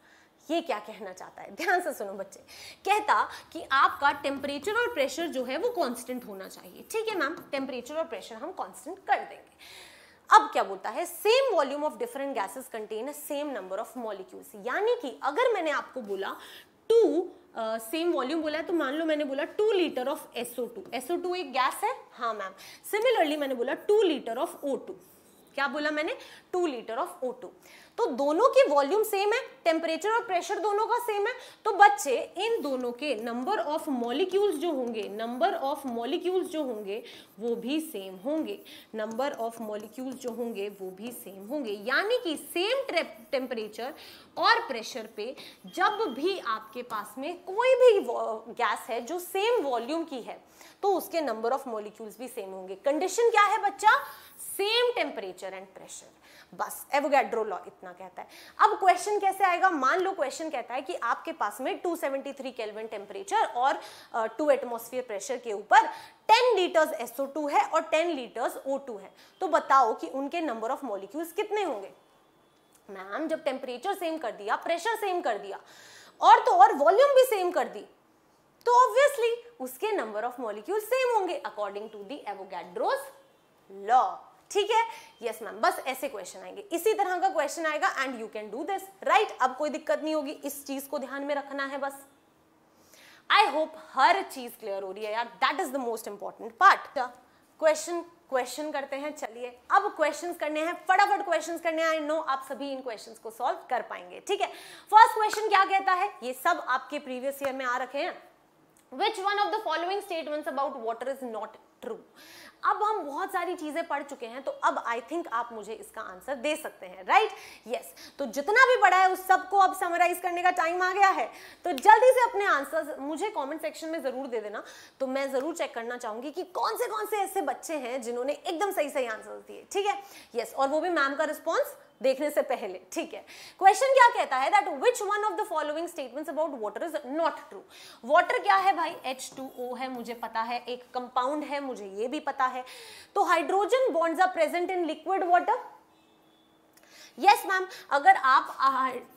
ये क्या कहना चाहता है ध्यान से सुनो बच्चे कहता कि आपका टेम्परेचर और प्रेशर जो है वो कांस्टेंट होना चाहिए ठीक है मैम टेम्परेचर और प्रेशर हम कांस्टेंट कर देंगे अब क्या बोलता है same volume of different gases contain same number of molecules यानी कि अगर मैंने आपको बोला टू सेम वॉल्यूम बोला है तो मान लो मैंने बोला two litre of S O two S O two एक गैस है हाँ मैम सिमिलरली मैंने बोला two litre of O two क्या बोला मैंने two litre of O two तो दोनों की वॉल्यूम सेम है टेम्परेचर और प्रेशर दोनों का सेम है तो बच्चे इन दोनों के नंबर ऑफ मॉलिक्यूल्स जो होंगे नंबर ऑफ मॉलिक्यूल्स जो होंगे वो भी सेम होंगे नंबर ऑफ मॉलिक्यूल्स जो होंगे वो भी सेम होंगे यानी कि सेम टेम्परेचर और प्रेशर पे जब भी आपके पास में कोई भी गैस है जो सेम वॉल्यूम की है तो उसके नंबर ऑफ मॉलिक्यूल्स भी सेम होंगे कंडीशन क्या है बच्चा सेम टेम्परेचर एंड प्रेशर बस एवोगैड्रो लॉ इतना कहता है अब क्वेश्चन कैसे आएगा मान लो क्वेश्चन कहता है कि आपके पास में 273 सेवेंटी केल्विन टेम्परेचर और टू एटमोस्फियर प्रेशर के ऊपर 10 लीटर्स SO2 है और 10 लीटर्स O2 है तो बताओ कि उनके नंबर ऑफ मॉलिक्यूल्स कितने होंगे मैम जब टेम्परेचर सेम कर दिया प्रेशर सेम कर दिया और तो और वॉल्यूम भी सेम कर दी तो ऑब्वियसली उसके नंबर ऑफ मॉलिक्यूल सेम होंगे according to the Avogadro's law ठीक है यस मैम बस ऐसे क्वेश्चन आएंगे इसी तरह का क्वेश्चन आएगा and you can do this right अब कोई दिक्कत नहीं होगी इस चीज को ध्यान में रखना है बस आई होप हर चीज क्लियर हो रही है यार that is the most important part question question करते हैं चलिए अब क्वेश्चंस करने हैं फटाफट क्वेश्चंस करने हैं आई नो आप सभी इन क्वेश्चंस को सॉल्व कर पाएंगे ठीक है फर्स्ट क्वेश्चन क्या कहता है ये सब आपके प्रीवियस ईयर में आ रखे हैं which one of the following statements about water is not true अब हम बहुत सारी चीज़ें पढ़ चुके हैं तो अब आई थिंक आप मुझे इसका आंसर दे सकते हैं राइट right? Yes yes. तो जितना भी पढ़ा है उस सब को अब समराइज करने का टाइम आ गया है तो जल्दी से अपने आंसर्स मुझे कमेंट सेक्शन में ज़रूर दे देना तो मैं ज़रूर चेक करना चाहूंगी कि कौन से कौन से ऐसे बच्चे हैं जिन्होंने एकदम सही सही आंसर दिए ठीक है यस yes. और वो भी मैम का रिस्पॉन्स देखने से पहले ठीक है क्वेश्चन क्या कहता है that which one of the following statements about water is not true water क्या है भाई ओ है मुझे पता है एक कंपाउंड है मुझे ये भी पता है तो hydrogen bonds are present in liquid water yes ma'am अगर आप आ,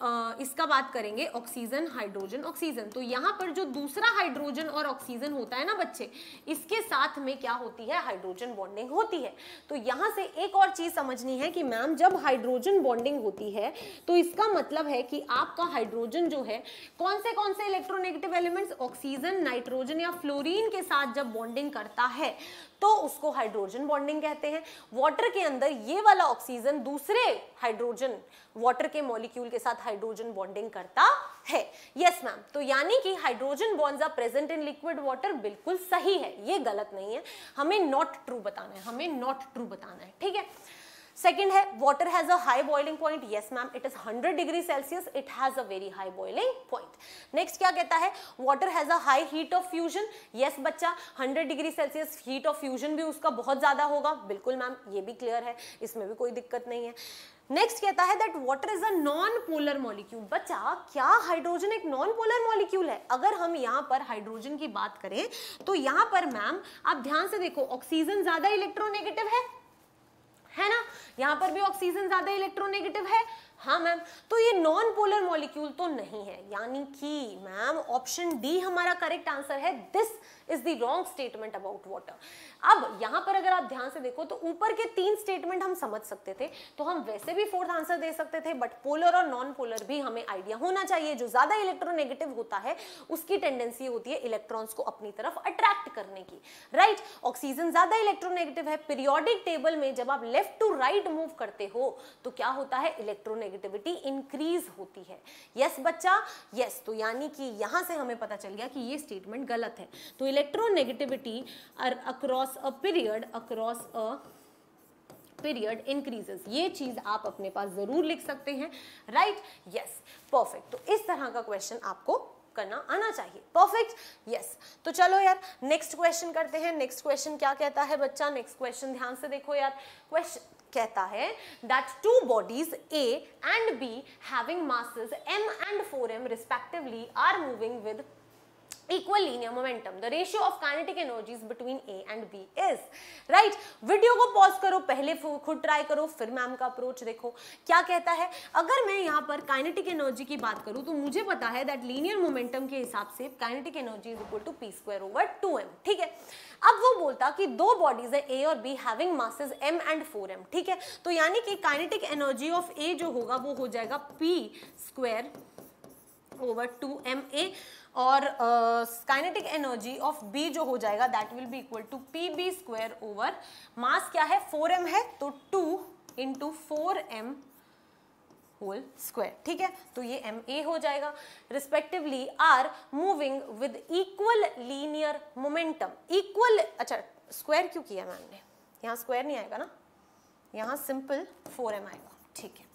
आ, इसका बात करेंगे ऑक्सीजन हाइड्रोजन ऑक्सीजन तो यहाँ पर जो दूसरा हाइड्रोजन और ऑक्सीजन होता है ना बच्चे इसके साथ में क्या होती है हाइड्रोजन बॉन्डिंग होती है तो यहाँ से एक और चीज समझनी है कि मैम जब हाइड्रोजन बॉन्डिंग होती है तो इसका मतलब है कि आपका हाइड्रोजन जो है कौन से कौन से इलेक्ट्रोनेगेटिव एलिमेंट्स ऑक्सीजन नाइट्रोजन या फ्लोरिन के साथ जब बॉन्डिंग करता है तो उसको हाइड्रोजन बॉन्डिंग कहते हैं वाटर के अंदर ये वाला ऑक्सीजन दूसरे हाइड्रोजन वाटर के मॉलिक्यूल के साथ हाइड्रोजन बॉन्डिंग करता है यस मैम तो यानी कि hydrogen bonds are present in liquid water बिल्कुल सही है ये गलत नहीं है हमें नॉट ट्रू बताना है हमें नॉट ट्रू बताना है ठीक है सेकेंड है water has a high boiling point yes ma'am it is 100 degree Celsius it has a very high boiling point next क्या कहता है water has a high heat of fusion yes बच्चा 100 degree Celsius heat of fusion भी उसका बहुत ज्यादा होगा बिल्कुल मैम ये भी क्लियर है इसमें भी कोई दिक्कत नहीं है नेक्स्ट कहता है that water is a non polar molecule बच्चा क्या हाइड्रोजन एक नॉन पोलर मॉलिक्यूल है अगर हम यहाँ पर हाइड्रोजन की बात करें तो यहाँ पर मैम आप ध्यान से देखो ऑक्सीजन ज्यादा इलेक्ट्रोनेगेटिव है है ना यहाँ पर भी ऑक्सीजन ज्यादा इलेक्ट्रोनेगेटिव है हाँ मैम तो ये नॉन पोलर मॉलिक्यूल तो नहीं है यानी कि मैम ऑप्शन डी हमारा करेक्ट आंसर है this is the wrong statement about water अब यहां पर अगर आप ध्यान से देखो तो ऊपर के तीन स्टेटमेंट हम समझ सकते थे तो हम वैसे भी फोर्थ आंसर दे सकते थे बट पोलर और नॉन पोलर भी हमें आइडिया होना चाहिए जो ज्यादा इलेक्ट्रोनेगेटिव होता है उसकी टेंडेंसी होती है इलेक्ट्रॉन्स को अपनी तरफ अट्रैक्ट करने की राइट ऑक्सीजन ज्यादा इलेक्ट्रोनेगेटिव है पीरियोडिक टेबल में जब आप लेफ्ट टू राइट मूव करते हो तो क्या होता है इलेक्ट्रोनेगेटिविटी इंक्रीज होती है यस बच्चा यस तो यानी कि यहां से हमें पता चल गया कि ये स्टेटमेंट गलत है तो electronegativity across across a period across a period increases ये चीज आप अपने पास जरूर लिख सकते हैं राइट यस परफेक्ट तो इस तरह का क्वेश्चन आपको करना आना चाहिए परफेक्ट यस yes. तो चलो यार नेक्स्ट क्वेश्चन करते हैं नेक्स्ट क्वेश्चन क्या कहता है बच्चा नेक्स्ट क्वेश्चन ध्यान से देखो यार क्वेश्चन कहता है that two bodies A and B having masses M and four M respectively are moving with equal linear momentum the ratio of kinetic energies between a and b is right video को pause करो पहले खुद try करो फिर ma'am का approach देखो क्या कहता है अगर मैं यहाँ पर काइनेटिक एनर्जी की बात करूँ तो मुझे पता है दैट लीनियर मोमेंटम के हिसाब से kinetic energy is equal to P square over two M ठीक है अब वो बोलता कि दो बॉडीज है ए और B having masses M and four M ठीक है तो यानी कि काइनेटिक एनर्जी ऑफ ए जो होगा वो हो जाएगा P square over two M A और काइनेटिक एनर्जी ऑफ बी जो हो जाएगा that will be equal to P B square over mass क्या है फोर एम है तो two into four M whole square ठीक है तो ये एम ए हो जाएगा respectively are moving with equal linear momentum equal अच्छा स्क्वायर क्यों किया मैम ने यहाँ स्क्वायर नहीं आएगा ना यहाँ सिंपल फोर एम आएगा ठीक है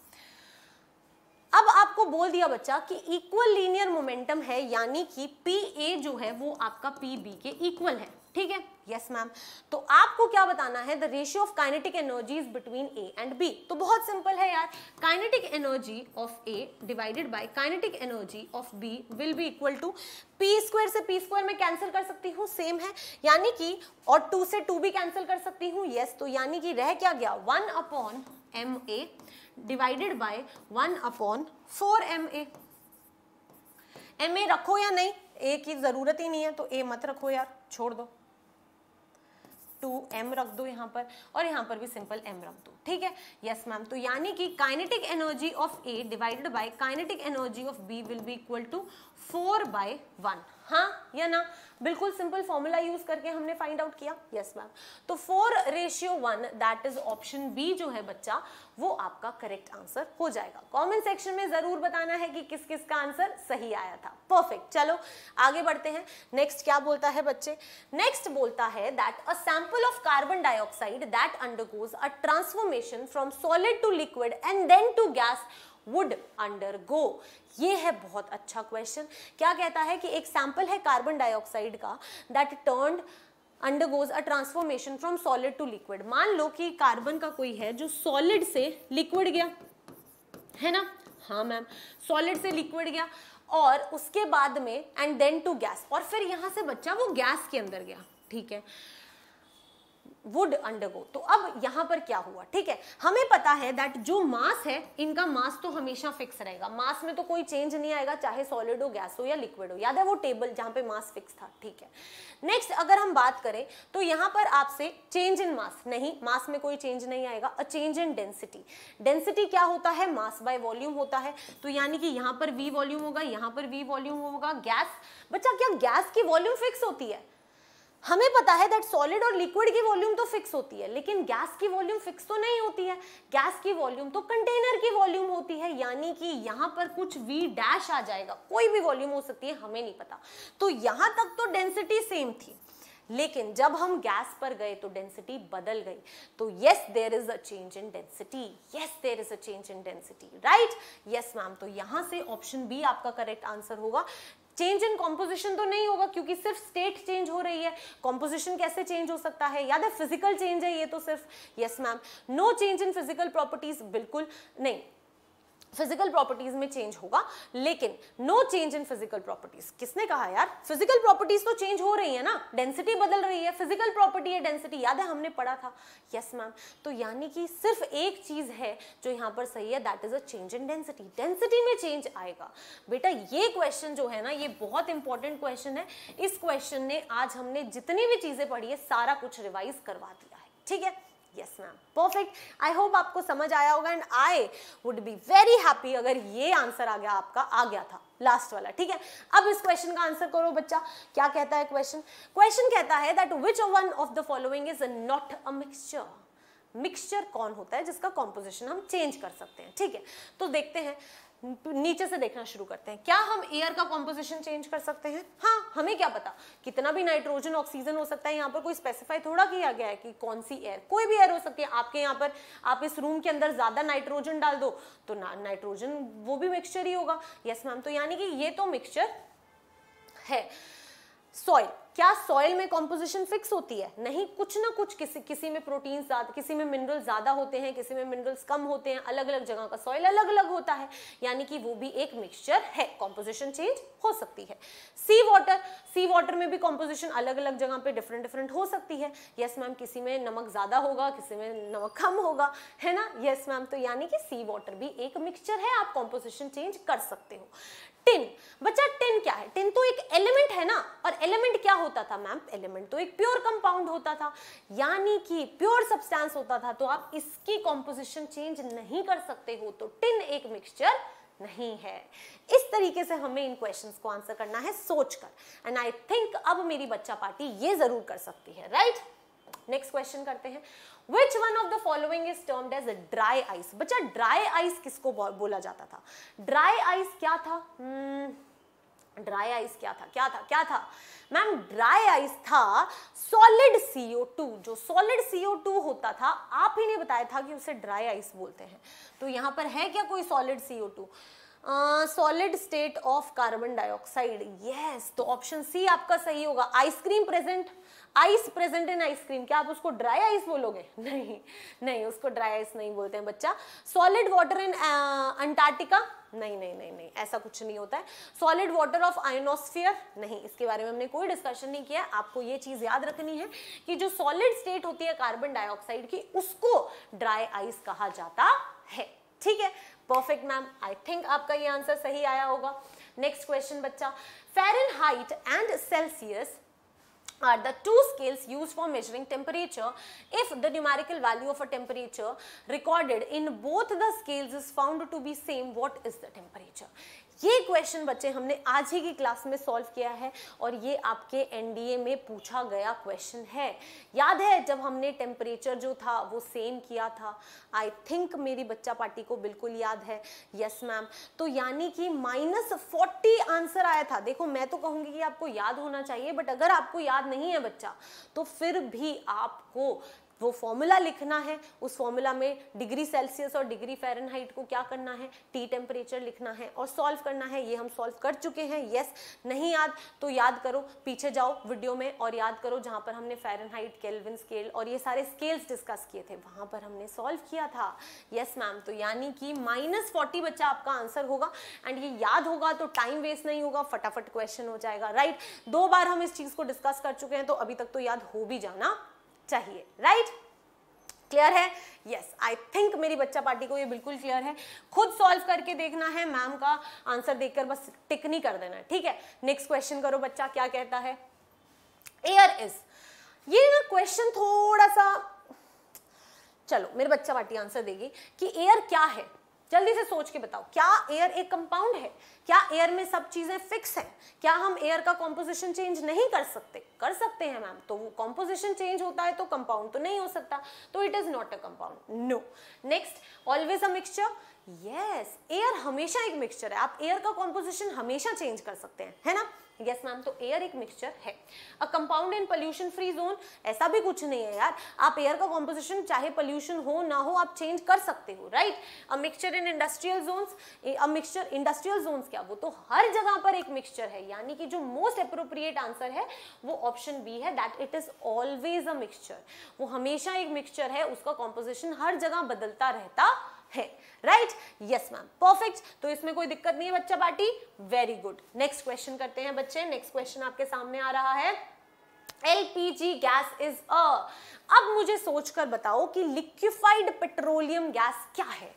अब आपको बोल दिया बच्चा कि इक्वल लीनियर मोमेंटम है यानी कि पी ए जो है वो आपका पी बी के इक्वल है ठीक है यस मैम तो आपको क्या बताना है the ratio of kinetic energy between A and B तो बहुत सिंपल है यार kinetic energy of A divided by kinetic energy of B will be equal to P square से पी स्क्वायर में कैंसिल कर सकती हूँ सेम है यानी कि और टू से टू भी कैंसिल कर सकती हूँ यस yes, तो यानी कि रह क्या गया one upon M A divided by one upon four M A M A रखो या नहीं ए की ज़रूरत ही नहीं है तो ए मत रखो यार छोड़ दो टू एम रख दो यहां पर और यहां पर भी सिंपल एम रख दो ठीक है यस मैम तो यानी कि kinetic energy of A divided by kinetic energy of B will be equal to four by one हाँ या ना बिल्कुल सिंपल फॉर्मूला यूज करके हमने फाइंड आउट किया यस yes, मैम तो four ratio one that is option B जो है बच्चा वो आपका करेक्ट आंसर हो जाएगा कमेंट सेक्शन में जरूर बताना है कि किस किस का आंसर सही आया था परफेक्ट चलो आगे बढ़ते हैं नेक्स्ट क्या बोलता है बच्चे नेक्स्ट बोलता है that a sample of carbon dioxide that undergoes a transformation transformation from solid to liquid and then to gas would undergo ये है बहुत अच्छा क्वेश्चन क्या कहता है कि एक सैंपल है कार्बन डाइऑक्साइड का that turn undergoes a transformation from solid to liquid मान लो कि कार्बन का कोई है जो सॉलिड से लिक्विड गया है ना हाँ मैम सॉलिड से लिक्विड गया और उसके बाद में एंड देन टू गैस और फिर यहाँ से बच्चा वो गैस के अंदर गया ठीक है वुड अंडरगो तो अब यहाँ पर क्या हुआ ठीक है हमें पता है दैट जो मास है इनका मास तो हमेशा फिक्स रहेगा मास में तो कोई चेंज नहीं आएगा चाहे सॉलिड हो गैस हो या लिक्विड हो याद है वो टेबल जहाँ पे मास फिक्स था ठीक है नेक्स्ट अगर हम बात करें तो यहाँ पर आपसे चेंज इन मास नहीं मास में कोई चेंज नहीं आएगा a change in density density क्या होता है मास बाय वॉल्यूम होता है तो यानी कि यहाँ पर वी वॉल्यूम होगा यहाँ पर वी वॉल्यूम होगा गैस बच्चा क्या गैस की वॉल्यूम फिक्स होती है हमें पता है दैट सॉलिड और लिक्विड की वॉल्यूम तो फिक्स होती है लेकिन गैस की वॉल्यूम फिक्स तो नहीं होती है गैस की वॉल्यूम तो कंटेनर की वॉल्यूम होती है यानी कि यहां पर कुछ वी डैश आ जाएगा कोई भी वॉल्यूम हो सकती है हमें नहीं पता तो यहां तक तो डेंसिटी सेम थी लेकिन जब हम गैस पर गए तो डेंसिटी बदल गई तो yes there is a change in density yes there is a change in density right yes ma'am तो यहां से ऑप्शन बी आपका करेक्ट आंसर होगा चेंज इन कॉम्पोजिशन तो नहीं होगा क्योंकि सिर्फ स्टेट चेंज हो रही है कॉम्पोजिशन कैसे चेंज हो सकता है याद है फिजिकल चेंज है ये तो सिर्फ yes ma'am no change in physical properties बिल्कुल नहीं फिजिकल प्रॉपर्टीज में चेंज होगा लेकिन no change in physical properties किसने कहा यार फिजिकल प्रॉपर्टीज तो चेंज हो रही है ना डेंसिटी बदल रही है फिजिकल प्रॉपर्टी है डेंसिटी याद है हमने पढ़ा था यस मैम तो यानी कि सिर्फ एक चीज है जो यहाँ पर सही है that is a change in density density में चेंज आएगा बेटा ये क्वेश्चन जो है ना ये बहुत इंपॉर्टेंट क्वेश्चन है इस क्वेश्चन ने आज हमने जितनी भी चीजें पढ़ी है सारा कुछ रिवाइज करवा दिया है ठीक है yes ma'am perfect I hope आपको समझ आया होगा and I would be very happy अगर ये आंसर आ गया आपका आ गया था लास्ट वाला ठीक है अब इस क्वेश्चन का आंसर करो बच्चा क्या कहता है क्वेश्चन क्वेश्चन कहता है that which one of the following is not a mixture mixture कौन होता है जिसका कॉम्पोजिशन हम चेंज कर सकते हैं ठीक है तो देखते हैं नीचे से देखना शुरू करते हैं क्या हम एयर का कॉम्पोजिशन चेंज कर सकते हैं हाँ हमें क्या पता कितना भी नाइट्रोजन ऑक्सीजन हो सकता है यहाँ पर कोई स्पेसिफाई थोड़ा किया गया है कि कौन सी एयर कोई भी एयर हो सकती है आपके यहाँ पर आप इस रूम के अंदर ज्यादा नाइट्रोजन डाल दो तो ना, नाइट्रोजन वो भी मिक्सचर ही होगा यस मैम तो यानी कि ये तो मिक्सचर है सॉइल क्या सॉइल में कॉम्पोजिशन फिक्स होती है नहीं कुछ ना कुछ किसी किसी में प्रोटीन ज्यादा किसी में मिनरल्स ज्यादा होते हैं किसी में मिनरल्स कम होते हैं अलग अलग जगह का सॉइल अलग अलग होता है यानी कि वो भी एक मिक्सचर है कॉम्पोजिशन चेंज हो सकती है सी वाटर सी वाटर में भी कॉम्पोजिशन अलग अलग जगह पे डिफरेंट डिफरेंट हो सकती है यस yes, मैम किसी में नमक ज्यादा होगा किसी में नमक कम होगा है ना यस yes, मैम तो यानी कि सी वाटर भी एक मिक्सचर है आप कॉम्पोजिशन चेंज कर सकते हो टिन बच्चा टिन क्या है टिन तो एक एलिमेंट है ना और एलिमेंट क्या होता था मैम एलिमेंट तो एक प्योर कंपाउंड होता था यानी कि प्योर सब्सटेंस होता था तो आप इसकी कॉम्पोजिशन चेंज नहीं कर सकते हो तो टिन एक मिक्सचर नहीं है इस तरीके से हमें इन क्वेश्चंस को आंसर करना है सोचकर एंड आई थिंक अब मेरी बच्चा पार्टी ये जरूर कर सकती है राइट right? नेक्स्ट क्वेश्चन करते हैं which one of the following is termed as a dry ice बच्चा ड्राई आइस किसको बोला जाता था ड्राई आइस क्या था hmm. ड्राई आइस क्या था क्या था क्या था मैम ड्राई आइस था सॉलिड सीओ टू जो सॉलिड सीओ टू होता था आप ही ने बताया था कि उसे ड्राई आइस बोलते हैं तो यहां पर है क्या कोई solid CO two solid state of carbon dioxide yes तो ऑप्शन सी आपका सही होगा ice cream present ice present in ice cream क्या आप उसको ड्राई आइस बोलोगे [laughs] नहीं नहीं उसको ड्राई आइस नहीं बोलते हैं बच्चा सॉलिड वाटर इन अंटार्कटिका नहीं नहीं नहीं नहीं ऐसा कुछ नहीं होता है सॉलिड वाटर ऑफ आइनोस्फियर नहीं इसके बारे में हमने कोई डिस्कशन नहीं किया आपको ये चीज़ याद रखनी है कि जो सॉलिड स्टेट होती है कार्बन डाइऑक्साइड की उसको ड्राई आइस कहा जाता है ठीक है परफेक्ट मैम आई थिंक आपका ये आंसर सही आया होगा नेक्स्ट क्वेश्चन बच्चा Fahrenheit and Celsius are the two scales used for measuring temperature if the numerical value of a temperature recorded in both the scales is found to be same what is the temperature ये question बच्चे हमने आज ही की class में solve किया है और ये आपके एनडीए में पूछा गया क्वेश्चन है याद है जब हमने टेम्परेचर जो था वो सेम किया था आई थिंक मेरी बच्चा पार्टी को बिल्कुल याद है यस मैम तो यानी कि माइनस फोर्टी आंसर आया था देखो मैं तो कहूंगी कि आपको याद होना चाहिए बट अगर आपको याद नहीं है बच्चा तो फिर भी आपको वो फॉर्मूला लिखना है उस फॉर्मूला में डिग्री सेल्सियस और डिग्री फेरनहाइट को क्या करना है टी टेम्परेचर लिखना है और सॉल्व करना है ये हम सॉल्व कर चुके हैं येस नहीं याद तो याद करो पीछे जाओ वीडियो में और याद करो जहाँ पर हमने फेरनहाइट केल्विन स्केल और ये सारे स्केल्स डिस्कस किए थे वहाँ पर हमने सॉल्व किया था येस मैम तो यानी कि माइनस फोर्टी बच्चा आपका आंसर होगा एंड ये याद होगा तो टाइम वेस्ट नहीं होगा फटाफट क्वेश्चन हो जाएगा राइट right? दो बार हम इस चीज़ को डिस्कस कर चुके हैं तो अभी तक तो याद हो भी जाना चाहिए राइट क्लियर है यस आई थिंक मेरी बच्चा पार्टी को ये बिल्कुल क्लियर है खुद सॉल्व करके देखना है मैम का आंसर देखकर बस टिक नहीं कर देना ठीक है नेक्स्ट क्वेश्चन करो बच्चा क्या कहता है एयर इज ये ना क्वेश्चन थोड़ा सा चलो मेरे बच्चा पार्टी आंसर देगी कि एयर क्या है जल्दी से सोच के बताओ क्या एयर एक कंपाउंड है क्या एयर में सब चीजें फिक्स है क्या हम एयर का कॉम्पोजिशन चेंज नहीं कर सकते कर सकते हैं मैम तो वो कॉम्पोजिशन चेंज होता है तो कंपाउंड तो नहीं हो सकता तो it is not a compound no next always a mixture yes air हमेशा एक मिक्सचर है आप एयर का कॉम्पोजिशन हमेशा चेंज कर सकते हैं है ना यस मैम तो एयर एक मिक्सचर है a compound and pollution free zone ऐसा भी कुछ नहीं है यार आप एयर का कॉम्पोजिशन चाहे पॉल्यूशन हो ना हो आप चेंज कर सकते हो right a mixture in industrial zone a mixture industrial zone क्या वो तो हर जगह पर एक मिक्सचर है यानी कि जो मोस्ट अप्रोप्रिएट आंसर है वो ऑप्शन बी है that it is always a mixture वो हमेशा एक मिक्सचर है उसका कॉम्पोजिशन हर जगह बदलता रहता है है राइट यस मैम परफेक्ट तो इसमें कोई दिक्कत नहीं है बच्चा party very good next question करते हैं बच्चे नेक्स्ट क्वेश्चन आपके सामने आ रहा है एलपीजी गैस इज अ अब मुझे सोचकर बताओ कि लिक्विफाइड पेट्रोलियम गैस क्या है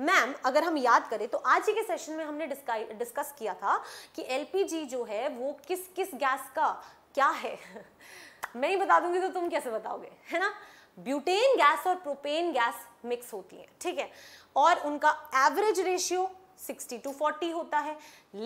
मैम अगर हम याद करें तो आज ही के सेशन में हमने डिस्कस किया था कि एलपीजी जो है वो किस किस गैस का क्या है [laughs] मैं ही बता दूंगी तो तुम कैसे बताओगे है ना ब्यूटेन गैस और प्रोपेन गैस मिक्स होती हैं ठीक है और उनका एवरेज रेशियो 60 टू 40 होता है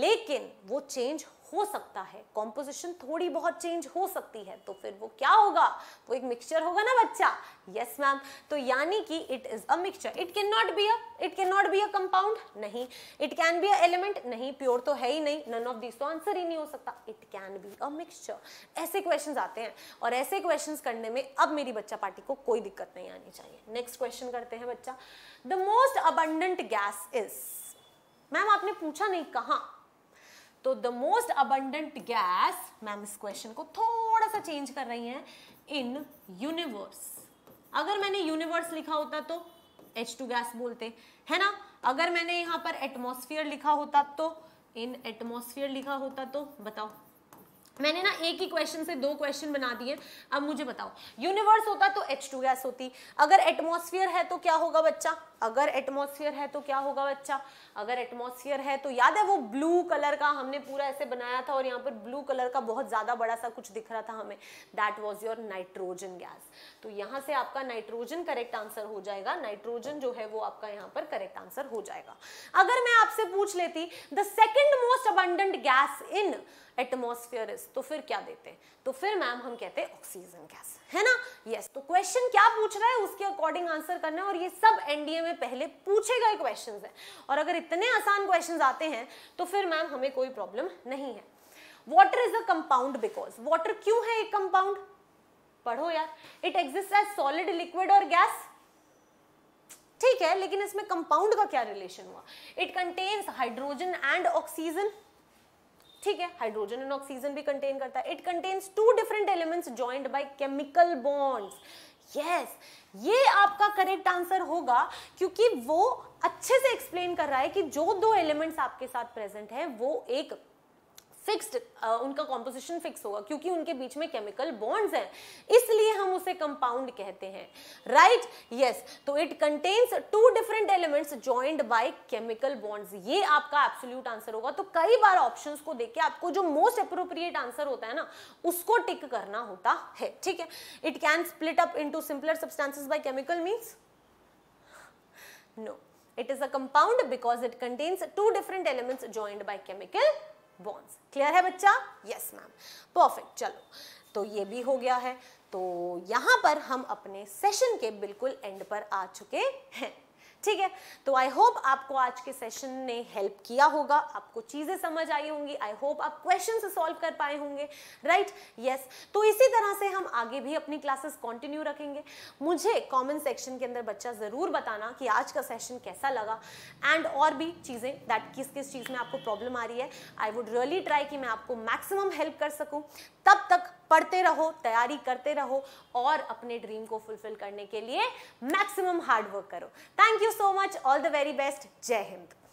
लेकिन वो चेंज हो सकता है कॉम्पोजिशन थोड़ी बहुत चेंज हो सकती है तो फिर वो क्या होगा वो एक मिक्सचर होगा ना बच्चा यस yes, मैम तो यानी कि it is a mixture it can not be a it can not be a compound नहीं it can be a element नहीं प्योर तो है ही नहीं नन ऑफ दिस तो आंसर ही नहीं हो सकता it can be a mixture ऐसे क्वेश्चन आते हैं और ऐसे क्वेश्चन करने में अब मेरी बच्चा पार्टी को कोई दिक्कत नहीं आनी चाहिए नेक्स्ट क्वेश्चन करते हैं बच्चा the most abundant gas is ma'am आपने पूछा नहीं कहाँ तो the most abundant gas ma'am इस क्वेश्चन को थोड़ा सा चेंज कर रही हैं इन यूनिवर्स अगर मैंने यूनिवर्स लिखा होता तो एच टू गैस बोलते है ना अगर मैंने यहां पर एटमोस्फियर लिखा होता तो इन एटमोस्फियर लिखा होता तो बताओ मैंने ना एक ही क्वेश्चन से दो क्वेश्चन बना दिए अब मुझे बताओ यूनिवर्स होता तो H2 गैस होती अगर एटमॉस्फेयर है तो क्या होगा बच्चा अगर एटमोसफियर है तो क्या होगा बच्चा अगर एटमोसफियर है तो याद है वो ब्लू कलर का हमने पूरा ऐसे बनाया था और यहाँ पर ब्लू कलर का बहुत ज़्यादा बड़ा सा कुछ दिख रहा था हमें that was your nitrogen gas तो यहाँ से आपका नाइट्रोजन करेक्ट आंसर हो जाएगा नाइट्रोजन जो है वो आपका यहाँ पर करेक्ट आंसर हो जाएगा अगर मैं आपसे पूछ लेती the second most abundant gas in atmosphere is तो फिर क्या देते तो फिर मैम हम कहते ऑक्सीजन गैस है ना यस yes, तो क्वेश्चन क्या पूछ रहा है उसके अकॉर्डिंग आंसर करना है और ये सब एनडीए में पहले पूछे गए क्वेश्चन है और अगर इतने आसान क्वेश्चन आते हैं तो फिर मैम हमें कोई प्रॉब्लम नहीं है water is a compound because water क्यों है एक कंपाउंड पढ़ो यार it exist as solid liquid और गैस ठीक है लेकिन इसमें कंपाउंड का क्या रिलेशन हुआ it contains hydrogen and oxygen ठीक है हाइड्रोजन एंड ऑक्सीजन भी कंटेन करता है it contains two different elements joined by chemical bonds yes ये आपका करेक्ट आंसर होगा क्योंकि वो अच्छे से एक्सप्लेन कर रहा है कि जो दो एलिमेंट्स आपके साथ प्रेजेंट हैं वो एक फिक्स्ड uh, उनका कॉम्पोजिशन फिक्स होगा क्योंकि उनके बीच में केमिकल बॉन्ड्स हैं इसलिए हम उसे कंपाउंड कहते हैं राइट यस तो it contains two different elements joined by chemical bonds ये आपका एब्सोल्यूट आंसर होगा तो कई बार ऑप्शंस को देख के आपको जो मोस्ट अप्रोप्रिएट आंसर होता है ना उसको टिक करना होता है ठीक है it can split up into simpler substances by chemical means no it is a compound because it contains two different elements joined by chemical bonds clear है बच्चा यस मैम परफेक्ट चलो तो ये भी हो गया है तो यहाँ पर हम अपने सेशन के बिल्कुल एंड पर आ चुके हैं ठीक है तो आई होप आपको आज के सेशन ने हेल्प किया होगा आपको चीज़ें समझ आई होंगी आई होप आप क्वेश्चन सॉल्व कर पाए होंगे राइट right? Yes yes. तो इसी तरह से हम आगे भी अपनी क्लासेस कंटिन्यू रखेंगे मुझे कमेंट सेक्शन के अंदर बच्चा ज़रूर बताना कि आज का सेशन कैसा लगा एंड और भी चीज़ें दैट किस किस चीज़ में आपको प्रॉब्लम आ रही है आई वुड रियली ट्राई कि मैं आपको मैक्सिमम हेल्प कर सकूँ तब तक पढ़ते रहो तैयारी करते रहो और अपने ड्रीम को फुलफिल करने के लिए मैक्सिमम हार्डवर्क करो thank you so much all the very best जय हिंद